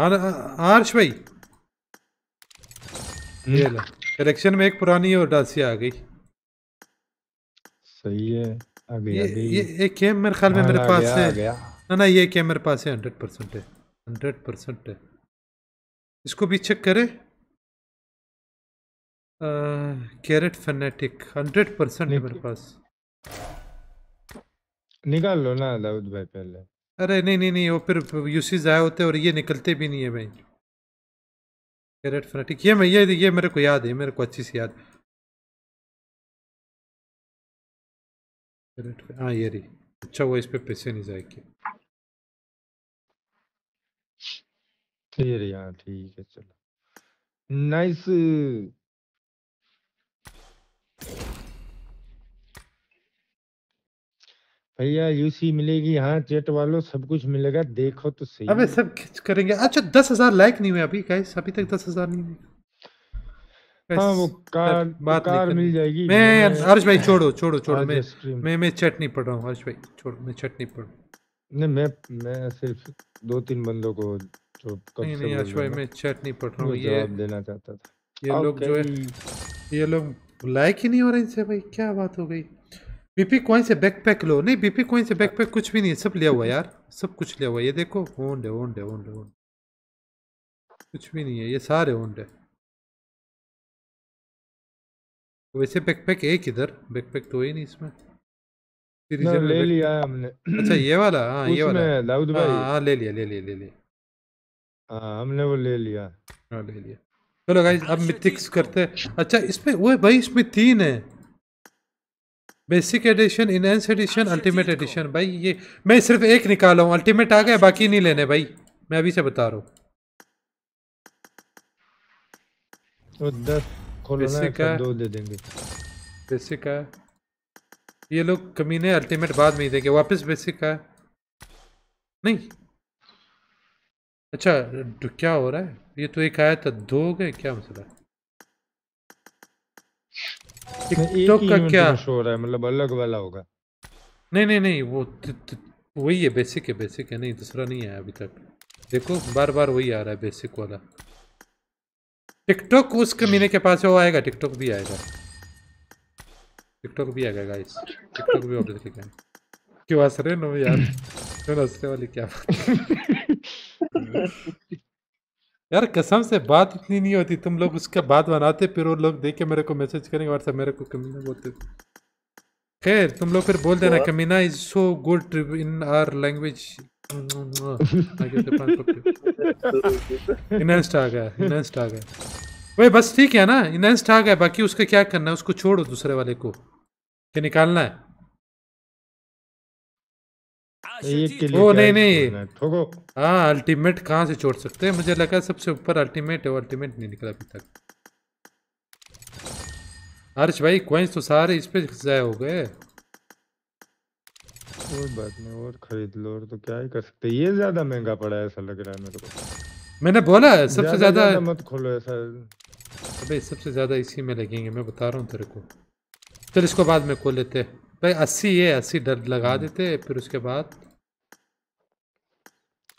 आर, आर्श भाई हम्म। ये ला कलेक्शन में एक पुरानी और डासी आ गई सही है आ गई ये, ये एक गेम मेरे ख्याल में हाँ, मेरे पास है ना ना ये गेम पास है हंड्रेड परसेंट है हंड्रेड परसेंट है इसको भी चेक करें कैरेट फनेटिक हंड्रेड परसेंट मेरे पास निकाल लो ना दाऊद भाई पहले अरे नहीं नहीं नहीं वो फिर यूसी ज़ाया होते और ये निकलते भी नहीं है भाई कैरेट फनेटिक ये मैं ये ये मेरे को याद है मेरे को अच्छी सी याद हाँ ये रही अच्छा वो इस पर पैसे नहीं जाएगी क्लियर यार ठीक है चलो नाइस भैया यूसी मिलेगी हाँ चेट वालों सब कुछ मिलेगा देखो तो सही अबे सब करेंगे अच्छा दस हजार लाइक नहीं हुए अभी कैसे अभी तक दस हजार नहीं हुए हाँ वो कार बात कार मिल जाएगी मैं, मैं हर्ष भाई छोड़ो छोड़ो छोड़ो मैं मैं मैं चैट नहीं पढ़ रहा हूँ हर्ष भाई छोड़ो मैं चैट नहीं पढ़ नहीं मैं मैं सिर्फ दो तीन बंदों को तो नहीं नहीं आज भाई मैं चैट नहीं पढ़ रहा हूँ ये देना चाहता था ये लोग जो है ये लोग लाइक ही नहीं हो रहे इनसे भाई क्या बात हो गई बीपी कॉइन से बैकपैक लो नहीं बीपी कॉइन से बैकपैक कुछ भी नहीं है सब लिया हुआ यार सब कुछ लिया हुआ ये देखो ओंड है ओंड है ओंड है ओंड कुछ भी नहीं है ये सारे ओंड है वैसे बैकपैक एक इधर बैकपैक तो ही नहीं इसमें ना, ले लिया हमने अच्छा ये वाला हाँ ये वाला दाऊद हाँ, भाई हाँ ले लिया ले लिया ले लिया हाँ, हमने वो ले लिया हाँ ले लिया चलो गाइस अब मिथिक्स करते हैं अच्छा इसमें वो भाई इसमें तीन है basic edition enhanced edition ultimate edition भाई ये मैं सिर्फ एक निकाला हूँ अल्टीमेट आ गया बाकी नहीं लेने भाई मैं अभी से बता रहा हूँ बेसिक है ये लोग कमीने अल्टीमेट बाद में ही देंगे वापस बेसिक है नहीं अच्छा तो क्या हो रहा है ये तो एक आया था दो गए क्या मसला टिकटॉक का क्या हो रहा है मतलब अलग वाला होगा नहीं नहीं नहीं वो वही है बेसिक है बेसिक है नहीं दूसरा नहीं आया अभी तक देखो बार बार वही आ रहा है बेसिक वाला टिकटॉक उस कमीने के पास वो आएगा टिकटॉक भी आएगा टिकटॉक भी आएगा गाइस टिकटॉक भी ऑर्डर लेके क्यों हंस रहे नो यार हंसने वाली क्या बात यार कसम से बात इतनी नहीं होती तुम लोग उसके बाद बनाते फिर वो लोग देख के मेरे को मैसेज करेंगे व्हाट्सएप मेरे को कमीना बोलते खैर तुम लोग फिर बोल देना तो- कमीना is so good in our language enhanced आ गया इनहेंस्ड आ गया वही बस ठीक है ना इनस्ट आ गया बाकी उसका क्या करना है उसको छोड़ो दूसरे वाले को कि निकालना है वो नहीं नहीं ठोको हाँ अल्टीमेट कहाँ से छोड़ सकते हैं मुझे लगा सबसे ऊपर अल्टीमेट है अल्टीमेट नहीं निकला अभी तक अर्श भाई क्वेंस तो सारे इस पे जाए हो गए कोई बात नहीं और खरीद लो और तो क्या ही कर सकते ये ज्यादा महंगा पड़ा है ऐसा लग रहा है मेरे को मैंने बोला है सबसे ज्यादा मत खोलो ऐसा अबे सबसे ज्यादा इसी में लगेंगे मैं बता रहा हूँ तेरे को चल इसको बाद में खोल लेते हैं भाई अस्सी ये अस्सी डर लगा हाँ। देते फिर उसके बाद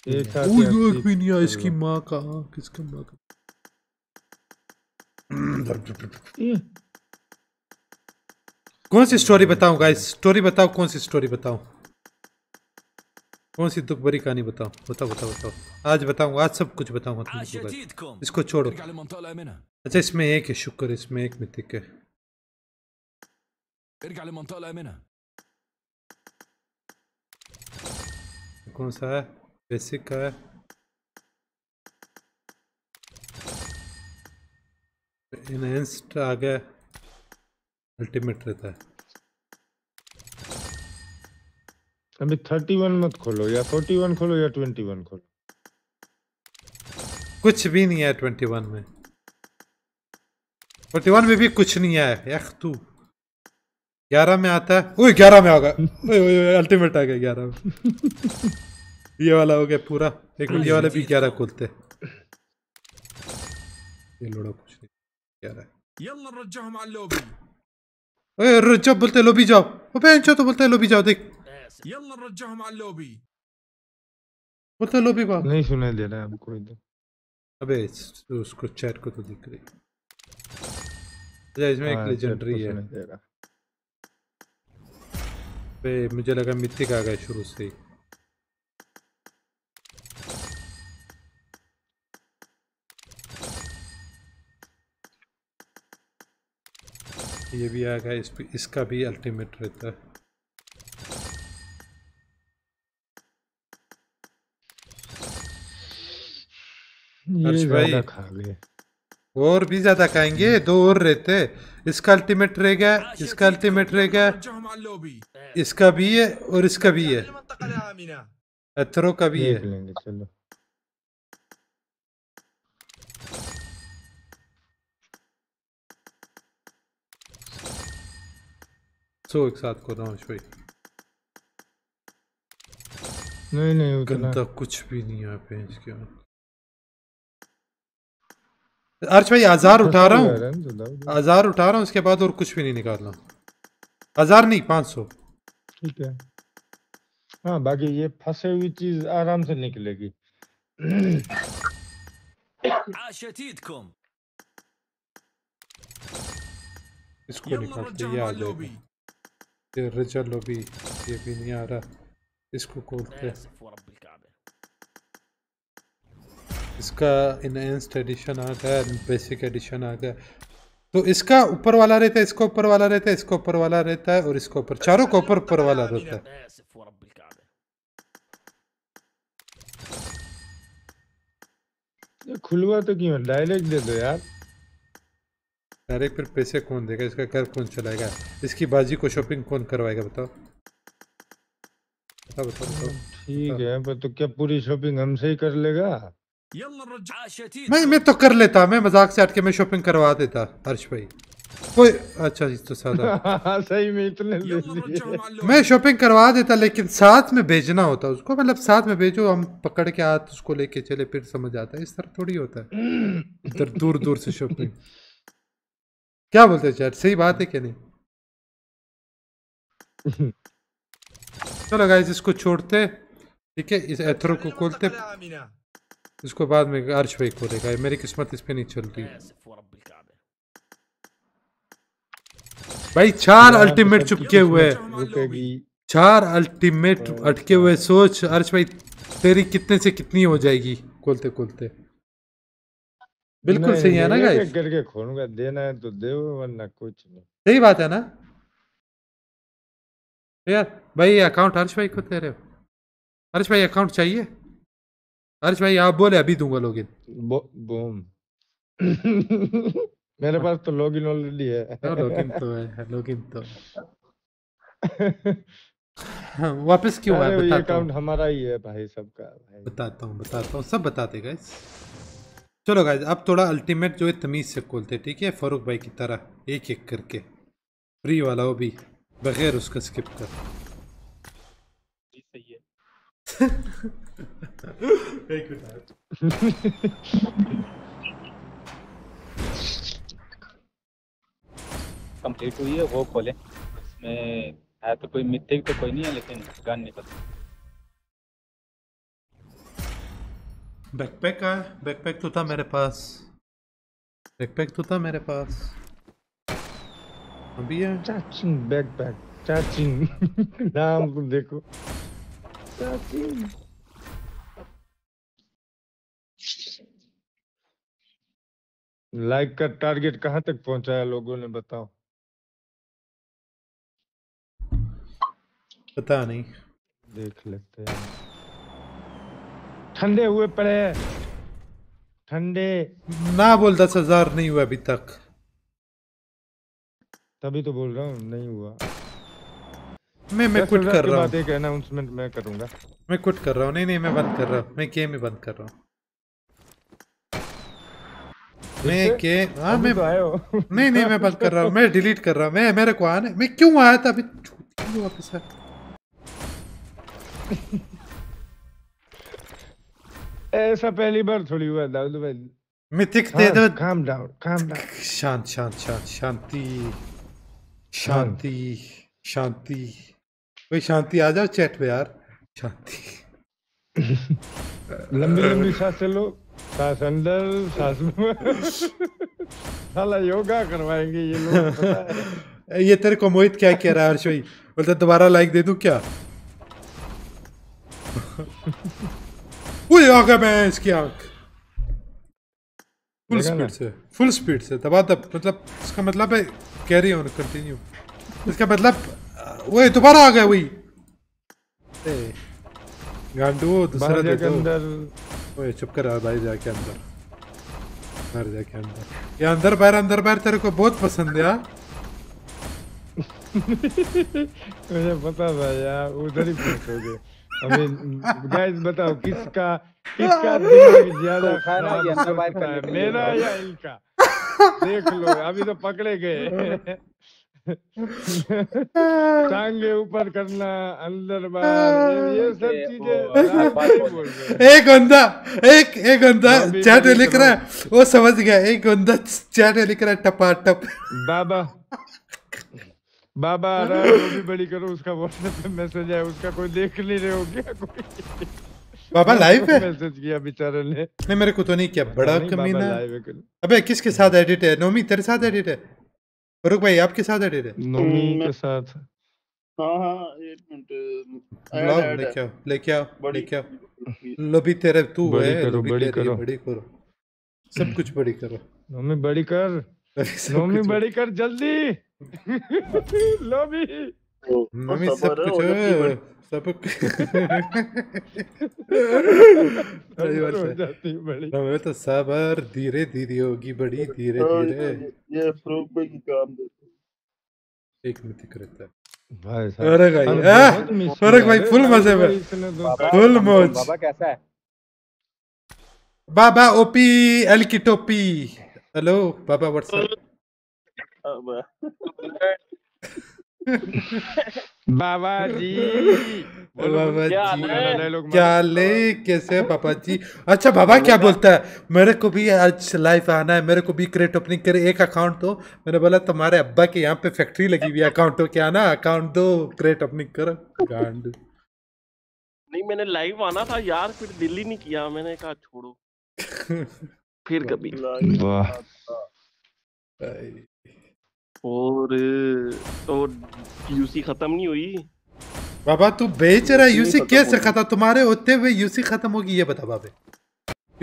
हम्म। एक भी नहीं आया इसकी माँ का किसका माँ का हम्म। कौन सी स्टोरी हम्म। बताऊं गाइस स्टोरी बताओ कौन सी स्टोरी बताऊं कौन सी दुख भरी कहानी बताओ बताओ बताओ बताओ आज बताऊं आज सब कुछ बताऊंगा इसको छोड़ो अच्छा इसमें एक है शुक्र इसमें एक मिथिक है ارجع للمنطقة الآمنة कौन सा है बेसिक का है इनहेंस्ड आ अभी थर्टी वन मत खोलो या फोर्टी वन खोलो या ट्वेंटी वन खोलो कुछ भी नहीं है ट्वेंटी वन में ट्वेंटी वन में भी कुछ नहीं है यख तू ग्यारह में आता है ग्यारह में होगा अल्टीमेट आ गया ग्यारह में ये वाला हो गया पूरा एक मिनट ये वाले भी ग्यारह खोलते ये लोड़ा कुछ नहीं ग्यारह रज्जा बोलते जाओ तो बोलते जाओ देख नहीं सुनाई दे रहा है तो। अबे उसको चैट को तो दिख रही है अच्छा, इसमें एक लेजेंडरी हाँ, है पे मुझे लगा मिथिक आ गया शुरू से ये भी आ गया इस इसका भी अल्टीमेट रहता है ये भाई खा और भी ज्यादा खाएंगे दो और रहते इसका अल्टीमेट रहेगा इसका अल्टीमेट रहेगा इसका भी है और इसका भी है पत्थरों का भी है चलो सो एक साथ को नहीं नहीं उतना कुछ भी नहीं है पेंच के अर्श भाई हजार उठा रहा हूँ हजार उठा रहा हूँ उसके बाद और कुछ भी नहीं निकाल रहा हजार नहीं पाँच सौ ठीक है हाँ बाकी ये फंसे हुई चीज आराम से निकलेगी इसको निकालते ये आ जाएगी ये भी नहीं आ रहा इसको खोलते इसका इनहेंस्ड एडिशन आ गया बेसिक एडिशन आ गया तो इसका ऊपर वाला रहता है इसको ऊपर वाला रहता है इसको ऊपर वाला रहता है और इसको ऊपर चारों को ऊपर ऊपर वाला रहता है खुलवा तो क्यों डायरेक्ट दे दो यार डायरेक्ट फिर पैसे कौन देगा इसका घर कौन चलाएगा इसकी बाजी को शॉपिंग कौन करवाएगा बताओ बताओ बताओ ठीक है पर तो क्या पूरी शॉपिंग हमसे ही कर लेगा मैं मैं तो कर लेता मैं मजाक से हटके मैं शॉपिंग करवा देता हर्ष भाई कोई अच्छा जी तो सादा सही में इतने मैं शॉपिंग करवा देता लेकिन साथ में भेजना होता उसको मतलब साथ में भेजो हम पकड़ के आते उसको लेके चले फिर समझ आता है इस तरह थोड़ी होता है इधर दूर दूर से शॉपिंग क्या बोलते हैं चैट सही बात है क्या नहीं चलो गाइस इसको छोड़ते ठीक है इस एथरो को खोलते इसको बाद में अर्श भाई को खोलेगा मेरी किस्मत इस पर नहीं चलती भाई चार अल्टीमेट तो चुपके हुए चार अल्टीमेट अटके हुए सोच अर्श भाई तेरी कितने से कितनी हो जाएगी खोलते खोलते बिल्कुल सही है ना गाइस करके खोलूंगा देना है तो दे वरना कुछ नहीं सही बात है ना यार भाई अकाउंट हर्ष भाई को दे रहे हो हर्ष भाई अकाउंट चाहिए हर्ष भाई आप बोले अभी दूंगा लॉगिन बूम मेरे पास तो लॉगिन ऑलरेडी है लॉगिन हाँ, तो है लॉगिन तो हाँ, वापस क्यों आया बताता अकाउंट हमारा ही है भाई सबका भाई बताता हूँ बताता हूँ सब बताते गाइस चलो गाइस अब थोड़ा अल्टीमेट जो है तमीज़ से खोलते ठीक है फारूक भाई की तरह एक एक करके फ्री वाला वो भी बगैर उसका स्किप कर सही है Very good कंप्लीट हुई है वो खोले इसमें है तो कोई मिथिक तो कोई नहीं है लेकिन गन नहीं पता बैकपैक है बैकपैक तो था मेरे पास बैकपैक तो था मेरे पास अभी है चार्जिंग बैकपैक चार्जिंग नाम तुम तो देखो चार्जिंग लाइक का टारगेट कहाँ तक पहुंचाया लोगों ने बताओ पता नहीं देख लेते हैं ठंडे हुए पड़े ठंडे ना बोल दस हजार नहीं हुआ अभी तक तभी तो बोल रहा हूँ नहीं हुआ मैं मैं क्विट कर रहा हूँ अनाउंसमेंट मैं करूंगा मैं कुछ कर रहा हूँ नहीं नहीं मैं बंद कर रहा हूँ मैं गेम ही बंद कर रहा हूँ मैं के हाँ मैं तो आया नहीं नहीं मैं बंद कर रहा हूँ मैं डिलीट कर रहा हूँ मैं मेरे को आने मैं क्यों आया था अभी वापस है ऐसा पहली बार थोड़ी हुआ दाऊद भाई मिथिक दे दो काम डाउन काम डाउन शांत शांत शांत शांति शांति शांति भाई शांति आ जाओ चैट पे यार शांति लंबी लंबी सांसें लो साला योगा करवाएंगे ये लोग ये तेरे को मोहित क्या कह रहा है हर्षोई बोलता दोबारा लाइक दे दू क्या आ गया मैं इसकी आंख फुल स्पीड से फुल स्पीड से दबा दब मतलब इसका मतलब है कैरी ऑन कंटिन्यू इसका मतलब वो दोबारा आ गया वही गांडू दूसरा दे दो ओए चुप कर भाई जाके अंदर अंदर जाके अंदर ये अंदर बाहर अंदर बाहर तेरे को बहुत पसंद है मुझे पता था यार उधर ही पूछोगे हमें गाइस बताओ किसका किसका दिमाग ज्यादा खराब है मेरा या इनका देख लो अभी तो पकड़े गए टांगे ऊपर करना अंदर बाहर ये सब चीजें एक बंदा एक एक बंदा चैट में लिख रहा है वो समझ गया एक बंदा चैट में लिख रहा है टपा टप बाबा बाबा आ रहा है वो भी बड़ी करो उसका व्हाट्सएप पे मैसेज आया उसका कोई देख नहीं रहे हो क्या कोई बाबा लाइव है मैसेज किया बेचारे ने नहीं मेरे को तो नहीं किया बड़ा कमीना अबे किसके साथ एडिट है नोमी तेरे साथ एडिट है रुक भाई आपके साथ एडिट है हम्म, नोमी के साथ हाँ हाँ एक मिनट लाओ लेके आओ लेके आओ लेके आओ लोभी तेरे तू है बड़ी करो बड़ी करो सब कुछ बड़ी करो नोमी बड़ी कर नोमी बड़ी कर जल्दी लोभी मम्मी सब कुछ सब हमें तो सबर धीरे धीरे होगी बड़ी धीरे धीरे ये फ्रूप में ही काम देते एक मिनट करता है भाई भाई फर्क भाई फुल मजे में फुल मौज बाबा कैसा है बाबा ओपी एल की टोपी हेलो बाबा व्हाट्सएप बाबा जी बाबा जी क्या ले कैसे बाबा जी अच्छा बाबा क्या बोलता है मेरे को भी आज लाइफ आना है मेरे को भी क्रेट ओपनिंग करे एक अकाउंट दो मैंने बोला तुम्हारे अब्बा के यहाँ पे फैक्ट्री लगी हुई अकाउंट हो क्या ना अकाउंट दो क्रेट ओपनिंग करो गांड नहीं मैंने लाइव आना था यार फिर दिल्ली नहीं किया मैंने कहा छोड़ो फिर कभी वाह और तो यूसी खत्म नहीं हुई बाबा तू बेच रहा है यूसी कैसे खत्म तुम्हारे होते हुए यूसी खत्म होगी ये बता बाबे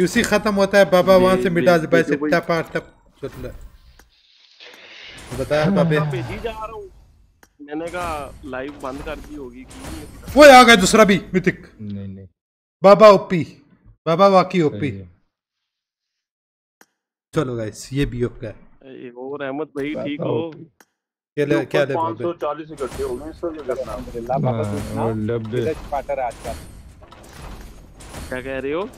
यूसी खत्म होता है बाबा वहां से मिटा पैसे टपा टप चुटला बताया बाबे भेजी जा रहा हूं मैंने कहा लाइव बंद कर दी होगी कि वो आ गया दूसरा भी मिथिक नहीं नहीं बाबा ओपी बाबा वाकी ओपी चलो गाइस ये भी ओपी और अहमद भाई ठीक तो हो क्या ले सौ चालीस इकट्ठे हो हाँ, गए क्या कह रहे हो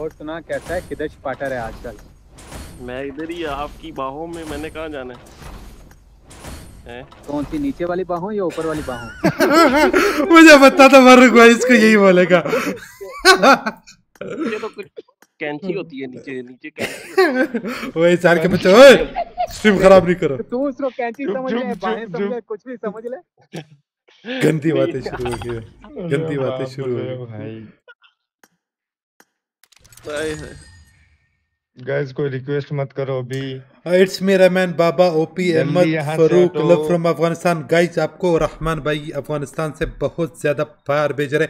और सुना कैसा है है आजकल मैं इधर ही आपकी बाहों में मैंने कहा जाना है कौन सी नीचे वाली बाहों या ऊपर वाली बाहों मुझे पता था मर इसको यही बोलेगा ये तो कुछ कैंची हम्म। होती है नीचे नीचे कैंची ओए साल के बच्चे ओए स्ट्रीम खराब नहीं करो तू उसको कैंची समझ ले बाहें समझ ले कुछ भी समझ ले गंदी बातें शुरू हो गई गंदी बातें शुरू हो गई भाई गाइस कोई रिक्वेस्ट मत करो अभी इट्स हाँ, मेरा मैन बाबा OP Ahmad Farooq love from Afghanistan guys आपको रहमान भाई अफगानिस्तान से बहुत ज़्यादा प्यार भेज रहे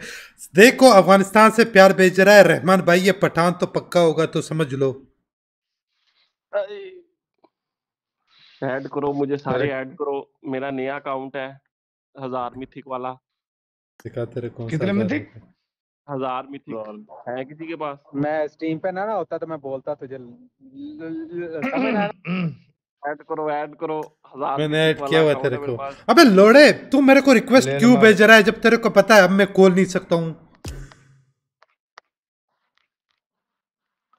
देखो अफगानिस्तान से प्यार भेज रहा है रहमान भाई ये पठान तो पक्का होगा तो समझ लो ऐड करो मुझे सारे ऐड करो मेरा नया अकाउंट है हजार मिथिक वाला दिखा तेरे को कितने मिथिक हजार मिथिक है किसी के पास मैं स्टीम पे ना ना होता तो मैं बोलता तुझे ऐड करो ऐड करो हजार मैंने ऐड किया हुआ तेरे को अबे लोड़े तू मेरे को रिक्वेस्ट क्यों भेज रहा है जब तेरे को पता है अब मैं कॉल नहीं सकता हूँ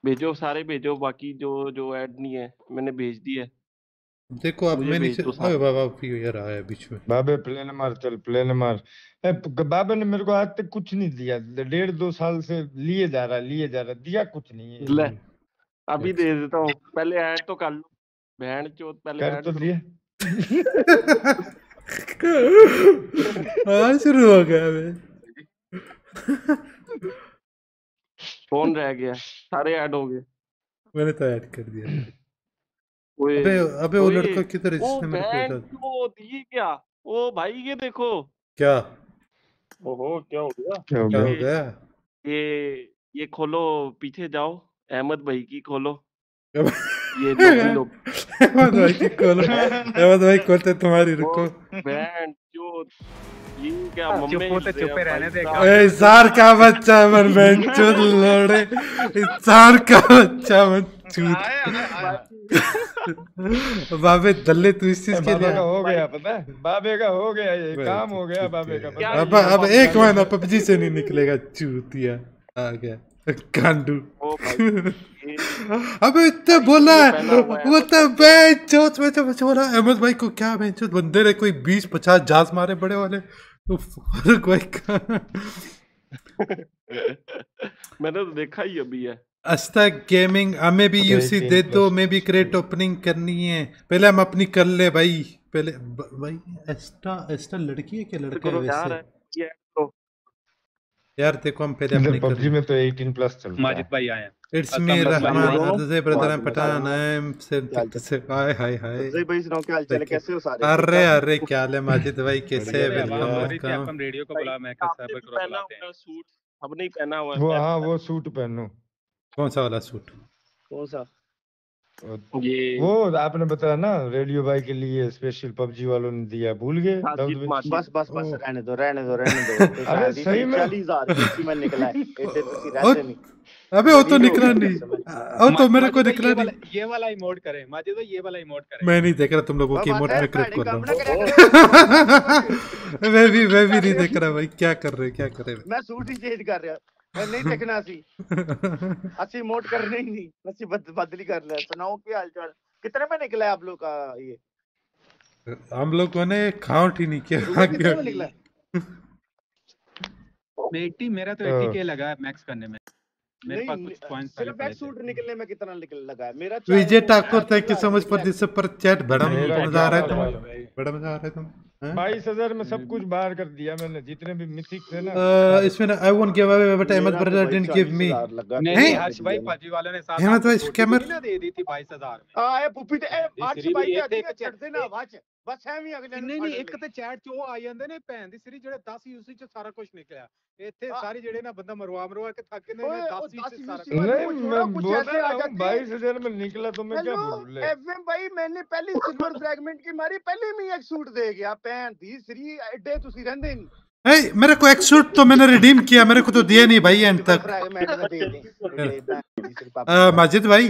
भेजो सारे भेजो बाकी जो जो ऐड नहीं है मैंने भेज दी है देखो अब मैं नीचे तो ओए बाबा ये यार आया बीच में बाबे प्लेन मार चल प्लेन मार ए, बाबे ने मेरे को आज तक कुछ नहीं दिया डेढ़ दो साल से लिए जा रहा लिए जा रहा दिया कुछ नहीं है ले हम्म। अभी अच्छा। दे देता हूँ पहले ऐड तो कर लो बहन चोत पहले कर तो दिया आज शुरू हो गया मैं फोन रह गया सारे ऐड हो गए मैंने तो ऐड कर दिया अबे अबे वो लड़का किधर है जिसने मेरे पे था वो ये क्या ओ भाई ये देखो क्या ओहो क्या हो गया क्या हो गया हो ये ये खोलो पीछे जाओ अहमद भाई की खोलो ये लोग अहमद भाई की खोलो अहमद भाई खोलते तुम्हारी रुको बैंड जो ये क्या हाँ, मम्मी चुप चुपे रहने दे ए इंसान का बच्चा मन बैंड चूत लोड़े इंसान का बच्चा मन चूत बाबे दल्ले तू इस चीज के लिए हो गया पता है बाबे का हो गया ये काम हो गया बाबे का अब अब एक महीना पबजी से नहीं निकलेगा चूतिया आ गया कांडू अबे इतने बोला बोलता बेंच चौथ में तो बोला अहमद भाई को क्या बेंच बंदे रे कोई बीस पचास जास मारे बड़े वाले तो फर्क मैंने तो देखा ही अभी है अस्तक गेमिंग हमें भी यूसी दे दो मैं भी क्रेट ओपनिंग करनी है पहले हम अपनी कर ले भाई पहले भाई एस्टा एस्टा लड़की है क्या लड़का है वैसे यार देखो हम पहले अपनी पबजी में तो 18 प्लस चल माजिद भाई आए हैं इट्स मी रहमान अदजे ब्रदर एंड पठान एम से से हाय हाय हाय भाई सुनाओ क्या हालचाल है कैसे हो सारे अरे अरे क्या हाल है माजिद भाई कैसे है वेलकम हम रेडियो को बुला मैं का साइबर को बुलाते हैं सूट हमने ही पहना हुआ है वो हां वो सूट पहनो कौन सा वाला सूट कौन सा ये वो आपने बताया ना रेडियो भाई के लिए स्पेशल पबजी वालों ने दिया भूल गए हाँ, बस बस बस रहने दो रहने दो रहने दो अरे सही में 40000 में निकला है इतने तुसी तो रहते नहीं अबे वो तो निकला नहीं वो तो मेरे को निकला नहीं ये वाला इमोट करें माजी तो ये वाला इमोट करें मैं नहीं देख रहा तुम लोगों की इमोट में क्रिएट कर रहा हूं मैं भी मैं भी नहीं देख रहा भाई क्या कर रहे क्या कर रहे मैं सूट ही चेंज कर रहा ਨਹੀਂ ਦੇਖਣਾ ਸੀ ਅਸੀਂ मोट करने ही नहीं बस बद, बदली कर लिया सुनाओ क्या हालचाल कितने में निकला है आप लोग का ये हम लोगों ने खाउट ही नहीं किया कितने में निकला एट्टी मेरा तो एट्टी हाँ। के लगा है मैक्स करने में मेरे पास कुछ पॉइंट्स चलो बैक सूट निकलने में कितना निकल लगा है मेरा विजय तो Thakur thank you so much for this super chat बड़ा मजा आ रहा है तुम बड़ा मजा आ रहा है तुम बाईस हजार में सब कुछ बाहर कर दिया मैंने जितने भी मिथिक थे ना इसमें I won't give away but Ahmad brother didn't give me नहीं हर्ष हाँ, भाई पाजी वाले ने साथ अहमद भाई स्कैमर दे दी थी 22000 में हां पुपी ते हर्ष भाई दे देख चढ़ देना वाच ਬਸ ਐਵੇਂ ਅਗਲੇ ਨਹੀਂ नहीं ਇੱਕ ਤੇ ਚੈਟ ਚ ਉਹ आ ਜਾਂਦੇ ने ਭੈਣ दी सिरी जेड़े 10 ਯੂਸੀ ਚ ਸਾਰਾ ਕੁਝ ਨਿਕਲਿਆ ਇੱਥੇ ਸਾਰੇ ਜਿਹੜੇ ਨਾ ਬੰਦਾ मरवा ਮਰਵਾ ਕੇ ਥੱਕ ने 10 ਯੂਸੀ ਸਾਰਾ ਨਹੀਂ ਮੈਂ ਬੋਲਦਾ हूं 22000 में निकला तुम्हें तो क्या भूल ले एफएम भाई मैंने पहली सिल्वर फ्रैगमेंट की मारी पहले में एक सूट दे गया ਭੈਣ ਦੀ ਸਰੀ ਐਡੇ ਤੁਸੀਂ ਰਹਿੰਦੇ ਨਹੀਂ ए, मेरे को एक सूट तो मैंने रिडीम किया मेरे को तो दिए नहीं भाई एंड तक माजिद भाई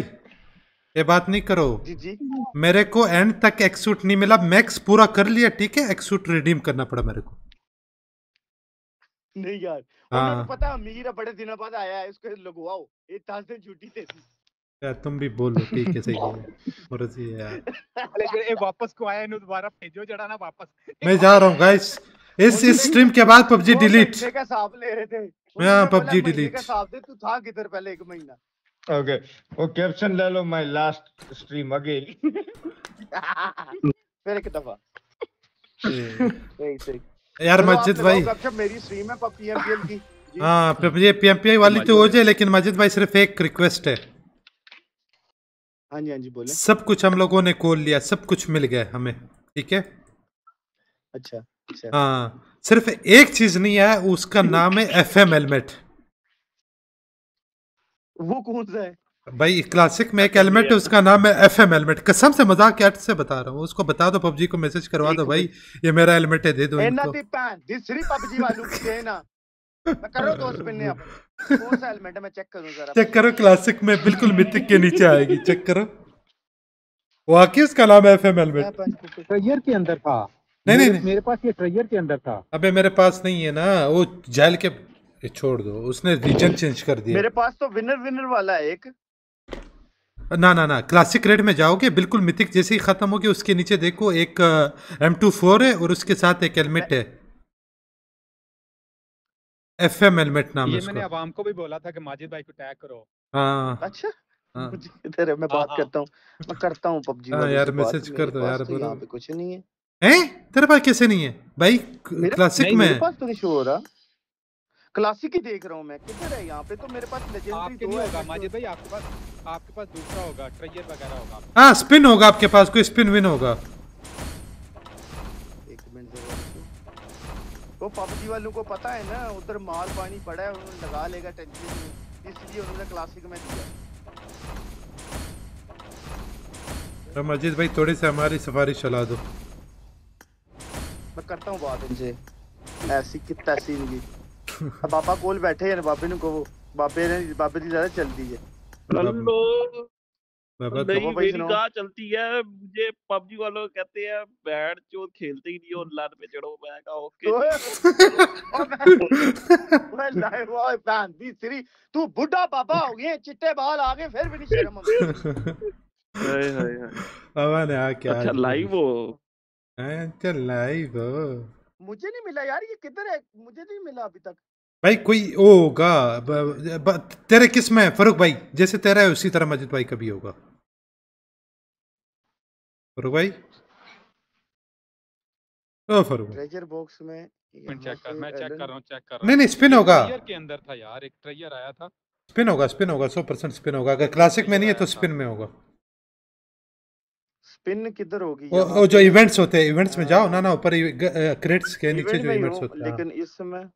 ये बात नहीं करो जी जी मेरे को एंड तक एक सूट नहीं मिला मैक्स पूरा कर लिया ठीक है एक सूट रिडीम करना पड़ा मेरे को नहीं यार हाँ। पता अमीर बड़े दिनों बाद आया है उसके लगवाओ ये दस दिन छुट्टी दे दी यार तुम भी बोलो ठीक है सही है मर्जी है यार लेकिन ए वापस को आया इन्हें दोबारा भेजो जड़ा ना वापस मैं जा रहा हूं गाइस इस इस स्ट्रीम के बाद PUBG डिलीट का सांप ले रहे थे मैं हां PUBG डिलीट का सांप दे तू था किधर पहले एक महीना ओके वो कैप्शन ले लो माय लास्ट स्ट्रीम अगेन फिर एक दफा सही सही यार मस्जिद भाई अच्छा, मेरी स्ट्रीम है पीएमपीएल की हाँ ये पीएमपीएल वाली तो हो जाए लेकिन मस्जिद भाई सिर्फ एक रिक्वेस्ट है हाँ जी हाँ जी बोले सब कुछ हम लोगों ने खोल लिया सब कुछ मिल गया हमें ठीक है अच्छा, अच्छा। हाँ सिर्फ एक चीज नहीं है उसका नाम है एफ एम हेलमेट वो कौन सा है भाई क्लासिक में एक हेलमेट है उसका नाम है एफ एम हेलमेट कसम से मजाक हट से बता रहा हूँ उसको बता दो पबजी को मैसेज करवा दो भाई ये मेरा हेलमेट है दे दो इनको। चेक करो क्लासिक में बिल्कुल मिथिक के नीचे आएगी चेक करो वाकई उसका नाम है एफएम हेलमेट ट्रेयर के अंदर था नहीं नहीं, मेरे पास ये ट्रेयर के अंदर था अबे मेरे पास नहीं है ना वो जेल के छोड़ दो उसने रीजन चेंज कर दिया मेरे पास तो विनर विनर वाला एक ना ना ना क्लासिक रेड में जाओगे बिल्कुल मिथिक जैसे ही खत्म होगी उसके नीचे देखो एक एम टू फोर है और उसके साथ एक हेलमेट है एफ एम हेलमेट नाम है ये मैंने उसका आवाम को भी बोला था कि माजिद भाई को टैग करो हाँ अच्छा तेरे हाँ। मैं हाँ, बात हाँ। करता हूँ मैं करता हूँ पबजी हाँ यार मैसेज कर दो यार तो यहाँ पे कुछ नहीं है हैं तेरे पास कैसे नहीं है भाई क्लासिक में मेरे पास तो नहीं शो हो रहा क्लासिक ही देख रहा हूँ मैं किधर है यहाँ पे तो मेरे पास लेजेंडरी दो होगा माजिद भाई आपके पास आपके पास दूसरा होगा ट्रेजर वगैरह होगा हाँ स्पिन होगा आपके पास कोई स्पिन विन होगा वो पबजी वालों को पता है ना उधर माल पानी पड़ा है उन्होंने लगा लेगा टेंशन नहीं इसलिए उन्होंने क्लासिक में दिया तो मजीद भाई थोड़ी सी हमारी सिफारिश चला दो मैं करता हूँ बात इनसे ऐसी कितना तैसी इनकी बाबा कोल बैठे हैं बाबे ने को बाबे ने बाबे की ज्यादा चलती है नहीं मेरी कहा चलती है मुझे पबजी वालों कहते हैं खेलते ही नहीं पे चढ़ो मैं कहा ओके तू पापा हो गए चिट्टे बाल आ गए फिर भी नहीं शर्म हाय हाय हाय अब क्या अच्छा लाइव हो हाँ, अच्छा लाइव हो मुझे नहीं मिला यार ये किधर है मुझे नहीं मिला अभी तक भाई कोई होगा तेरे किस में फरुख भाई जैसे तेरा है उसी तरह मजिद भाई कभी होगा फरूक भाई ओ फरूक ट्रेजर बॉक्स में मैं चेक कर मैं चेक कर रहा हूं चेक कर रहा हूं नहीं नहीं स्पिन होगा ट्रेजर के अंदर था यार एक ट्रेजर आया था स्पिन होगा स्पिन होगा 100% स्पिन होगा अगर क्लासिक में नहीं है तो स्पिन में होगा स्पिन किधर होगी वो, ओ जो इवेंट्स होते हैं इवेंट्स में हाँ। जाओ ना ना ऊपर क्रेट्स के नीचे जो इवेंट्स होते हैं लेकिन इस समय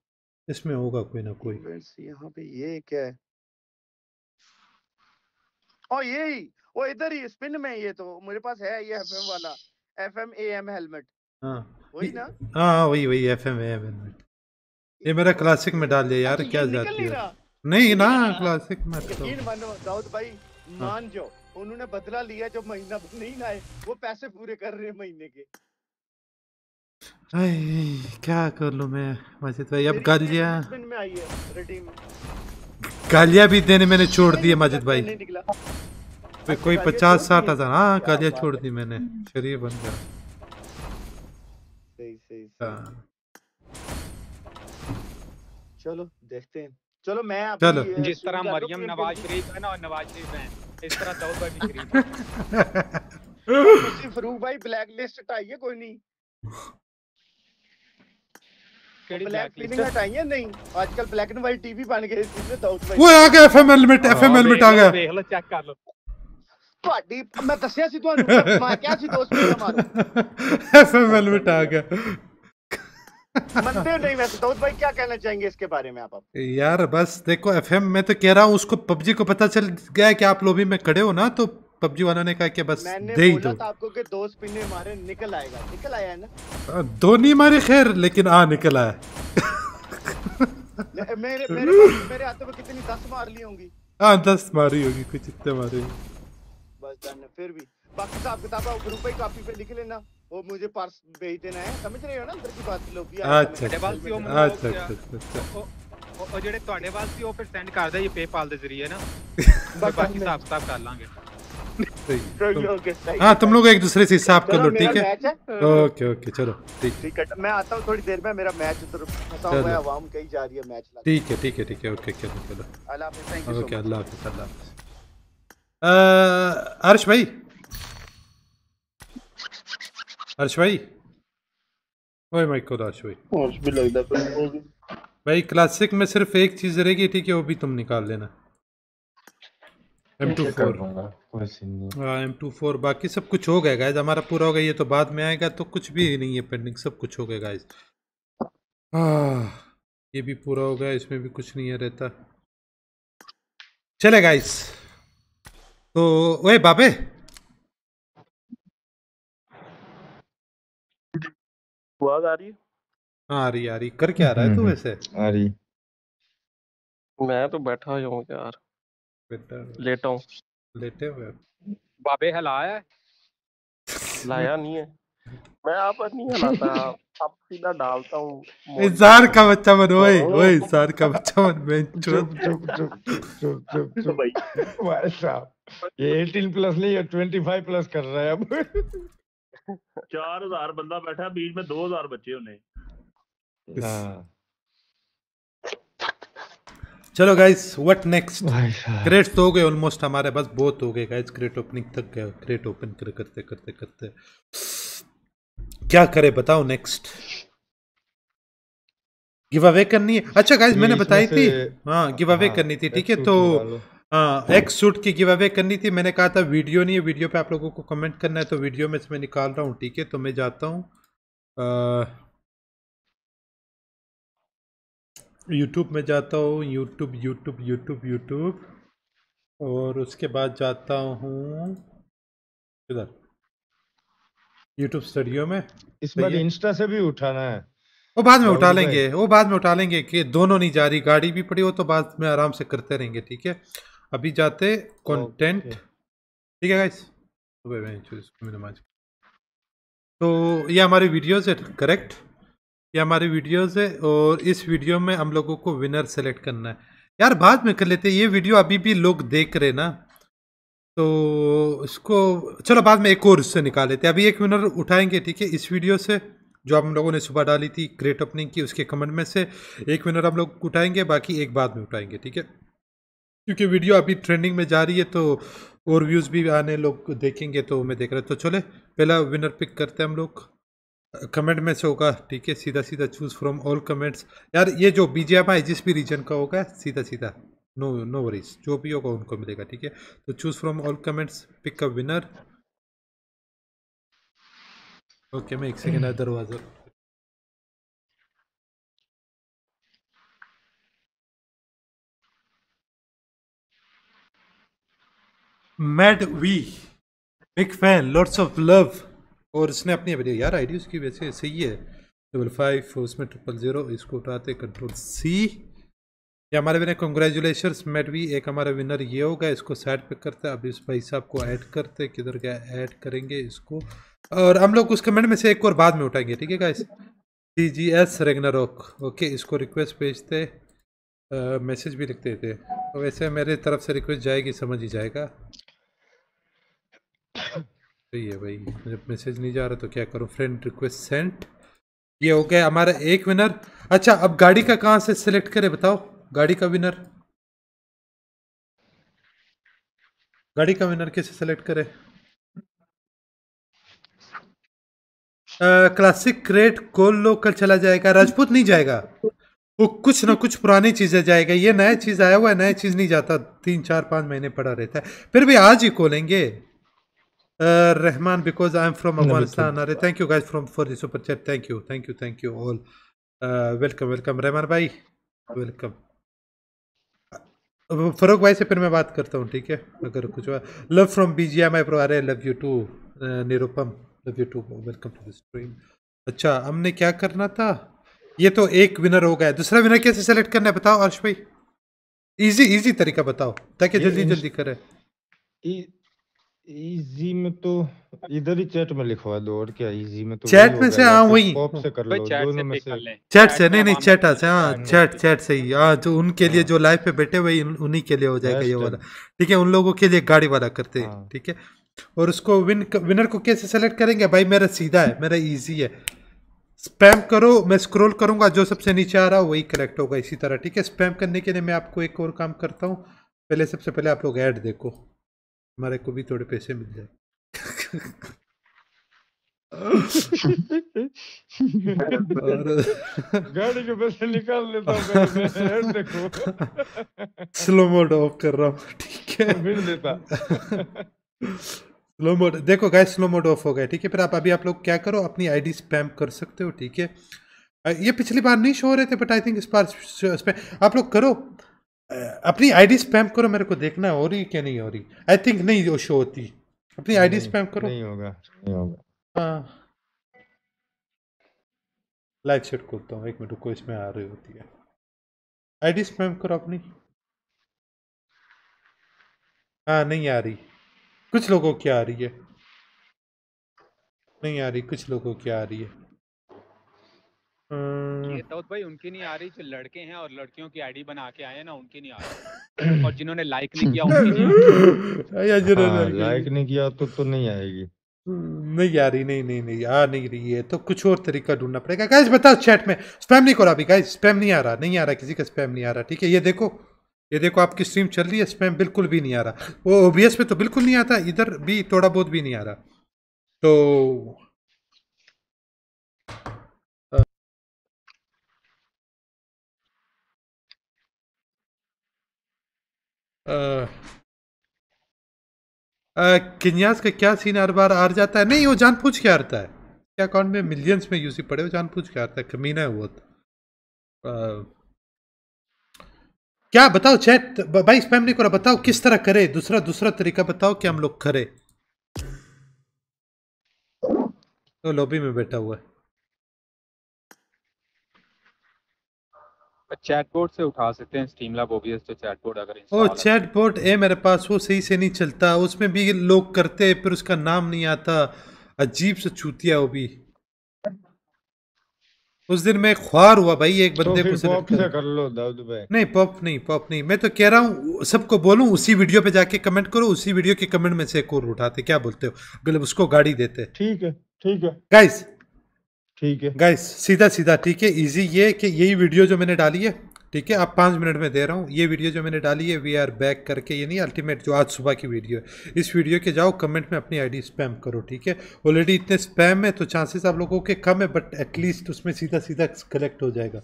इसमें होगा कोई ना कोई इवेंट्स यहां पे ये क्या है ओ यही वो इधर ही स्पिन में ये तो मेरे पास है ये एफएम वाला एफएम एएम हेलमेट हां वही ना हाँ, हाँ, वही वही हेलमेट ये मेरा क्लासिक में डाल दिया यार क्या जाती है नहीं ना क्लासिक में तो दाऊद भाई हाँ। मान उन्होंने बदला लिया जो महीना नहीं वो पैसे पूरे कर रहे हैं महीने के आई, क्या कर लू मैं मजिद भाई अब गालिया गालिया भी देने मैंने छोड़ दिए मजिद भाई पे तो कोई पचास साठ हजार हाँ कालिया छोड़ दी मैंने शरीर बन गया हाँ। चलो देखते हैं चलो मैं चलो जिस तरह मरियम नवाज शरीफ है ना नवाज शरीफ है इस तरह दो बड़ी शरीफ फरूक भाई ब्लैक लिस्ट हटाइए कोई नहीं black black and white TV बन गए इसमें दाऊद भाई वो आ गया एफएम हेलमेट एफएम हेलमेट आ गया चेक हाँ, कर लो ਤੁਹਾਡੀ ਮੈਂ ਦੱਸਿਆ ਸੀ ਤੁਹਾਨੂੰ ਮੈਂ ਕਿਹਾ ਸੀ ਦੋਸਤ ਮਾਰੋ ਐਫਐਮਐਲ ਗਿਆ नहीं वैसे भाई क्या कहना चाहेंगे इसके बारे में आप, यार बस देखो एफएम तो कह रहा हूँ उसको पबजी को पता चल गया कि आप लोबी में खड़े हो ना तो पबजी वालों ने कहा कि बस दे ही दो आपको कि दो मारे निकल आएगा निकल आया ना दो नहीं मारे खैर लेकिन आ निकल आया मेरे मेरे मेरे हाथों में कितनी दस मार ली होंगी हाँ दस मारी होगी कुछ इतने मारे होंगे फिर भी बाकी साहब किताब ग्रुप ही कॉपी पे लिख लेना वो मुझे पार्स भेज देना है समझ रहे हो ना अंदर की बात लो भी अच्छा अच्छा अच्छा, अच्छा अच्छा अच्छा अच्छा ਉਹ ਜਿਹੜੇ ਤੁਹਾਡੇ ਵੱਲ ਉਹ ਫਿਰ ਸੈਂਡ ਕਰ ਦਿਆ ਜੀ ਦੇ ਜ਼ਰੀਏ ਨਾ ਬਾਕੀ ਹਿਸਾਬ ਕਿਤਾਬ ਕਰ ਲਾਂਗੇ हाँ तुम लोग एक दूसरे से हिसाब कर लो ठीक है? ओके ओके चलो ठीक है मैं आता हूँ थोड़ी देर में मेरा मैच उधर फंसा हुआ है आवाम कहीं जा रही है मैच ठीक है ठीक है ठीक है ओके चलो चलो ओके अल्लाह हाफिज़ अल्लाह हाफिज़ हर्ष भाई हर्ष भाई ओए माय गॉड हर्ष भाई हर्ष भी लग रहा भाई क्लासिक में सिर्फ एक चीज रहेगी ठीक है वो भी तुम निकाल लेना M24 हाँ, बाकी सब कुछ हो गया गाइस हमारा पूरा हो गया ये तो बाद में आएगा तो कुछ भी नहीं है पेंडिंग सब कुछ हो गया गाइस ये भी पूरा हो गया इसमें भी कुछ नहीं है रहता चले गाइस तो ओए बाबे आवाज आ रही है हाँ, आ रही आ रही कर क्या रहा है तू हम्म, वैसे आ रही मैं तो बैठा ही हूँ यार लेटा हूँ लेटे हुए बाबे हिलाया है लाया नहीं है मैं आप नहीं हिलाता आप सीधा डालता हूँ इंसान का बच्चा बन ओए हाँ। ओए इंसान का बच्चा मैं चुप चुप चुप चुप चुप भाई साहब ये 18 प्लस नहीं है ट्वेंटी फाइव प्लस कर रहा है अब चार हजार बंदा बैठा है बीच में दो हजार बच्चे होने हाँ। चलो गाइस व्हाट नेक्स्ट क्रेट्स तो हो गए ऑलमोस्ट हमारे बस बहुत हो गए गाइस क्रेट ओपनिंग तक गए क्रेट ओपन कर करते करते करते क्या करे बताओ नेक्स्ट गिव अवे करनी है अच्छा गाइस मैंने बताई थी हाँ गिव अवे हाँ, करनी थी ठीक है तो हाँ एक सूट की गिव अवे करनी थी मैंने कहा था वीडियो नहीं है वीडियो पे आप लोगों को कमेंट करना है तो वीडियो में से मैं निकाल रहा हूँ ठीक है तो मैं जाता हूँ यूट्यूब में जाता हूँ यूट्यूब यूट्यूब यूट्यूब यूट्यूब और उसके बाद जाता हूँ यूट्यूब स्टूडियो में इस बार इंस्टा से भी उठाना है वो बाद में उठा लेंगे वो बाद में उठा लेंगे कि दोनों नहीं जा रही गाड़ी भी पड़ी हो तो बाद में आराम से करते रहेंगे ठीक है अभी जाते कंटेंट ठीक है गाइस तो, तो ये हमारी वीडियोस है करेक्ट ये हमारी वीडियोस है और इस वीडियो में हम लोगों को विनर सेलेक्ट करना है यार बाद में कर लेते हैं ये वीडियो अभी भी लोग देख रहे ना तो इसको चलो बाद में एक और उससे निकाल लेते हैं अभी एक विनर उठाएंगे ठीक है इस वीडियो से जो हम लोगों ने सुबह डाली थी ग्रेट ओपनिंग की उसके कमेंट में से एक विनर हम लोग उठाएंगे बाकी एक बाद में उठाएंगे ठीक है क्योंकि वीडियो अभी ट्रेंडिंग में जा रही है तो और व्यूज़ भी आने लोग देखेंगे तो मैं देख रहा तो चले पहला विनर पिक करते हैं हम लोग कमेंट में से होगा ठीक है सीधा सीधा चूज़ फ्रॉम ऑल कमेंट्स यार ये जो बीजेम है जिस भी रीजन का होगा सीधा सीधा नो नो वरीज जो भी होगा उनको मिलेगा ठीक है तो choose from all comments pick a winner okay मैं एक सेकेंड है दरवाज़ा mad we big fan lords of love और इसने अपनी वीडियो यार आईडी उसकी वैसे सही है डबल फाइव उसमें ट्रिपल ज़ीरो इसको उठाते कंट्रोल सी ये हमारे विनर कॉन्ग्रेचुलेशन मैट वी एक हमारा विनर ये होगा इसको साइड पे करते हैं अब इस भाई साहब को ऐड करते किधर गया ऐड करेंगे इसको और हम लोग उस कमेंट में से एक और बाद में उठाएंगे ठीक है guys T G S Ragnarok okay इसको रिक्वेस्ट भेजते मैसेज भी लिख देते तो वैसे मेरे तरफ से रिक्वेस्ट जाएगी समझ ही जाएगा सही तो है भाई जब मैसेज नहीं जा रहा तो क्या करूँ फ्रेंड रिक्वेस्ट सेंट ये हो गया हमारा एक विनर अच्छा अब गाड़ी का कहाँ से सिलेक्ट करें बताओ गाड़ी का विनर गाड़ी का विनर कैसे सेलेक्ट करें क्लासिक क्रेट गोल लोकल चला जाएगा राजपूत नहीं जाएगा वो कुछ ना कुछ पुरानी चीज़ें जाएगा ये नया चीज़ आया हुआ है नया चीज़ नहीं जाता तीन चार पाँच महीने पड़ा रहता है फिर भी आज ही खोलेंगे Uh, Rahman, because I'm from Afghanistan. No, thank you guys from for the super chat. Thank you, thank you, thank you all. Uh, welcome, welcome, Rahman bhai. Welcome. फरोक भाई से फिर मैं बात करता हूँ ठीक है अगर कुछ हुआ love from B G M I pro R love you too Nirupam love you too welcome to the stream अच्छा हमने क्या करना था ये तो एक विनर हो गया दूसरा विनर कैसे सेलेक्ट करना है बताओ अर्श भाई इजी इजी तरीका बताओ ताकि जल्दी जल्दी करें इजी में तो इधर ही चैट में लिखवा दो और क्या इजी में तो चैट में से हाँ वही पॉप से कर लो दोनों में से चैट से नहीं नहीं चैट से हाँ चैट हाँ। चैट से ही हाँ जो तो उनके लिए हाँ। जो लाइफ पे बैठे हुए उन्हीं के लिए हो जाएगा ये वाला ठीक है उन लोगों के लिए गाड़ी वाला करते हैं हाँ। ठीक है और उसको विन विनर को कैसे सेलेक्ट करेंगे भाई मेरा सीधा है मेरा इजी है स्पैम करो मैं स्क्रॉल करूंगा जो सबसे नीचे आ रहा वही करेक्ट होगा इसी तरह ठीक है स्पैम करने के लिए मैं आपको एक और काम करता हूँ पहले सबसे पहले आप लोग ऐड देखो हमारे को भी थोड़े पैसे मिल जाए और गाड़ी के पैसे निकाल लेता हूँ देखो स्लो मोड ऑफ कर रहा हूँ ठीक है मिल लेता स्लो मोड देखो गाय स्लो मोड ऑफ हो गया ठीक है फिर आप अभी आप लोग क्या करो अपनी आईडी स्पैम कर सकते हो ठीक है ये पिछली बार नहीं शो हो रहे थे बट आई थिंक इस बार आप लोग करो Uh, अपनी आईडी स्पैम करो मेरे को देखना हो रही क्या नहीं हो रही आई थिंक नहीं वो शो होती अपनी आईडी स्पैम करो नहीं होगा नहीं होगा हाँ लाइव सेट खोलता हूँ एक मिनट को इसमें आ रही होती है आईडी स्पैम करो अपनी हाँ नहीं आ रही कुछ लोगों की आ रही है नहीं आ रही कुछ लोगों की आ रही है दाऊद भाई उनकी नहीं आ रही जो लड़के हैं और लड़कियों की आईडी बना के आए ना उनकी नहीं आ रही और जिन्होंने लाइक नहीं किया उनकी नहीं आ हाँ, लाइक नहीं किया तो तो नहीं आएगी हम्म, नहीं आ रही नहीं नहीं नहीं आ नहीं रही है तो कुछ और तरीका ढूंढना पड़ेगा गाइस बताओ चैट में स्पैम नहीं करो अभी गाइस स्पैम नहीं आ रहा नहीं आ रहा किसी का स्पैम नहीं आ रहा ठीक है ये देखो ये देखो आपकी स्ट्रीम चल रही है स्पैम बिल्कुल भी नहीं आ रहा वो ओबीएस में तो बिल्कुल नहीं आता इधर भी थोड़ा बहुत भी नहीं आ रहा तो किन्यास का क्या सीन हर बार आ जाता है नहीं वो जान पूछ के आता है क्या अकाउंट में मिलियंस में यूसी पड़े वो जान पूछ के आता है कमीना है वो तो क्या बताओ चैट भाई स्पैम नहीं करो बताओ किस तरह करे दूसरा दूसरा तरीका बताओ कि हम लोग करे तो लॉबी में बैठा हुआ है चैटबॉट से उठा सकते हैं स्ट्रीम लैब ओबीएस तो चैटबॉट अगर ओ चैटबॉट है मेरे पास वो सही से नहीं चलता उसमें भी लोग करते हैं फिर उसका नाम नहीं आता अजीब से चूतिया वो भी उस दिन मैं ख्वार हुआ भाई एक तो बंदे को तो से कर लो भाई नहीं पॉप नहीं पॉप नहीं मैं तो कह रहा हूँ सबको बोलूँ उसी वीडियो पे जाके कमेंट करो उसी वीडियो के कमेंट में से एक और उठाते क्या बोलते हो मतलब उसको गाड़ी देते ठीक है ठीक है गाइस ठीक है गाइस सीधा सीधा ठीक है इजी ये कि यही वीडियो जो मैंने डाली है ठीक है आप पाँच मिनट में दे रहा हूँ ये वीडियो जो मैंने डाली है वी आर बैक करके ये नहीं अल्टीमेट जो आज सुबह की वीडियो है इस वीडियो के जाओ कमेंट में अपनी आईडी स्पैम करो ठीक है ऑलरेडी इतने स्पैम है तो चांसेस आप लोगों के कम है बट एटलीस्ट उसमें सीधा सीधा कलेक्ट हो जाएगा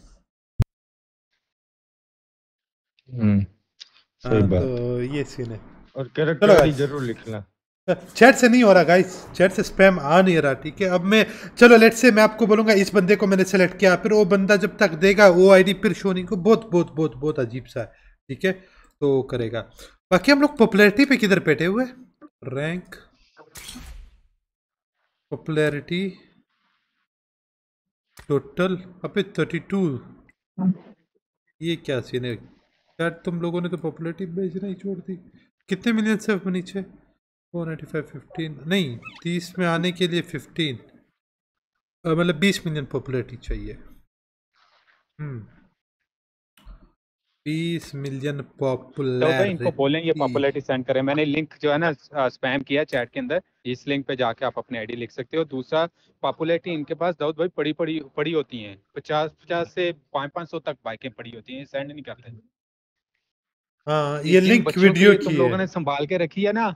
हम्म, सही हाँ, बात। तो ये सीन है और कैरेक्टर जरूर लिखना चैट से नहीं हो रहा गाइस चैट से स्पैम आ नहीं रहा ठीक है अब मैं चलो लेट से मैं आपको बोलूंगा इस बंदे को मैंने सेलेक्ट किया फिर वो बंदा जब तक देगा वो आईडी फिर शोनी को बहुत बहुत बहुत बहुत अजीब सा है ठीक है तो करेगा बाकी हम लोग पॉपुलैरिटी पे किधर बैठे हुए रैंक पॉपुलैरिटी टोटल अबे थर्टी टू ये क्या सीन है यार तुम लोगों ने तो पॉपुलरिटी बेचना ही छोड़ दी कितने मिलियन से नीचे फोर नाइन्टी फाइव फिफ्टीन नहीं तीस में आने के लिए फिफ्टीन मतलब बीस मिलियन पॉपुलरिटी चाहिए हम्म। बीस मिलियन पॉपुलर बोलें ये पॉपुलरिटी सेंड करें मैंने लिंक जो है ना स्पैम किया चैट के अंदर इस लिंक पे जाके आप अपने आईडी लिख सकते हो दूसरा पॉपुलरिटी इनके पास दाऊद भाई पड़ी पड़ी पड़ी होती हैं पचास पचास से पाँच पाँच सौ तक बाइकें पड़ी होती हैं सेंड नहीं करते हाँ ये लिंक वीडियो की तुम लोगों ने संभाल के रखी है ना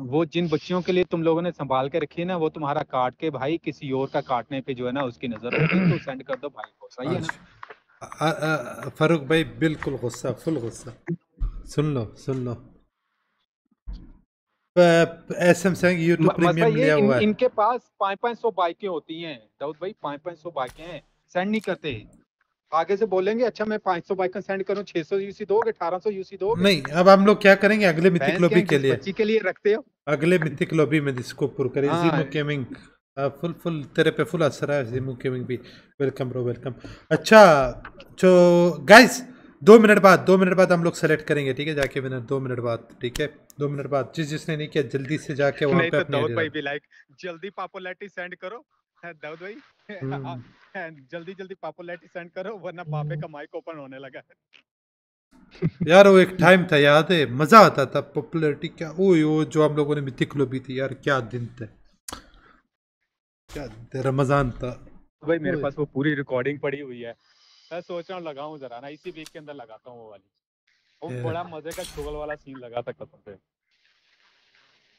वो जिन बच्चियों के लिए तुम लोगों ने संभाल के रखी है ना वो तुम्हारा काट के भाई किसी और का काटने पे जो है ना उसकी नजर तो सेंड कर दो भाई को सही है ना अच्छा। फारूक भाई बिल्कुल गुस्सा फुल गुस्सा सुन लो सुन लो एसएम सिंह यूट्यूब प्रीमियम लिया हुआ है इनके पास पाँच पाँच सौ बाइकें होती हैं दाऊद भाई पाँच पाँच सौ बाइकें हैं सेंड नहीं करते आगे से बोलेंगे अच्छा मैं 500 सौ बाइक सेंड करूँ छह सौ यूसी दो अठारह सौ यूसी दो नहीं अब हम लोग क्या करेंगे अगले मिथिक लॉबी के लिए के लिए रखते हो अगले मिथिक लॉबी में जिसको पुर करें हाँ। फुल फुल तेरे पे फुल असर है जीमू गेमिंग भी वेलकम ब्रो वेलकम अच्छा तो गाइस दो मिनट बाद दो मिनट बाद हम लोग सेलेक्ट करेंगे ठीक है जाके मैंने दो मिनट बाद ठीक है दो मिनट बाद जिस जिसने नहीं किया जल्दी से जाके वहां पे तो अपने भाई भी लाइक जल्दी पॉपुलैरिटी सेंड करो दाऊद भाई हम्म। हाँ, जल्दी जल्दी पापोलैटी सेंड करो वरना पापे हम्म। का माइक ओपन होने लगा यार वो एक टाइम था याद है मजा आता था पॉपुलैरिटी क्या ओ यो जो हम लोगों ने मिथिक लोबी थी यार क्या दिन थे क्या दिन रमजान था भाई मेरे पास वो पूरी रिकॉर्डिंग पड़ी हुई है मैं सोच रहा हूँ लगाऊं जरा ना इसी वीक के अंदर लगाता हूँ वो वाली वो बड़ा मजे का चुगल वाला सीन लगा था कसम से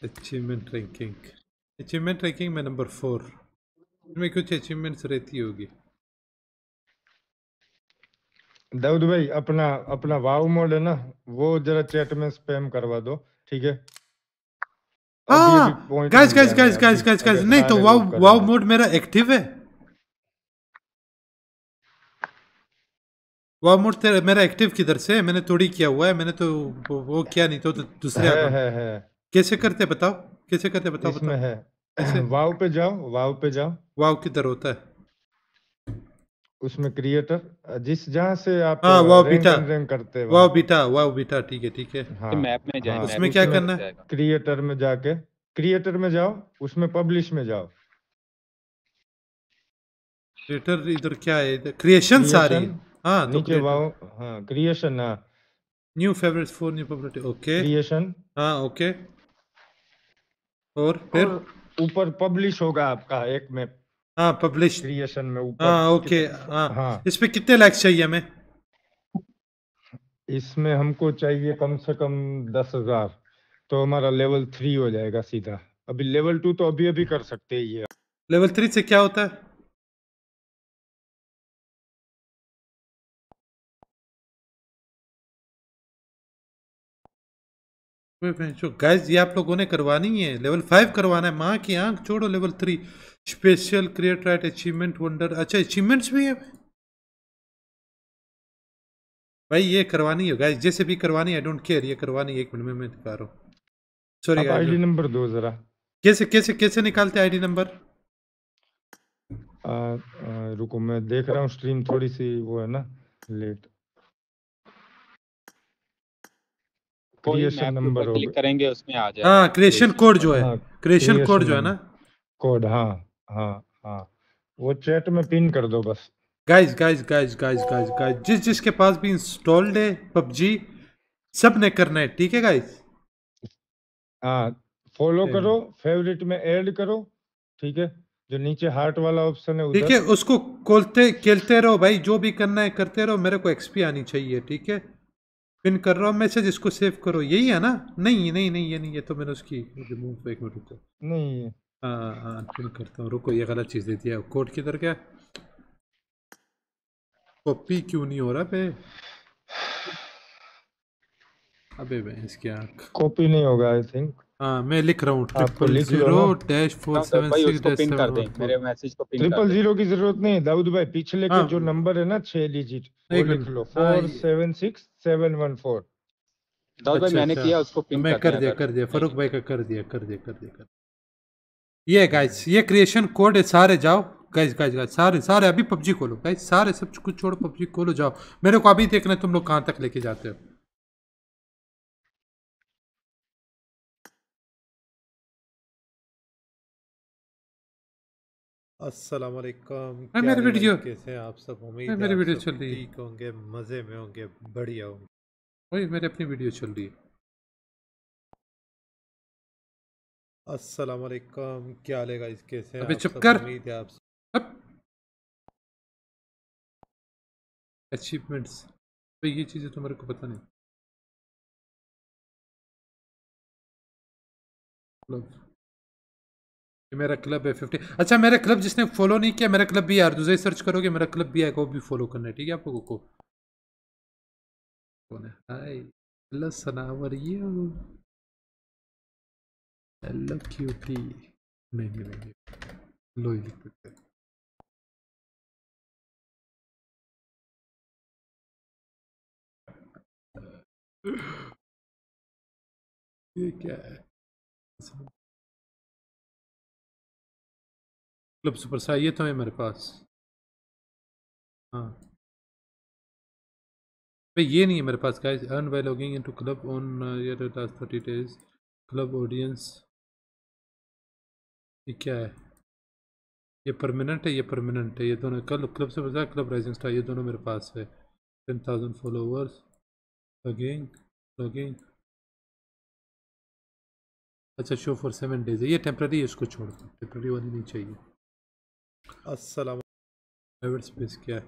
अचीवमेंट रैंकिंग अचीवमेंट रैंकिंग में नंबर फोर इसमें कुछ अचीवमेंट्स रहती होगी दाऊद भाई अपना अपना वाव मोड है ना वो जरा चैट में स्पैम करवा दो ठीक है guys guys guys guys guys guys नहीं तो वाव वाव मोड मेरा एक्टिव है वाव मोड तेरा मेरा एक्टिव किधर से मैंने थोड़ी किया हुआ है मैंने तो वो, वो किया नहीं तो, तो दूसरे है, है, है। कैसे करते बताओ कैसे करते बताओ बताओ है वाव पे जाओ वाव पे जाओ वाव किधर होता है उसमें क्रिएटर जिस जहाँ से आप हाँ वाव बीटा रैंक करते हैं वाव बीटा वाव बीटा ठीक है ठीक है हाँ, मैप तो में जाए हाँ, उसमें क्या करना है क्रिएटर में जाके क्रिएटर में जाओ उसमें पब्लिश में जाओ क्रिएटर इधर क्या है क्रिएशन सारी हाँ तो नीचे वाव हाँ क्रिएशन हाँ new favourite four new publicity okay creation हाँ ओके और फिर ऊपर पब्लिश होगा आपका एक में हाँ पब्लिश क्रिएशन में ऊपर हाँ ओके हाँ हाँ इस पे कितने लाइक्स चाहिए हमें इसमें हमको चाहिए कम से कम दस हजार तो हमारा लेवल थ्री हो जाएगा सीधा अभी लेवल टू तो अभी अभी कर सकते हैं ये लेवल थ्री से क्या होता है गाइस ये आप लोगों ने करवानी है लेवल फाइव करवाना है माँ की आंख छोड़ो level three special create right achievement wonder अच्छा अचीवमेंट्स भी है भाई ये करवानी है गाइस जैसे भी करवानी आई डोंट केयर ये करवानी एक मिनट में मैं दिखा रहा हूँ सॉरी आईडी नंबर दो जरा कैसे कैसे कैसे निकालते आईडी नंबर रुको मैं देख रहा हूँ स्ट्रीम थोड़ी सी वो है ना लेट क्रिएशन नंबर क्लिक करेंगे उसमें आ जाएगा हाँ क्रिएशन कोड जो है क्रिएशन हाँ, कोड जो है ना कोड हाँ हाँ हाँ वो चैट में पिन कर दो बस guys guys guys guys guys guys जिस जिसके पास भी इंस्टॉल्ड है पबजी सब ने करना है ठीक है गाइस हाँ फॉलो करो फेवरेट में ऐड करो ठीक है जो नीचे हार्ट वाला ऑप्शन है ठीक है उसको खोलते खेलते रहो भाई जो भी करना है करते रहो मेरे को एक्सपी आनी चाहिए ठीक है पिन कर रहा हूँ मैसेज इसको सेव करो यही है ना नहीं नहीं नहीं ये नहीं ये तो मैंने उसकी रिमूव एक मिनट रुको नहीं हाँ हाँ पिन करता हूँ रुको ये गलत चीज़ दे दिया कोड किधर क्या कॉपी क्यों नहीं हो रहा पे अबे भैंस इसके आँख कॉपी नहीं होगा आई थिंक हाँ, मैं लिख रहा हूँ triple zero dash four seven six dash seven कर दें मेरे मैसेज को पिन ट्रिपल जीरो की जरूरत नहीं है दाऊद भाई पिछले के हाँ। जो नंबर है ना छह डिजिट लिख लो four seven six seven one four Dawood भाई अच्छा, मैंने अच्छा। किया उसको पिन मैं कर दिया कर दिया भाई का कर दिया कर दिया कर दिया ये गाइस ये क्रिएशन कोड है सारे जाओ गाइस गाइस गाइस सारे सारे अभी पबजी खोलो गाइस सारे सब कुछ छोड़ो पबजी खोलो जाओ मेरे को अभी देखना है तुम लोग कहाँ तक लेके जाते हो अस्सलाम वालेकुम मेरे वीडियो कैसे हैं आप सब उम्मीद है मेरे वीडियो चल रही है ठीक होंगे मज़े में होंगे बढ़िया होंगे भाई मेरे अपनी वीडियो चल रही है अस्सलाम वालेकुम क्या हाल है गाइस कैसे हैं अबे चुप कर उम्मीद है आप सब अचीवमेंट्स भाई तो ये चीज़ें तो मेरे को पता नहीं ये मेरा क्लब है फिफ्टी अच्छा मेरा क्लब जिसने फॉलो नहीं किया मेरा क्लब भी यार दूसरे सर्च करो कि मेरा क्लब भी है को भी फॉलो करना है ठीक है आप लोगों को ये क्या है क्लब सुपर सा ये तो है मेरे पास हाँ भाई ये नहीं है मेरे पास guys earn by logging into club on ये last thirty days club audience ये क्या है ये परमानेंट है ये परमानेंट है ये दोनों कल क्लब से बजाय क्लब राइजिंग स्टार ये दोनों मेरे पास है ten thousand followers logging logging अच्छा शो फॉर सेवन डेज है ये टेम्प्रेरी इसको छोड़ दो टेम्प्रेरी वाली नहीं चाहिए अस्सलाम प्राइवेट स्पेस क्या है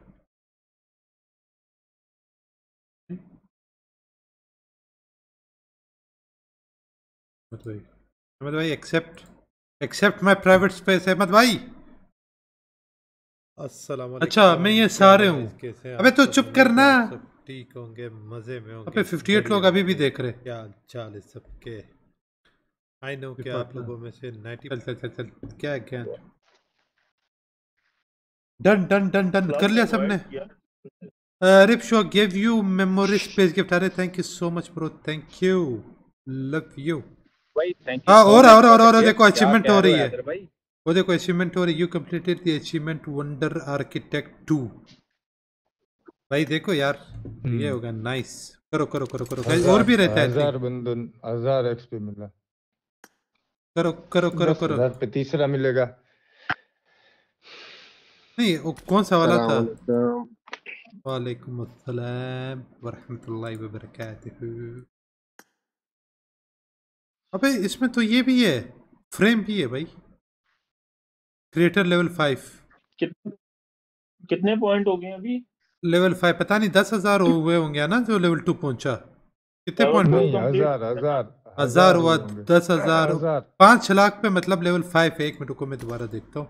अहमद भाई अहमद भाई accept accept my private space Ahmad भाई अस्सलाम अच्छा मैं ये सारे हूँ अबे तो चुप करना तो ठीक होंगे मजे में होंगे अबे 58 लोग अभी भी देख रहे क्या चाल है सबके आई नो क्या आप लोगों में से 90 चल चल चल क्या क्या डन डन डन डन कर लिया सबने rip show give you memory space gift अरे thank you so much bro thank you love you भाई थैंक हाँ और और और और देखो अचीवमेंट हो रही है वो देखो अचीवमेंट हो रही है you completed the achievement wonder architect 2 भाई देखो यार हम्म। ये होगा नाइस करो करो करो करो गाइस और भी रहता है हजार बंदन हजार एक्सपी मिला करो करो करो करो पे तीसरा मिलेगा नहीं वो कौन सा वाला था वालेकुम अस्सलाम वरहमतुल्लाहि वबरकातुहू अबे इसमें तो ये भी है फ्रेम भी है भाई क्रिएटर लेवल फाइव कित, कितने पॉइंट हो गए अभी लेवल फाइव पता नहीं दस हजार गए होंगे ना जो लेवल टू पहुंचा कितने पॉइंट हजार हजार हजार हुआ दस हजार पांच लाख पे मतलब लेवल फाइव है एक मिनट को मैं दोबारा देखता हूँ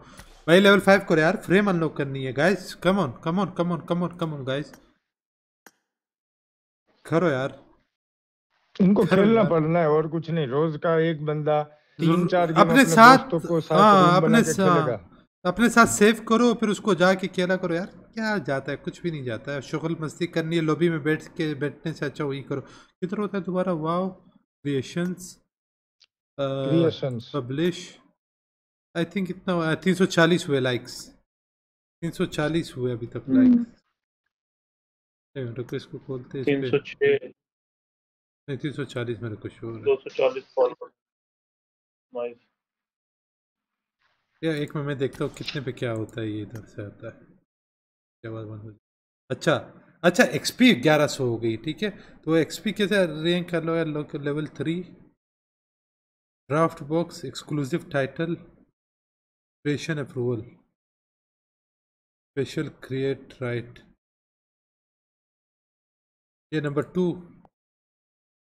भाई लेवल फाइव करो यार फ्रेम अनलॉक करनी है guys come on come on come on come on come on guys करो यार इनको खेलना पड़ना है और कुछ नहीं रोज का एक बंदा तीन चार अपने साथ हाँ अपने साथ अपने साथ सेव करो फिर उसको जाके खेला करो यार क्या जाता है कुछ भी नहीं जाता है शुगल मस्ती करनी है लॉबी में बैठ के बैठने से अच्छा वही करो किधर होता है दोबारा wow creations creations publish I think इतना तीन सौ चालीस हुए लाइक्स तीन सौ चालीस हुए अभी तक लाइक्स हम्म। रुको इसको खोलते तीन सौ छः नहीं तीन सौ चालीस मेरे को शोर दो सौ चालीस फॉलोअर्स या एक में मैं देखता हूँ कितने पे क्या होता है ये इधर से आता है क्या बात बंद हो अच्छा अच्छा एक्सपी ग्यारह सौ हो गई ठीक है तो एक्सपी कैसे रैंक कर लो यार level three draft box exclusive title Patient approval special create right ये नंबर टू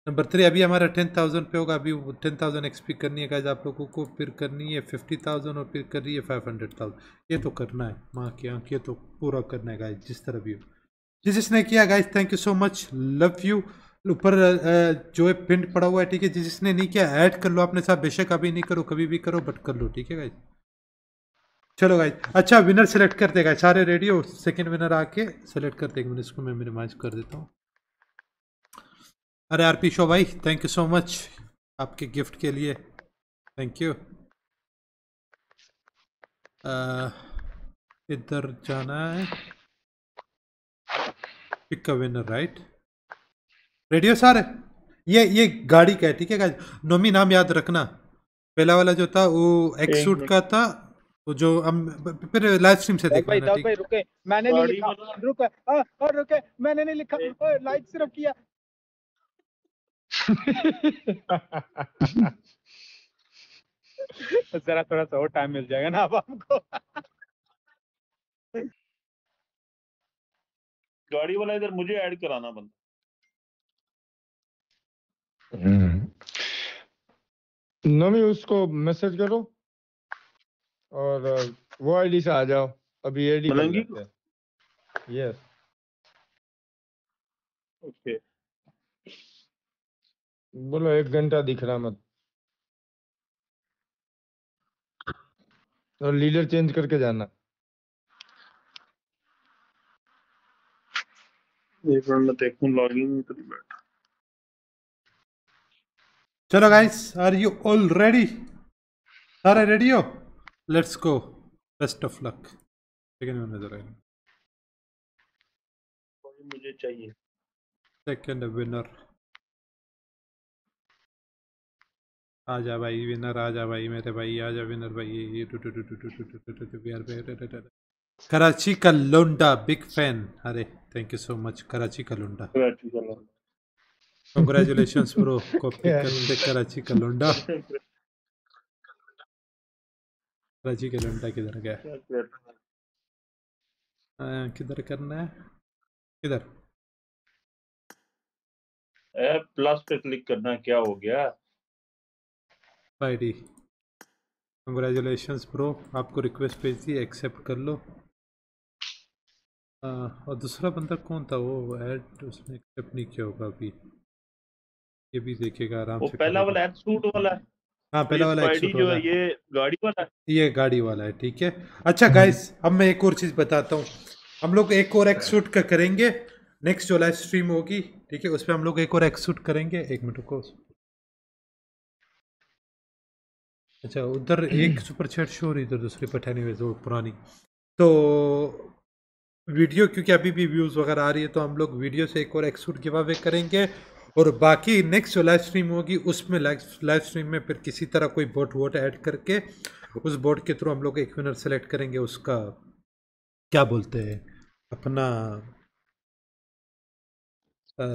नंबर थ्री अभी हमारा टेन थाउजेंड पे होगा अभी टेन थाउजेंड एक्सपी करनी है आप लोगों को फिर करनी है फिफ्टी थाउजेंड और फिर कर रही है फाइव हंड्रेड थाउजेंड ये तो करना है माँ की आँख ये तो पूरा करना है गाइज जिस तरह भी हो जिस जिसने किया guys thank you so much love you ऊपर जो है पिंड पड़ा हुआ है ठीक है जिसने नहीं किया ऐड कर लो अपने साथ बेशक अभी नहीं करो कभी भी करो बट कर लो ठीक है गाइज चलो गाइज अच्छा विनर सेलेक्ट कर देगा सारे रेडियो सेकंड विनर आके सेलेक्ट कर देगा मैंने इसको मैं मिनिमाइज कर देता हूँ अरे आरपी शो भाई थैंक यू सो मच आपके गिफ्ट के लिए थैंक यू इधर जाना है pick a winner right radio सारे ये ये गाड़ी का है ठीक है नोमी नाम याद रखना पहला वाला जो था वो एक्स सूट का था तो जो हम फिर लाइव स्ट्रीम से देख भाई भाई रुके मैंने नहीं लिखा रुके और रुके मैंने नहीं लिखा लाइव सिर्फ किया जरा थोड़ा सा और टाइम मिल जाएगा ना अब आपको गाड़ी वाला इधर मुझे ऐड कराना बंद हम्म। नमी उसको मैसेज करो और वो आईडी से आ जाओ अभी एडी मलंगी यस ओके बोलो एक घंटा दिख रहा मत और लीडर चेंज करके जाना तो चलो guys are you all ready सारे रेडी हो let's go best of luck second में नजर आएगा मुझे चाहिए सेकंड विनर आ जा भाई विनर आ जा भाई मेरे भाई आ जा विनर भाई ये two two two two two two two two two Bihar पे कराची का लुंडा बिग फैन अरे thank you so much Karachi का लुंडा कराची का लुंडा कांग्रेचुलेशंस ब्रो कॉपी कर कराची का लुंडा रजी के लंटा किधर गया किधर करना है किधर प्लस पे क्लिक करना क्या हो गया भाई डी कंग्रेचुलेशन ब्रो आपको रिक्वेस्ट भेज दी एक्सेप्ट कर लो आ, ah, और दूसरा बंदा कौन था वो ऐड उसने एक्सेप्ट नहीं किया होगा अभी ये भी देखेगा आराम से पहला वाला ऐड सूट वाला है हाँ तो पहला वाला एक जो ये गाड़ी वाला ये गाड़ी वाला है ठीक है अच्छा गाइस हम्म। अब मैं एक और चीज़ बताता हूँ हम लोग एक और एक अच्छा। शूट का करेंगे नेक्स्ट जो लाइव स्ट्रीम होगी ठीक है उस पर हम लोग एक और एक शूट करेंगे एक मिनट को अच्छा उधर एक सुपर चैट शो रही इधर दूसरी पठानी हुई पुरानी तो वीडियो क्योंकि अभी भी व्यूज़ वगैरह आ रही है तो हम लोग वीडियो से एक और एक शूट गिव अवे करेंगे और बाकी नेक्स्ट जो लाइव स्ट्रीम होगी उसमें लाइव स्ट्रीम में फिर किसी तरह कोई बोट वोट ऐड करके उस बोट के थ्रू हम लोग एक विनर सेलेक्ट करेंगे उसका क्या बोलते हैं अपना आ,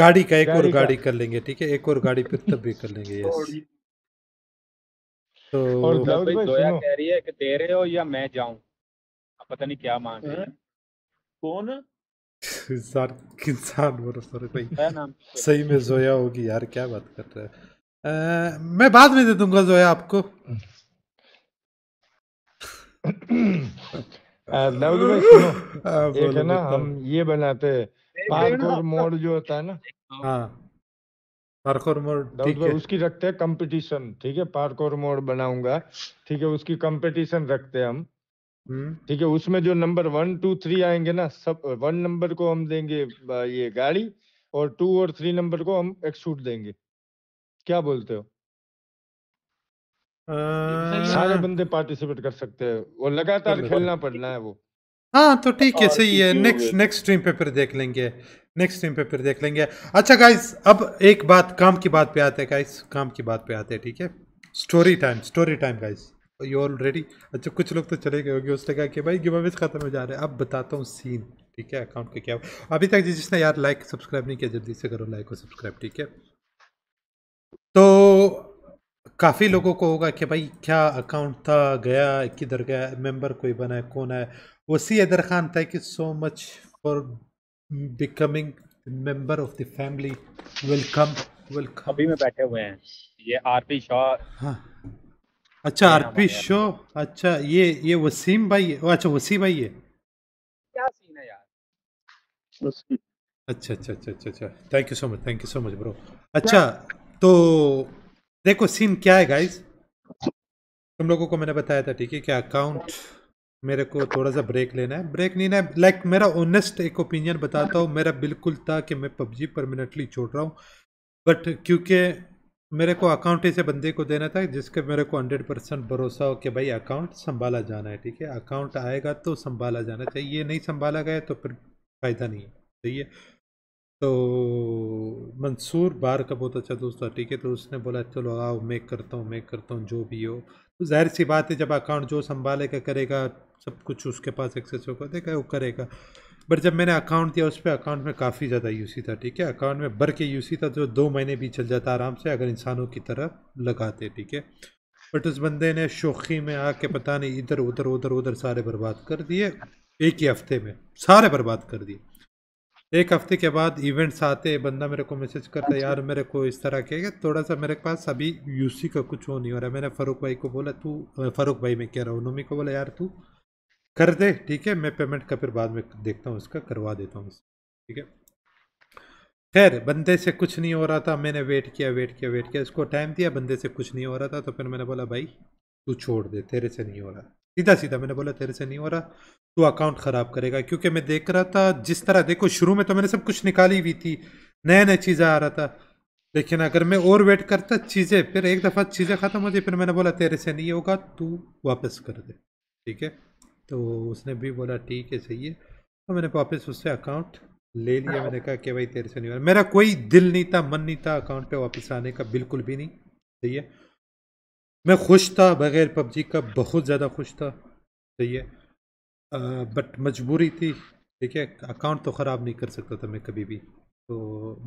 गाड़ी का एक गाड़ी और गाड़ी कर लेंगे ठीक है एक और गाड़ी फिर तब भी कर लेंगे यस तो और भाई दोया कह रही है कि तेरे हो या मैं जाऊं पता नहीं क्या मान रहे है कौन इंसान इंसान वो सॉरी भाई सही में जोया होगी यार क्या बात कर रहे है आ, मैं बाद में दे दूंगा जोया आपको लवली भाई सुनो हाँ, एक है ना हम ये बनाते पार्कोर मोड जो होता है ना हाँ पार्कोर मोड ठीक है उसकी रखते हैं कंपटीशन ठीक है पार्कोर मोड बनाऊंगा ठीक है उसकी कंपटीशन रखते हैं हम हम्म। ठीक है उसमें जो नंबर वन टू थ्री आएंगे ना सब वन नंबर को हम देंगे ये गाड़ी और टू और थ्री नंबर को हम एक सूट देंगे क्या बोलते हो आ... सारे बंदे पार्टिसिपेट कर सकते हैं और लगातार खेलना पड़ना है वो हाँ तो ठीक है सही है नेक्स्ट नेक्स्ट स्ट्रीम पे फिर देख लेंगे नेक्स्ट स्ट्रीम पे फिर देख लेंगे अच्छा गाइस अब एक बात काम की बात पे आते हैं गाइस काम की बात पे आते हैं ठीक है story time story time guys you ready अच्छा कुछ लोग तो चले गए होंगे उसने कहा कि भाई गिव अवेज ख़त्म हो जा रहे हैं अब बताता हूँ सीन ठीक है अकाउंट का क्या अभी तक जिसने यार लाइक सब्सक्राइब नहीं किया जल्दी से करो लाइक और सब्सक्राइब ठीक है तो काफ़ी लोगों को होगा कि भाई क्या अकाउंट था गया किधर गया मेंबर कोई बना है कौन है Wasi Athar Khan thank you so much for becoming member of the family welcome welcome अभी में बैठे हुए हैं ये आरपी शाह हाँ अच्छा आरपी शो अच्छा ये ये वसीम भाई है अच्छा वसी भाई है क्या सीन है यार अच्छा अच्छा अच्छा अच्छा अच्छा thank you so much thank you so much bro अच्छा तो देखो सीन क्या है गाइस तुम लोगों को मैंने बताया था ठीक है क्या अकाउंट मेरे को थोड़ा सा ब्रेक लेना है ब्रेक नहीं ना लाइक मेरा ऑनेस्ट एक ओपिनियन बताता हूँ मेरा बिल्कुल था कि मैं पबजी परमानेंटली छोड़ रहा हूँ बट क्योंकि मेरे को अकाउंट इसे बंदे को देना था जिसके मेरे को हंड्रेड परसेंट भरोसा हो कि भाई अकाउंट संभाला जाना है ठीक है अकाउंट आएगा तो संभाला जाना चाहिए ये नहीं संभाला गया तो फिर फ़ायदा नहीं है सही है तो मंसूर बार का बहुत अच्छा दोस्त था ठीक है तो उसने बोला चलो आओ मैं करता हूँ मैं करता हूँ जो भी हो तो जाहिर सी बात है जब अकाउंट जो संभालेगा करेगा सब कुछ उसके पास एक्सेस होगा देखा वो करेगा बट जब मैंने अकाउंट दिया उस पर अकाउंट में काफ़ी ज़्यादा यूसी था ठीक है अकाउंट में भर के यूसी था जो दो महीने भी चल जाता आराम से अगर इंसानों की तरफ लगाते ठीक है बट उस बंदे ने शोखी में आके पता नहीं इधर उधर उधर उधर सारे बर्बाद कर दिए एक ही हफ्ते में सारे बर्बाद कर दिए एक हफ्ते के बाद इवेंट्स आते बंदा मेरे को मैसेज करता है अच्छा। यार मेरे को इस तरह के थोड़ा सा मेरे पास अभी यूसी का कुछ हो नहीं हो रहा मैंने फ़ारूक भाई को बोला तू फ़ारूक भाई मैं कह रहा हूँ नोमी को बोला यार तू कर दे ठीक है मैं पेमेंट का फिर बाद में देखता हूँ उसका करवा देता हूँ ठीक है खैर बंदे से कुछ नहीं हो रहा था मैंने वेट किया वेट किया वेट किया इसको टाइम दिया बंदे से कुछ नहीं हो रहा था तो फिर मैंने बोला भाई तू छोड़ दे तेरे से नहीं हो रहा सीधा सीधा मैंने बोला तेरे से नहीं हो रहा तू अकाउंट ख़राब करेगा क्योंकि मैं देख रहा था जिस तरह देखो शुरू में तो मैंने सब कुछ निकाली हुई थी नया नया चीज़ें आ रहा था लेकिन अगर मैं और वेट करता चीज़ें फिर एक दफ़ा चीज़ें ख़त्म होती फिर मैंने बोला तेरे से नहीं होगा तू वापस कर दे ठीक है तो उसने भी बोला ठीक है सही है तो मैंने वापस उससे अकाउंट ले लिया मैंने कहा कि भाई तेरे से नहीं मेरा कोई दिल नहीं था मन नहीं था अकाउंट पे वापस आने का बिल्कुल भी नहीं सही है मैं खुश था बगैर पबजी का बहुत ज़्यादा खुश था सही है बट मजबूरी थी ठीक है अकाउंट तो ख़राब नहीं कर सकता था मैं कभी भी तो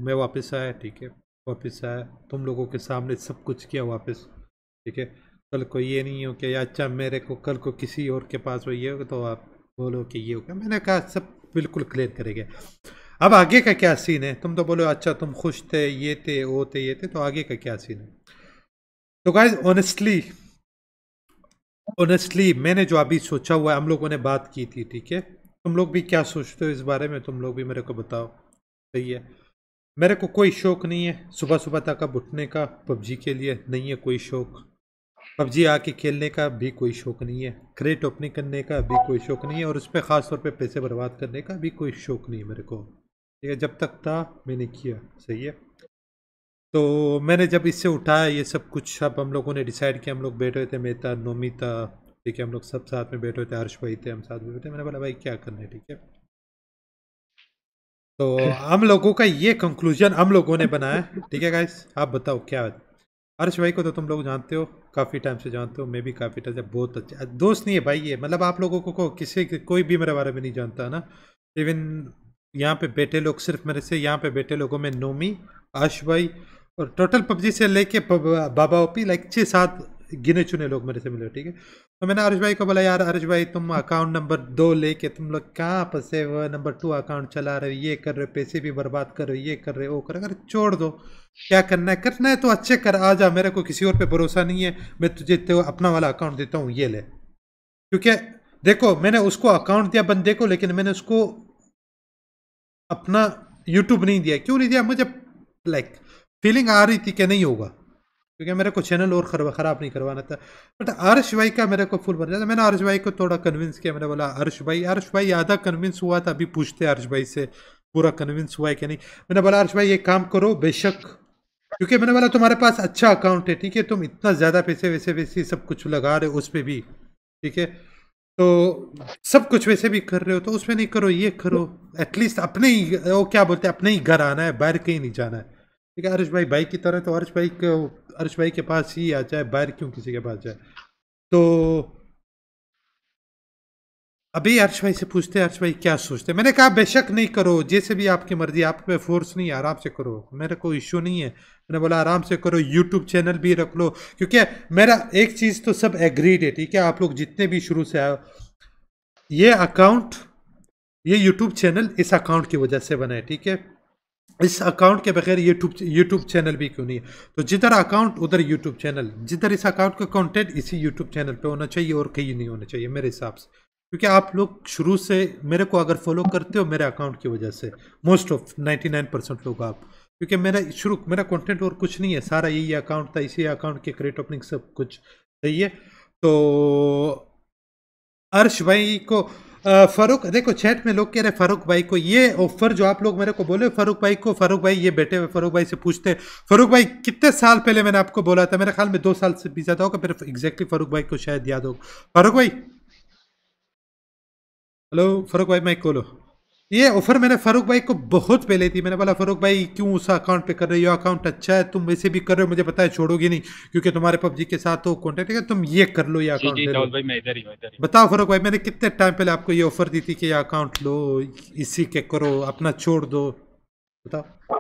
मैं वापस आया ठीक है वापस आया तुम लोगों के सामने सब कुछ किया वापस ठीक है कल को ये नहीं हो गया अच्छा मेरे को कल को किसी और के पास हो ये तो आप बोलो कि ये हो गया मैंने कहा सब बिल्कुल क्लियर करेंगे अब आगे का क्या सीन है तुम तो बोलो अच्छा तुम खुश थे ये थे वो थे ये थे तो आगे का क्या सीन है तो गाइज ऑनेस्टली ऑनेस्टली मैंने जो अभी सोचा हुआ है हम लोगों ने बात की थी ठीक है तुम लोग भी क्या सोचते हो इस बारे में तुम लोग भी मेरे को बताओ सही है मेरे को कोई शौक नहीं है सुबह सुबह तक अब उठने का पबजी के लिए नहीं है कोई शौक पबजी आके खेलने का भी कोई शौक नहीं है क्रेट ओपनिंग करने का भी कोई शौक नहीं है और उस पर ख़ास तौर पैसे बर्बाद करने का भी कोई शौक नहीं है मेरे को ठीक है जब तक था मैंने किया सही है तो मैंने जब इससे उठाया ये सब कुछ अब हम लोगों ने डिसाइड किया हम लोग बैठे हुए थे मेहता नोमिता ठीक है हम लोग सब साथ में बैठे हुए थे हर्ष भाई थे हम साथ में बैठे मैंने बोला भाई क्या करना है ठीक है तो हम लोगों का ये कंक्लूजन हम लोगों ने बनाया ठीक है गाइस आप बताओ क्या हर्ष भाई को तो तुम लोग जानते हो काफ़ी टाइम से जानता हूँ मैं भी काफ़ी टाइम से बहुत अच्छा दोस्त नहीं है भाई ये मतलब आप लोगों को, को किसी कोई भी मेरे बारे में नहीं जानता ना इवन यहाँ पे बैठे लोग सिर्फ मेरे से यहाँ पे बैठे लोगों में नोमी आश भाई और टोटल पबजी से लेके बाबा ओपी लाइक छः सात गिने चुने लोग मेरे से मिले ठीक है तो मैंने आरुष भाई को बोला यार आरुष भाई तुम अकाउंट नंबर दो लेके तुम लोग कहाँ फंसे हुए नंबर टू अकाउंट चला रहे हो ये कर रहे हो पैसे भी बर्बाद कर रहे हो ये कर रहे हो वो कर अगर छोड़ दो क्या करना है करना है तो अच्छे कर आ जा मेरे को किसी और पे भरोसा नहीं है मैं तुझे तो अपना वाला अकाउंट देता हूँ ये ले क्योंकि देखो मैंने उसको अकाउंट दिया बंदे को लेकिन मैंने उसको अपना यूट्यूब नहीं दिया क्यों नहीं दिया मुझे लाइक फीलिंग आ रही थी कि नहीं होगा क्योंकि मेरे को चैनल और ख़राब नहीं करवाना था बट अर्श भाई का मेरे को फुल बन जाता मैंने अर्श भाई को थोड़ा कन्विंस किया मैंने बोला अर्श भाई अर्श भाई आधा कन्विंस हुआ था अभी पूछते अर्श भाई से पूरा कन्विंस हुआ है कि नहीं मैंने बोला अर्श भाई ये काम करो बेशक क्योंकि मैंने बोला तुम्हारे पास अच्छा अकाउंट है ठीक है तुम इतना ज़्यादा पैसे वैसे वैसे सब कुछ लगा रहे हो उस पर भी ठीक है तो सब कुछ वैसे भी कर रहे हो तो उसमें नहीं करो ये करो एटलीस्ट अपने ही वो क्या बोलते हैं अपने ही घर आना है बाहर कहीं नहीं जाना है ठीक है अर्श भाई भाई की तरह तो अर्श भाई को अर्श भाई के पास ही आ जाए बाहर क्यों किसी के पास जाए तो अभी अर्श भाई से पूछते अर्श भाई क्या सोचते मैंने कहा बेशक नहीं करो जैसे भी आपकी मर्जी आप पे फोर्स नहीं है आराम से करो मेरा कोई इश्यू नहीं है मैंने बोला आराम से करो यूट्यूब चैनल भी रख लो क्योंकि मेरा एक चीज़ तो सब एग्रीड है ठीक है आप लोग जितने भी शुरू से आए ये अकाउंट ये यूट्यूब चैनल इस अकाउंट की वजह से बना है ठीक है इस अकाउंट के बगैर यूट्यूब यूट्यूब चैनल भी क्यों नहीं है तो जिधर अकाउंट उधर यूट्यूब चैनल जिधर इस अकाउंट का कंटेंट इसी यूट्यूब चैनल पे होना चाहिए और कहीं नहीं होना चाहिए मेरे हिसाब से क्योंकि आप लोग शुरू से मेरे को अगर फॉलो करते हो मेरे अकाउंट की वजह से मोस्ट ऑफ नाइन परसेंट लोग आप क्योंकि मेरा शुरू मेरा कंटेंट और कुछ नहीं है सारा यही अकाउंट था इसी अकाउंट के क्रिएट ओपनिंग सब कुछ सही है तो अर्श भाई को फारूक देखो चैट में लोग कह रहे फारूक भाई को ये ऑफर जो आप लोग मेरे को बोले फारूक भाई को फारूक भाई ये बैठे हुए फारूक भाई से पूछते हैं फारूक भाई कितने साल पहले मैंने आपको बोला था मेरे ख्याल में दो साल से भी ज़्यादा होगा फिर एग्जैक्टली फारूक भाई को शायद याद होगा फारूक भाई हेलो फारूक भाई माइक बोलो ये ऑफर मैंने फारूक भाई को बहुत पहले थी मैंने बोला फारूक भाई क्यों उस अकाउंट पे कर रहे हो अकाउंट अच्छा है तुम वैसे भी कर रहे हो मुझे पता है छोड़ोगे नहीं क्योंकि तुम्हारे पबजी के साथ हो तो कॉन्टेक्ट है तुम ये कर लो ये अकाउंट बताओ फारूक भाई मैंने कितने टाइम पहले आपको ये ऑफर दी थी कि ये अकाउंट लो इसी के करो अपना छोड़ दो बताओ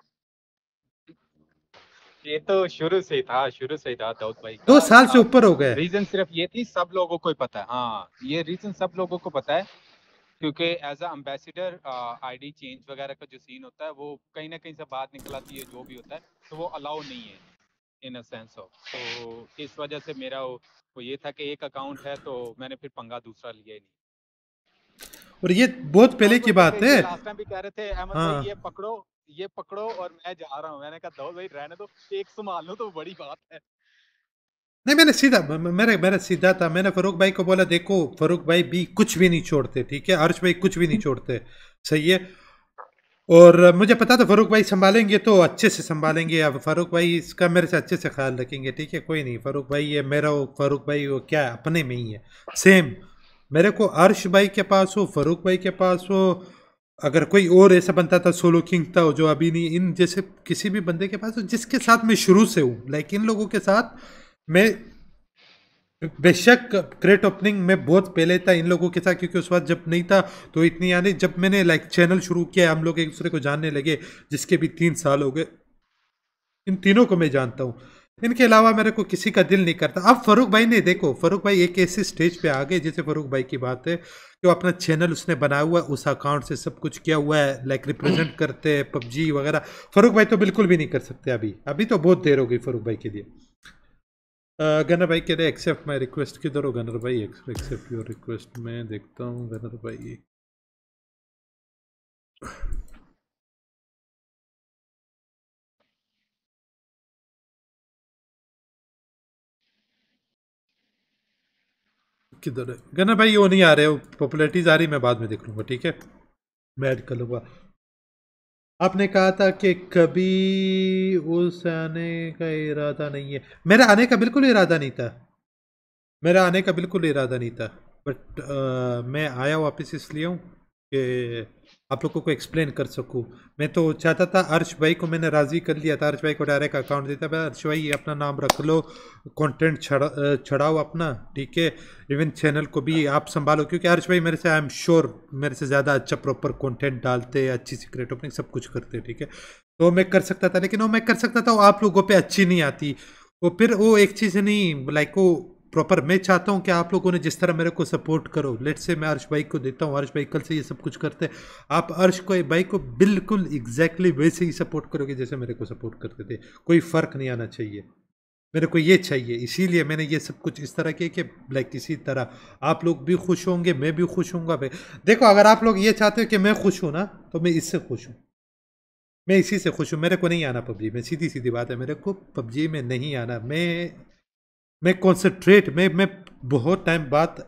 ये तो शुरू से ही था शुरू से ही था दाऊद भाई दो साल से ऊपर हो गए रीजन सिर्फ ये थी सब लोगों को ही पता है हाँ ये रीजन सब लोगों को पता है क्योंकि as ambassador I D change वगैरह का जो सीन होता है वो कहीं ना कहीं से बात निकल आती है जो भी होता है तो वो अलाउ नहीं है इन अ सेंस ऑफ तो इस वजह से मेरा वो, वो ये था कि एक अकाउंट है तो मैंने फिर पंगा दूसरा लिया ही नहीं और ये बहुत हाँ, पहले तो की बात है लास्ट टाइम भी कह रहे थे अहमद हाँ। ये पकड़ो ये पकड़ो और मैं जा रहा हूँ मैंने कहा दो भाई रहने दो एक संभाल लो तो बड़ी बात है नहीं मैंने सीधा मेरे मेरा सीधा था मैंने फरूक भाई को बोला देखो फरूक भाई भी कुछ भी नहीं छोड़ते ठीक है अर्श भाई कुछ भी नहीं छोड़ते सही है और मुझे पता था फरूक भाई संभालेंगे तो अच्छे से संभालेंगे अब फरूक भाई इसका मेरे से अच्छे से ख्याल रखेंगे ठीक है कोई नहीं फरूक भाई ये मेरा वो फरूक भाई वो क्या अपने में ही है सेम मेरे को अर्श भाई के पास हो फरूक भाई के पास हो अगर कोई और ऐसा बनता था सोलो किंग था जो अभी नहीं इन जैसे किसी भी बंदे के पास हो जिसके साथ मैं शुरू से हूँ लाइक इन लोगों के साथ मैं बेशक क्रेट ओपनिंग में बहुत पहले था इन लोगों के साथ क्योंकि उस वक्त जब नहीं था तो इतनी यानी जब मैंने लाइक चैनल शुरू किया हम लोग एक दूसरे को जानने लगे जिसके भी तीन साल हो गए इन तीनों को मैं जानता हूँ इनके अलावा मेरे को किसी का दिल नहीं करता अब फरूख भाई ने देखो फरूख भाई एक ऐसे स्टेज पे आ गए जैसे फरूख भाई की बात है कि वो अपना चैनल उसने बनाया हुआ है उस अकाउंट से सब कुछ किया हुआ है लाइक रिप्रेजेंट करते हैं पबजी वगैरह फरूख भाई तो बिल्कुल भी नहीं कर सकते अभी अभी तो बहुत देर हो गई फरूख भाई के लिए गनर uh, भाई कह रहे एक्सेप्ट माई रिक्वेस्ट किधर हो गनर भाई एक्सेप्ट योर रिक्वेस्ट मैं देखता हूँ गनर भाई किधर है गनर भाई वो नहीं आ रहे हो पॉपुलरिटीज आ रही मैं बाद में देख लूंगा ठीक है मैं ऐड कर लूंगा आपने कहा था कि कभी उस आने का इरादा नहीं है मेरा आने का बिल्कुल इरादा नहीं था मेरा आने का बिल्कुल इरादा नहीं था बट मैं आया वापस इसलिए हूँ कि आप लोगों को एक्सप्लेन कर सकूँ मैं तो चाहता था अर्श भाई को मैंने राज़ी कर लिया था अर्श भाई को डायरेक्ट अकाउंट देता भाई अर्श भाई अपना नाम रख लो कंटेंट छड़ा छड़ाओ अपना ठीक है इवन चैनल को भी आप संभालो क्योंकि अर्श भाई मेरे से आई एम श्योर मेरे से ज़्यादा अच्छा प्रॉपर कॉन्टेंट डालते अच्छी सीक्रेट ओपनिंग सब कुछ करते ठीक है तो मैं कर सकता था लेकिन वो मैं कर सकता था वो आप लोगों पर अच्छी नहीं आती वो फिर वो एक चीज़ नहीं लाइक वो प्रॉपर मैं चाहता हूँ कि आप लोगों ने जिस तरह मेरे को सपोर्ट करो लेट से मैं अर्श भाई को देता हूँ अर्श भाई कल से ये सब कुछ करते हैं आप अर्श को भाई को बिल्कुल एग्जैक्टली वैसे ही सपोर्ट करोगे जैसे मेरे को सपोर्ट करते थे कोई फ़र्क नहीं आना चाहिए मेरे को ये चाहिए इसीलिए मैंने ये सब कुछ इस तरह किया कि लाइक किसी तरह आप लोग भी खुश होंगे मैं भी खुश हूँ देखो अगर आप लोग ये चाहते हो कि मैं खुश हूँ ना तो मैं इससे खुश हूँ मैं इसी से खुश हूँ मेरे को नहीं आना पबजी में सीधी सीधी बात है मेरे को पबजी में नहीं आना मैं मैं कॉन्सेंट्रेट मैं मैं बहुत टाइम बाद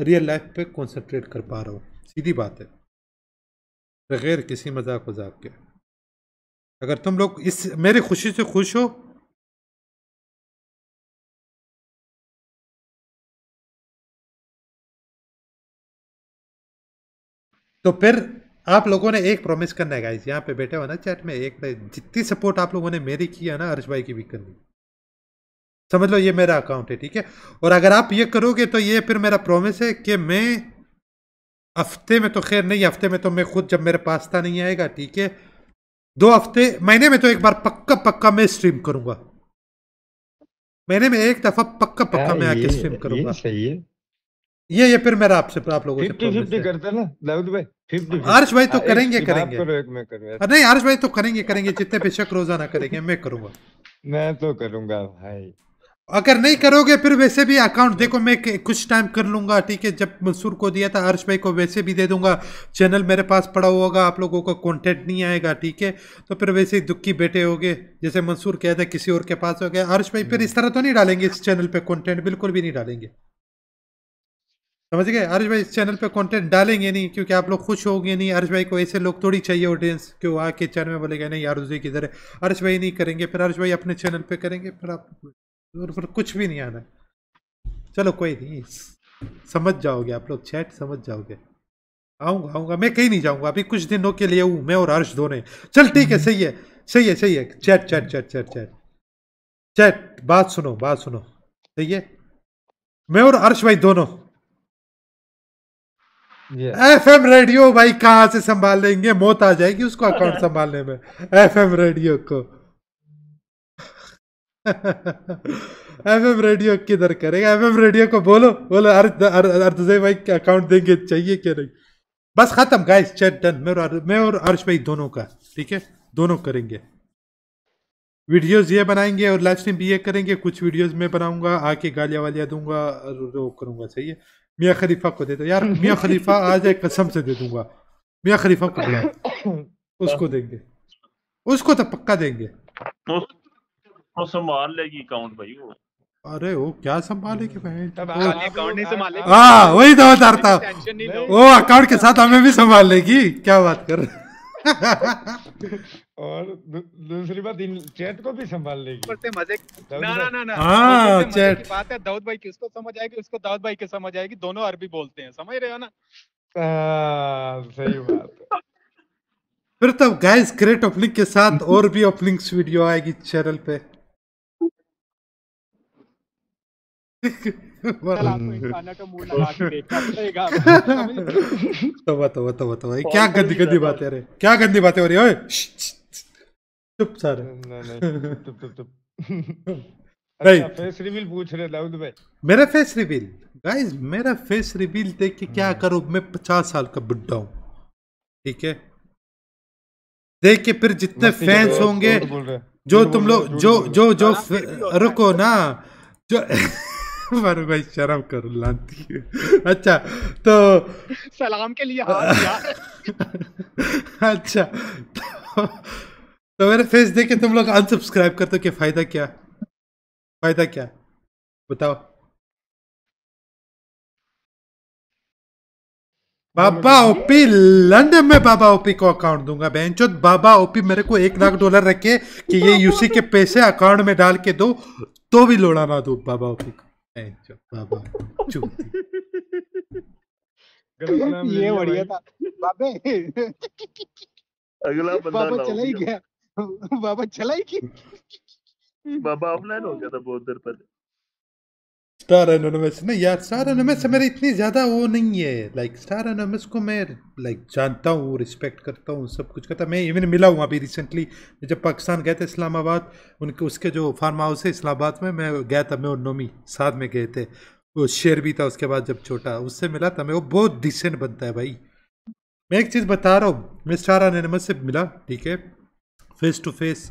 रियल लाइफ पे कॉन्सेंट्रेट कर पा रहा हूँ सीधी बात है बगैर किसी मजाक वजाक के अगर तुम लोग इस मेरी खुशी से खुश हो तो फिर आप लोगों ने एक प्रॉमिस करना है गाइस यहाँ पे बैठे हो ना चैट में एक जितनी सपोर्ट आप लोगों ने मेरी की है ना हर्ष भाई की भी करनी समझ लो ये मेरा अकाउंट है ठीक है और अगर आप ये करोगे तो ये फिर मेरा प्रॉमिस है कि मैं हफ्ते में तो खैर नहीं हफ्ते में तो मैं खुद जब मेरे पास था नहीं आएगा ठीक है दो हफ्ते महीने में तो एक बार पक्का पक्का मैं स्ट्रीम करूंगा महीने में एक दफा पक्का पक्का मैं आके स्ट्रीम करूंगा सही है ये ये फिर मेरा आपसे आप लोगों से 50 ना भाई हर्ष भाई तो करेंगे करेंगे नहीं हर्ष भाई तो करेंगे करेंगे जितने बेशक रोजाना करेंगे मैं करूंगा मैं तो करूंगा भाई अगर नहीं करोगे फिर वैसे भी अकाउंट देखो मैं कुछ टाइम कर लूँगा ठीक है जब मंसूर को दिया था अर्श भाई को वैसे भी दे दूंगा चैनल मेरे पास पड़ा हुआ होगा आप लोगों का कॉन्टेंट नहीं आएगा ठीक है तो फिर वैसे ही दुखी बेटे होगे जैसे मंसूर कहता है किसी और के पास हो गया अर्श भाई फिर इस तरह तो नहीं डालेंगे इस चैनल पर कॉन्टेंट बिल्कुल भी नहीं डालेंगे समझ गए अर्श भाई इस चैनल पर कॉन्टेंट डालेंगे नहीं क्योंकि आप लोग खुश हो नहीं अर्श भाई को ऐसे लोग थोड़ी चाहिए ऑडियंस कि वो आके चैनल में बोलेगा नहीं यार उसे किधर है अर्श भाई नहीं करेंगे फिर अर्श भाई अपने चैनल पर करेंगे फिर आप और फिर कुछ भी नहीं आना चलो कोई नहीं समझ जाओगे आप लोग चैट समझ जाओगे आऊंगा आऊंगा मैं कहीं नहीं जाऊंगा अभी कुछ दिनों के लिए हूँ मैं और हर्ष दोनों चल ठीक है सही है सही है सही है chat chat chat chat chat chat बात सुनो बात सुनो सही है मैं और अर्श भाई दोनों एफ एम रेडियो भाई कहाँ से संभाल लेंगे मौत आ जाएगी उसको अकाउंट संभालने में एफ एम रेडियो को एफ एम रेडियो किधर करेगा एफ एम रेडियो को बोलो बोलो अर्थ अर्थ भाई का अकाउंट देंगे चाहिए क्या नहीं बस खत्म गाइस चैट डन मैं और मैं और अर्श भाई दोनों का ठीक है दोनों करेंगे वीडियोस ये बनाएंगे और लाइव स्ट्रीम भी ये करेंगे कुछ वीडियोस मैं बनाऊंगा आके गालियां वालियां दूंगा और वो करूंगा सही है मियाँ खलीफा को दे दो यार मियाँ खलीफा आज एक कसम से दे दूंगा मियाँ खलीफा को उसको देंगे उसको तो पक्का देंगे वो संभाल लेगी अकाउंट भाई वो अरे वो क्या संभालेगी हम्म। बहन अकाउंट हाँ वही तो बता रहा वो अकाउंट के साथ हमें भी संभाल लेगी क्या बात कर और दूसरी बात चैट को भी संभाल लेगी मजे ना ना ना ना हाँ चैट बात है दाऊद भाई किसको समझ आएगी उसको दाऊद भाई के समझ आएगी दोनों अरबी बोलते हैं समझ रहे हो ना सही बात फिर तब गाइस ग्रेट ओपनिंग के साथ और भी ओपनिंग्स वीडियो आएगी चैनल पे तो क्या गंदी गंदी बात है क्या गंदी बातें हो रही है चुप सारे फेस रिवील पूछ रहे दाऊद भाई मेरा फेस रिवील गाइस मेरा फेस रिवील देख के क्या करो मैं पचास साल का बुढ़ा हूँ ठीक है देख के फिर जितने फैंस होंगे जो तुम लोग जो जो जो रुको ना जो पर भाई शर्म कर लाती है अच्छा तो सलाम के लिए हाँ अच्छा तो, तो मेरे फेस देख के तुम लोग अनसब्सक्राइब करते हो कि फायदा क्या फायदा क्या बताओ बाबा ओपी लंदन में बाबा ओपी को अकाउंट दूंगा बेंचो बाबा ओपी मेरे को एक लाख डॉलर रखे कि ये यूसी के पैसे अकाउंट में डाल के दो तो भी लोड़ा ना दो बाबा ओपी को बाबा ये बढ़िया था बाबे अगला बंदा बाबा चला ही गया बाबा चला ही गया बाबा ऑफलाइन हो गया था बहुत देर पहले स्टार एनोनमस नहीं यार स्टार एनोनमस से मेरी इतनी ज़्यादा वो नहीं है लाइक स्टार एनोनमस को मैं लाइक जानता हूँ रिस्पेक्ट करता हूँ सब कुछ करता मैं इवन मिला हूँ अभी रिसेंटली जब पाकिस्तान गए थे इस्लामाबाद उनके उसके जो फार्म हाउस है इस्लामाबाद में मैं गया था मैं और नोमी साथ में गए थे वो शेर भी था उसके बाद जब छोटा उससे मिला था मैं वो बहुत डिसेंट बनता है भाई मैं एक चीज़ बता रहा हूँ मैं स्टार एनोनमस से मिला ठीक है फेस टू फेस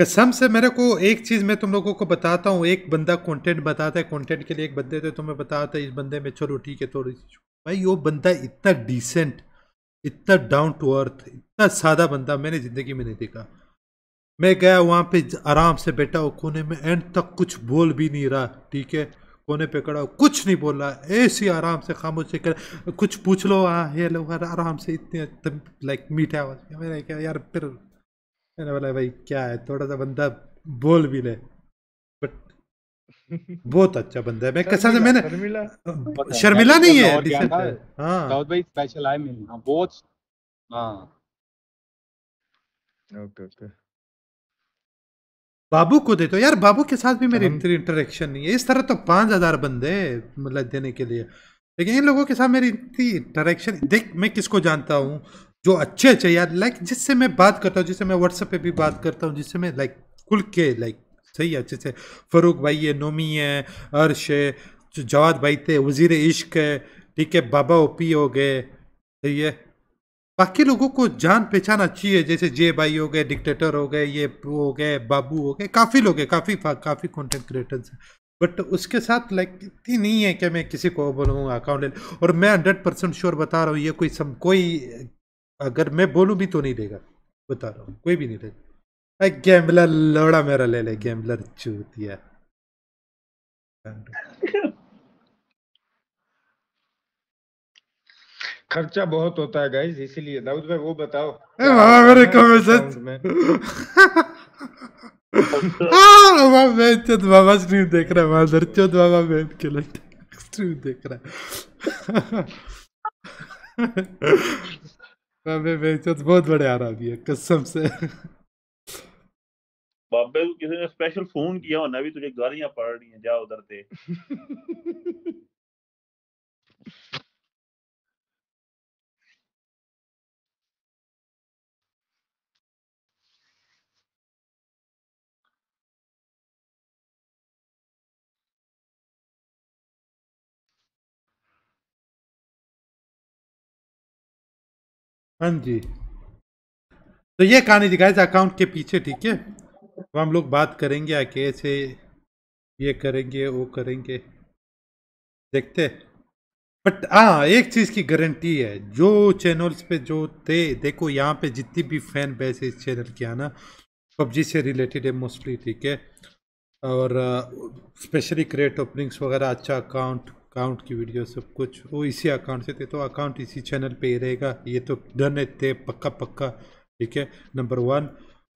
कसम से मेरे को एक चीज़ मैं तुम लोगों को बताता हूँ एक बंदा कंटेंट बताता है कंटेंट के लिए एक बंदे थे तो तुम्हें बताता है इस बंदे में चलो ठीक है थोड़ी सी भाई वो बंदा इतना डिसेंट इतना डाउन टू अर्थ इतना सादा बंदा मैंने ज़िंदगी में नहीं देखा मैं गया वहाँ पे आराम से बैठा हो कोने में एंड तक कुछ बोल भी नहीं रहा ठीक है कोने पे खड़ा हो कुछ नहीं बोल रहा ऐसी आराम से खामोशी कर कुछ पूछ लो हाँ ये लोग आराम से इतने लाइक मीठा आवाज़ मैंने क्या यार फिर मैंने बोला भाई क्या है थोड़ा सा बंदा बोल भी ले बट बहुत अच्छा बंदा है मैं कैसा से मैंने शर्मिला शर्मिला नहीं तो है हां दाऊद भाई स्पेशल आई मीन हां बहुत हां ओके ओके बाबू को दे तो यार बाबू के साथ भी मेरी इतनी इंटरेक्शन नहीं है इस तरह तो पांच हज़ार बंदे मतलब देने के लिए लेकिन इन लोगों के साथ मेरी इतनी इंटरेक्शन देख मैं किसको जानता हूँ जो अच्छे अच्छे यार लाइक जिससे मैं बात करता हूँ जिससे मैं व्हाट्सएप पे भी बात करता हूँ जिससे मैं लाइक खुल के लाइक सही है अच्छे से फरूक भाई है नोमी है अर्श है जवाद भाई थे वजीर इश्क है ठीक है बाबा ओपी हो गए सही है बाकी लोगों को जान पहचान अच्छी है जैसे जे भाई हो गए डिक्टेटर हो गए ये हो गए बाबू हो गए काफ़ी लोग हैं काफ़ी काफ़ी कॉन्टेंट क्रिएटर्स हैं बट उसके साथ लाइक इतनी नहीं है कि मैं किसी को बोलूँ अकाउंट ले और मैं हंड्रेड परसेंट श्योर बता रहा हूँ ये कोई सम कोई अगर मैं बोलूं भी तो नहीं देगा बता रहा हूँ कोई भी नहीं देगा अरे गैम्बलर लौड़ा मेरा ले ले गैम्बलर चूतिया खर्चा बहुत होता है गाइस इसीलिए दाऊद भाई वो बताओ मेरे हाँ, बाबा स्ट्रीम देख रहा है माधर चौथ बाबा बैठ के स्ट्रीम देख रहा है बाबे में तो बहुत बड़े आराम है कसम से बाबे को किसी ने स्पेशल फोन किया होना भी तुझे गालियां पड़ रही हैं जा उधर से हाँ जी तो ये कहानी दिखाई अकाउंट के पीछे ठीक है तो हम लोग बात करेंगे आके ऐसे ये करेंगे वो करेंगे देखते बट हाँ एक चीज़ की गारंटी है जो चैनल्स पे जो थे देखो यहाँ पे जितनी भी फैन बेस इस चैनल की आना पबजी से रिलेटेड है मोस्टली ठीक है और स्पेशली क्रिएट ओपनिंग्स वगैरह अच्छा अकाउंट अकाउंट की वीडियो सब कुछ वो इसी अकाउंट से थे तो अकाउंट इसी चैनल पे ही रहेगा ये तो डन है थे पक्का पक्का ठीक है number one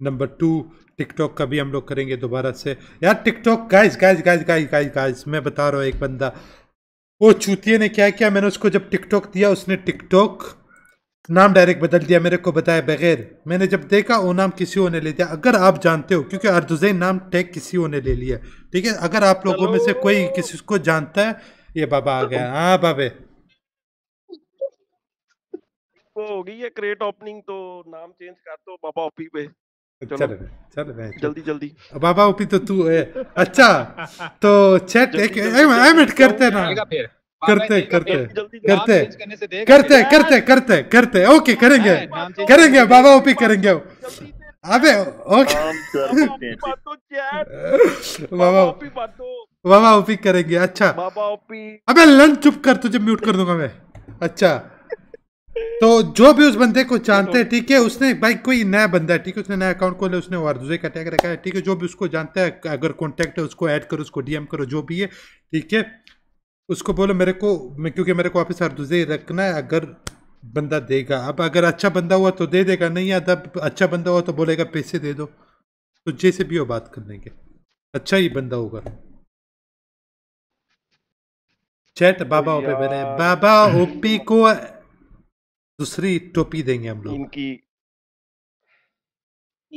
number two TikTok का भी हम लोग करेंगे दोबारा से यार TikTok guys guys guys guys guys guys मैं बता रहा हूँ एक बंदा वो चूतिए ने क्या किया मैंने उसको जब टिकटॉक दिया उसने टिकटॉक नाम डायरेक्ट बदल दिया मेरे को बताया बगैर मैंने जब देखा वो नाम किसी और ने ले दिया अगर आप जानते हो क्योंकि अर्दुजैन नाम टैग किसी और ने ले लिया ठीक है अगर आप लोगों में से कोई किसी को जानता है ये बाबा आ गया हाँ बाबे वो हो गई है क्रेट ओपनिंग तो नाम चेंज कर दो बाबा ओपी पे चलो चल चल जल्दी जल्दी बाबा ओपी तो तू है अच्छा तो चैट एक एमिट करते ना करते करते करते करते करते करते करते ओके करेंगे करेंगे बाबा ओपी करेंगे अबे ओके बाबा ओपी बात अच्छा। बाबा ओपी करेंगे अच्छा अबे लन चुप कर तुझे म्यूट कर दूंगा मैं अच्छा तो जो भी उस बंदे को जानते हैं ठीक है उसने भाई कोई नया बंदा है ठीक है उसने नया अकाउंट खोला उसने और दूसरे का टैग रखा है ठीक है जो भी उसको जानता है अगर कॉन्टैक्ट है उसको ऐड करो उसको डीएम करो जो भी है ठीक है उसको बोलो मेरे को मैं क्योंकि मेरे को वापस हरदुजे ही रखना है अगर बंदा देगा अब अगर अच्छा बंदा हुआ तो दे देगा नहीं तब अच्छा बंदा हुआ तो बोलेगा पैसे दे दो तो जैसे भी हो बात कर लेंगे अच्छा ही बंदा होगा चैट बाबा ओपी बने बाबा ओपी को दूसरी टोपी देंगे हम लोग इनकी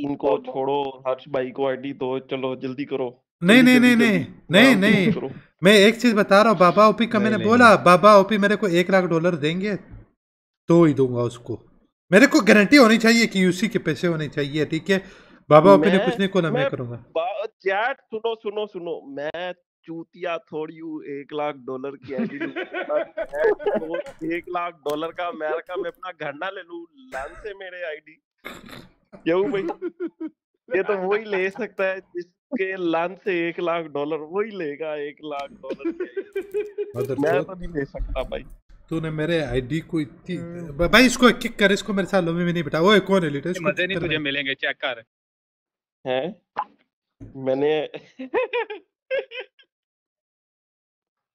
इनको छोड़ो हर्ष भाई को आईडी दो चलो जल्दी करो नहीं नहीं नहीं नहीं हाँ, नहीं नहीं मैं एक चीज बता रहा हूँ बाबा ओपी का मैंने बोला बाबा ओपी मेरे को एक लाख डॉलर देंगे तो ही दूंगा उसको मेरे को गारंटी होनी चाहिए कि यूसी के पैसे होने चाहिए ठीक है बाबा ओपी ने कुछ नहीं को ना मैं करूंगा चैट सुनो सुनो सुनो मैं चूतिया थोड़ी हूँ एक लाख डॉलर की आईडी तो एक लाख डॉलर का अमेरिका में अपना घरना ले लू लान से मेरे आईडी क्यों भाई ये तो वही ले सकता है जिसके लान से एक लाख डॉलर वही लेगा एक लाख डॉलर मैं तो-, तो नहीं ले सकता भाई तूने मेरे आईडी को इतनी हम्म। भाई इसको किक कर इसको मेरे साथ लोमी में नहीं बिठा वो एक कौन है लीडर मजे नहीं तुझे मिलेंगे चेक कर हैं मैंने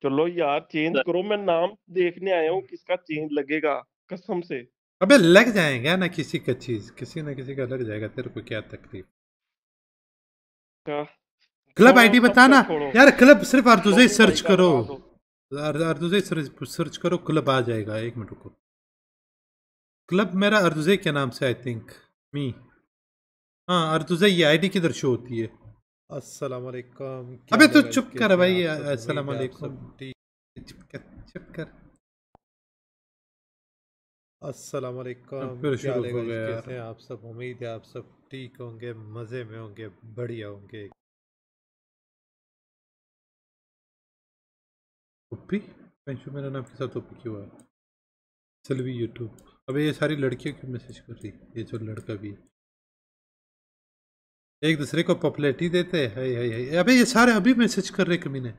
चलो यार चेंज करो मैं नाम देखने आया हूँ हम्म। किसका चेंज लगेगा कसम से अबे लग जाएगा ना किसी का चीज किसी ना किसी का लग जाएगा तेरे को क्या तकलीफ क्लब हाँ, आईडी बताना यार क्लब सिर्फ अर्दुजे सर्च करो अर्दुजे सर्च करो क्लब आ जाएगा एक मिनट रुको क्लब मेरा अर्दुजे के नाम से आई थिंक मी हाँ अर्दुजे ये आईडी किधर शो होती है अस्सलाम वालेकुम अबे तू चुप कर भाई अस्सलाम वालेकुम चुप कर चुप कर अस्सलाम वालेकुम फिर शुरू हो गया आप सब उम्मीद है आप सब ठीक होंगे मज़े में होंगे बढ़िया होंगे ओपी पेंशु मेरा नाम के साथ ओपी क्यों है सलवी यूट्यूब अबे ये सारी लड़कियों क्यों मैसेज कर रही ये जो लड़का भी है एक दूसरे को पॉपुलरिटी देते हाई हाई हाई अभी ये सारे अभी मैसेज कर रहे कमीने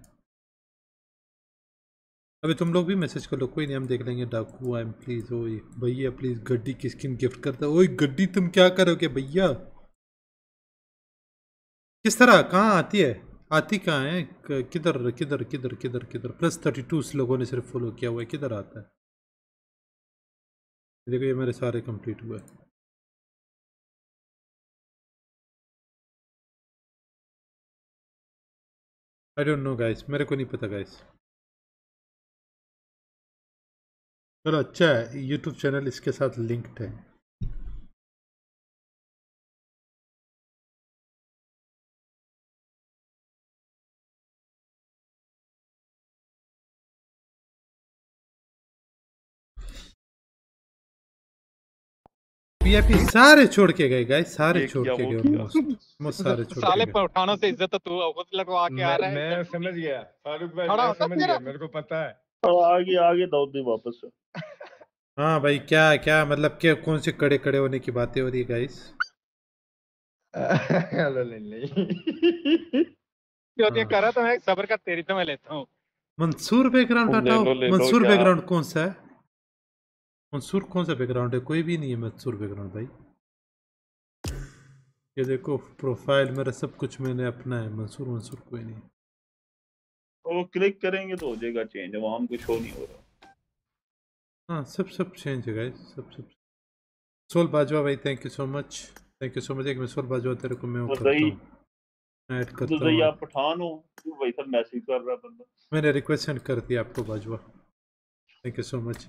अभी तुम लोग भी मैसेज कर लो कोई नहीं हम देख लेंगे डाकू आई एम प्लीज ओ भैया प्लीज गड्डी की स्किन गिफ्ट करता ओए गड्डी तुम क्या करोगे भैया किस तरह कहाँ आती है आती कहाँ है किधर किधर किधर किधर किधर प्लस थर्टी टू लोगों ने सिर्फ फॉलो किया हुआ है किधर आता है देखो ये मेरे सारे कंप्लीट हुए आई डोंट नो गाइस मेरे को नहीं पता गाइस चलो अच्छा है यूट्यूब चैनल इसके साथ लिंक्ड है वीआईपी सारे छोड़ के गए गाइस सारे छोड़ के गए मोस्ट सारे छोड़ के साले पठानों से इज्जत तो तू खुद लटवा के आ रहा है मैं समझ गया फारूक भाई समझ गया मेरे को पता है और आगे आगे दौड़ भी वापस हां भाई क्या क्या मतलब के कौन से कड़े कड़े होने की बातें हो रही है गाइस हेलो नहीं हाँ। करा तो मैं सब्र का तेरी तो मैं लेता हूं मंसूर बैकग्राउंड हटाओ मंसूर बैकग्राउंड कौन सा है मंसूर कौन सा बैकग्राउंड है कोई भी नहीं है मंसूर बैकग्राउंड भाई ये देखो प्रोफाइल मेरा सब कुछ मैंने अपना है मंसूर मंसूर कोई नहीं वो क्लिक करेंगे तो हो जाएगा चेंज वहाँ कुछ हो नहीं हो रहा हां सब सब चेंज है गाइस सब सब सोल बाजवा भाई thank you so much thank you so much एक मैं सोल बाजवा तेरे को मैं करता ऐड करता हूं तो भैया पठान हो भाई साहब मैसेज कर रहा बंदा मैंने रिक्वेस्ट सेंड कर दी आपको Bajwa thank you so much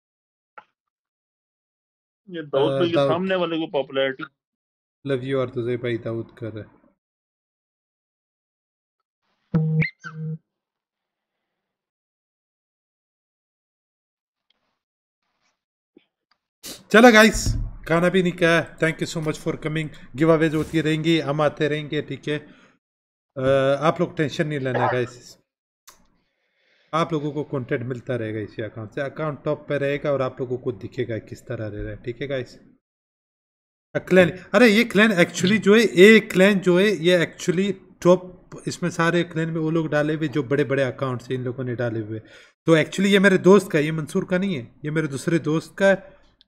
सामने वाले को पॉपुलैरिटी लव यू और तुझे भाई दाऊद कर रहे चलो गाइस खाना भी नहीं कहा thank you so much for coming giveaways होती रहेंगी हम आते रहेंगे ठीक है आप लोग टेंशन नहीं लेना गाइस आप लोगों को कंटेंट मिलता रहेगा इसी अकाउंट से अकाउंट टॉप पे रहेगा और आप लोगों को दिखेगा किस तरह रह रहा है ठीक है गाइस क्लैन अरे ये क्लैन एक्चुअली जो है ये क्लैन जो है ये एक्चुअली टॉप इसमें सारे क्लैन में वो लोग डाले हुए जो बड़े बड़े अकाउंट्स इन लोगों ने डाले हुए तो एक्चुअली ये मेरे दोस्त का ये मंसूर का नहीं है ये मेरे दूसरे दोस्त का है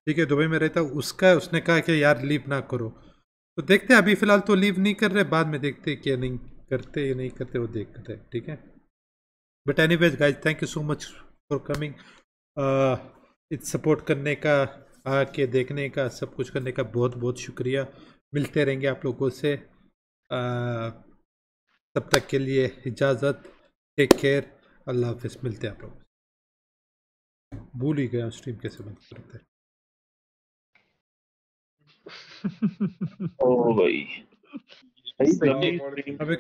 ठीक है दुबई में रहता उसका है उसने कहा कि यार लीव ना करो तो देखते हैं अभी फ़िलहाल तो लीव नहीं कर रहे बाद में देखते क्या नहीं करते या नहीं करते वो देखते ठीक है बट वेज guys thank you so much for coming it's support करने का आके देखने का सब कुछ करने का बहुत बहुत शुक्रिया मिलते रहेंगे आप लोगों से तब तक के लिए इजाज़त टेक केयर अल्लाह हाफिज़ मिलते हैं आप लोग भूल ही गया स्ट्रीम कैसे बंद करते हैं भाई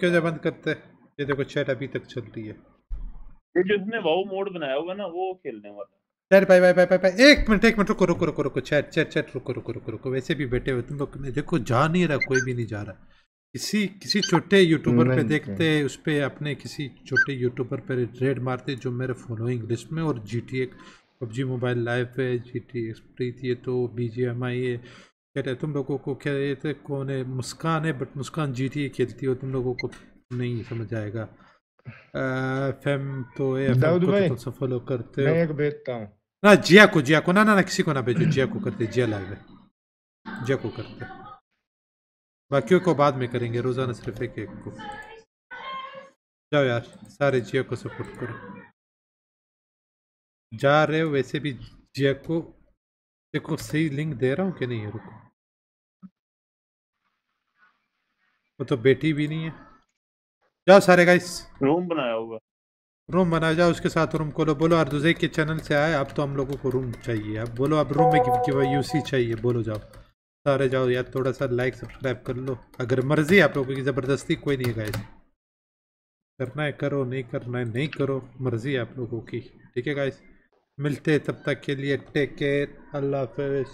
क्यों बंद करते ये देखो चैट अभी तक चल रही है वाओ मोड बनाया ना वो खेलने वाला भाई भाई भाई भाई एक मिनट एक मिनट रुको रुको रुको रुको चैट चैट चैट रुको रुको रुको रुको वैसे भी बैठे हुए तुम लोग देखो जा नहीं रहा कोई भी नहीं जा रहा किसी किसी छोटे यूट्यूबर पे देखते उस पर अपने किसी छोटे यूट्यूबर पे रेड मारते जो मेरे फॉलोइंग लिस्ट में और G T PUBG mobile live है जी टी एक्सप्रीत ये तो बी जी एम आई है कहते हैं तुम लोगों को क्या ये थे तो कौन है मुस्कान है बट मुस्कान जी टी खेलती हो तुम लोगों को नहीं समझ आएगा एफएम तो ये दाऊद भाई तो फॉलो करते हो मैं एक भेजता हूं ना जिया को जिया को ना ना ना किसी को ना भेजो जिया को करते जिया लाइव है जिया को करते बाकियों को बाद में करेंगे रोजाना सिर्फ एक एक को जाओ यार सारे जिया को सपोर्ट करो जा रहे हो वैसे भी जिया को देखो सही लिंक दे रहा हूँ कि नहीं रुको वो तो बेटी भी नहीं है जाओ सारे गाइस रूम बनाया होगा रूम बनाया जाओ उसके साथ रूम खोलो बोलो अर्दुजे के चैनल से आए अब तो हम लोगों को रूम चाहिए अब बोलो अब रूम में यूसी चाहिए बोलो जाओ सारे जाओ यार थोड़ा सा लाइक सब्सक्राइब कर लो अगर मर्जी आप लोगों की ज़बरदस्ती कोई नहीं है गाय करना है करो नहीं करना है नहीं करो मर्जी आप लोगों की ठीक है गाइस मिलते तब तक के लिए टेक केयर अल्लाह हाफ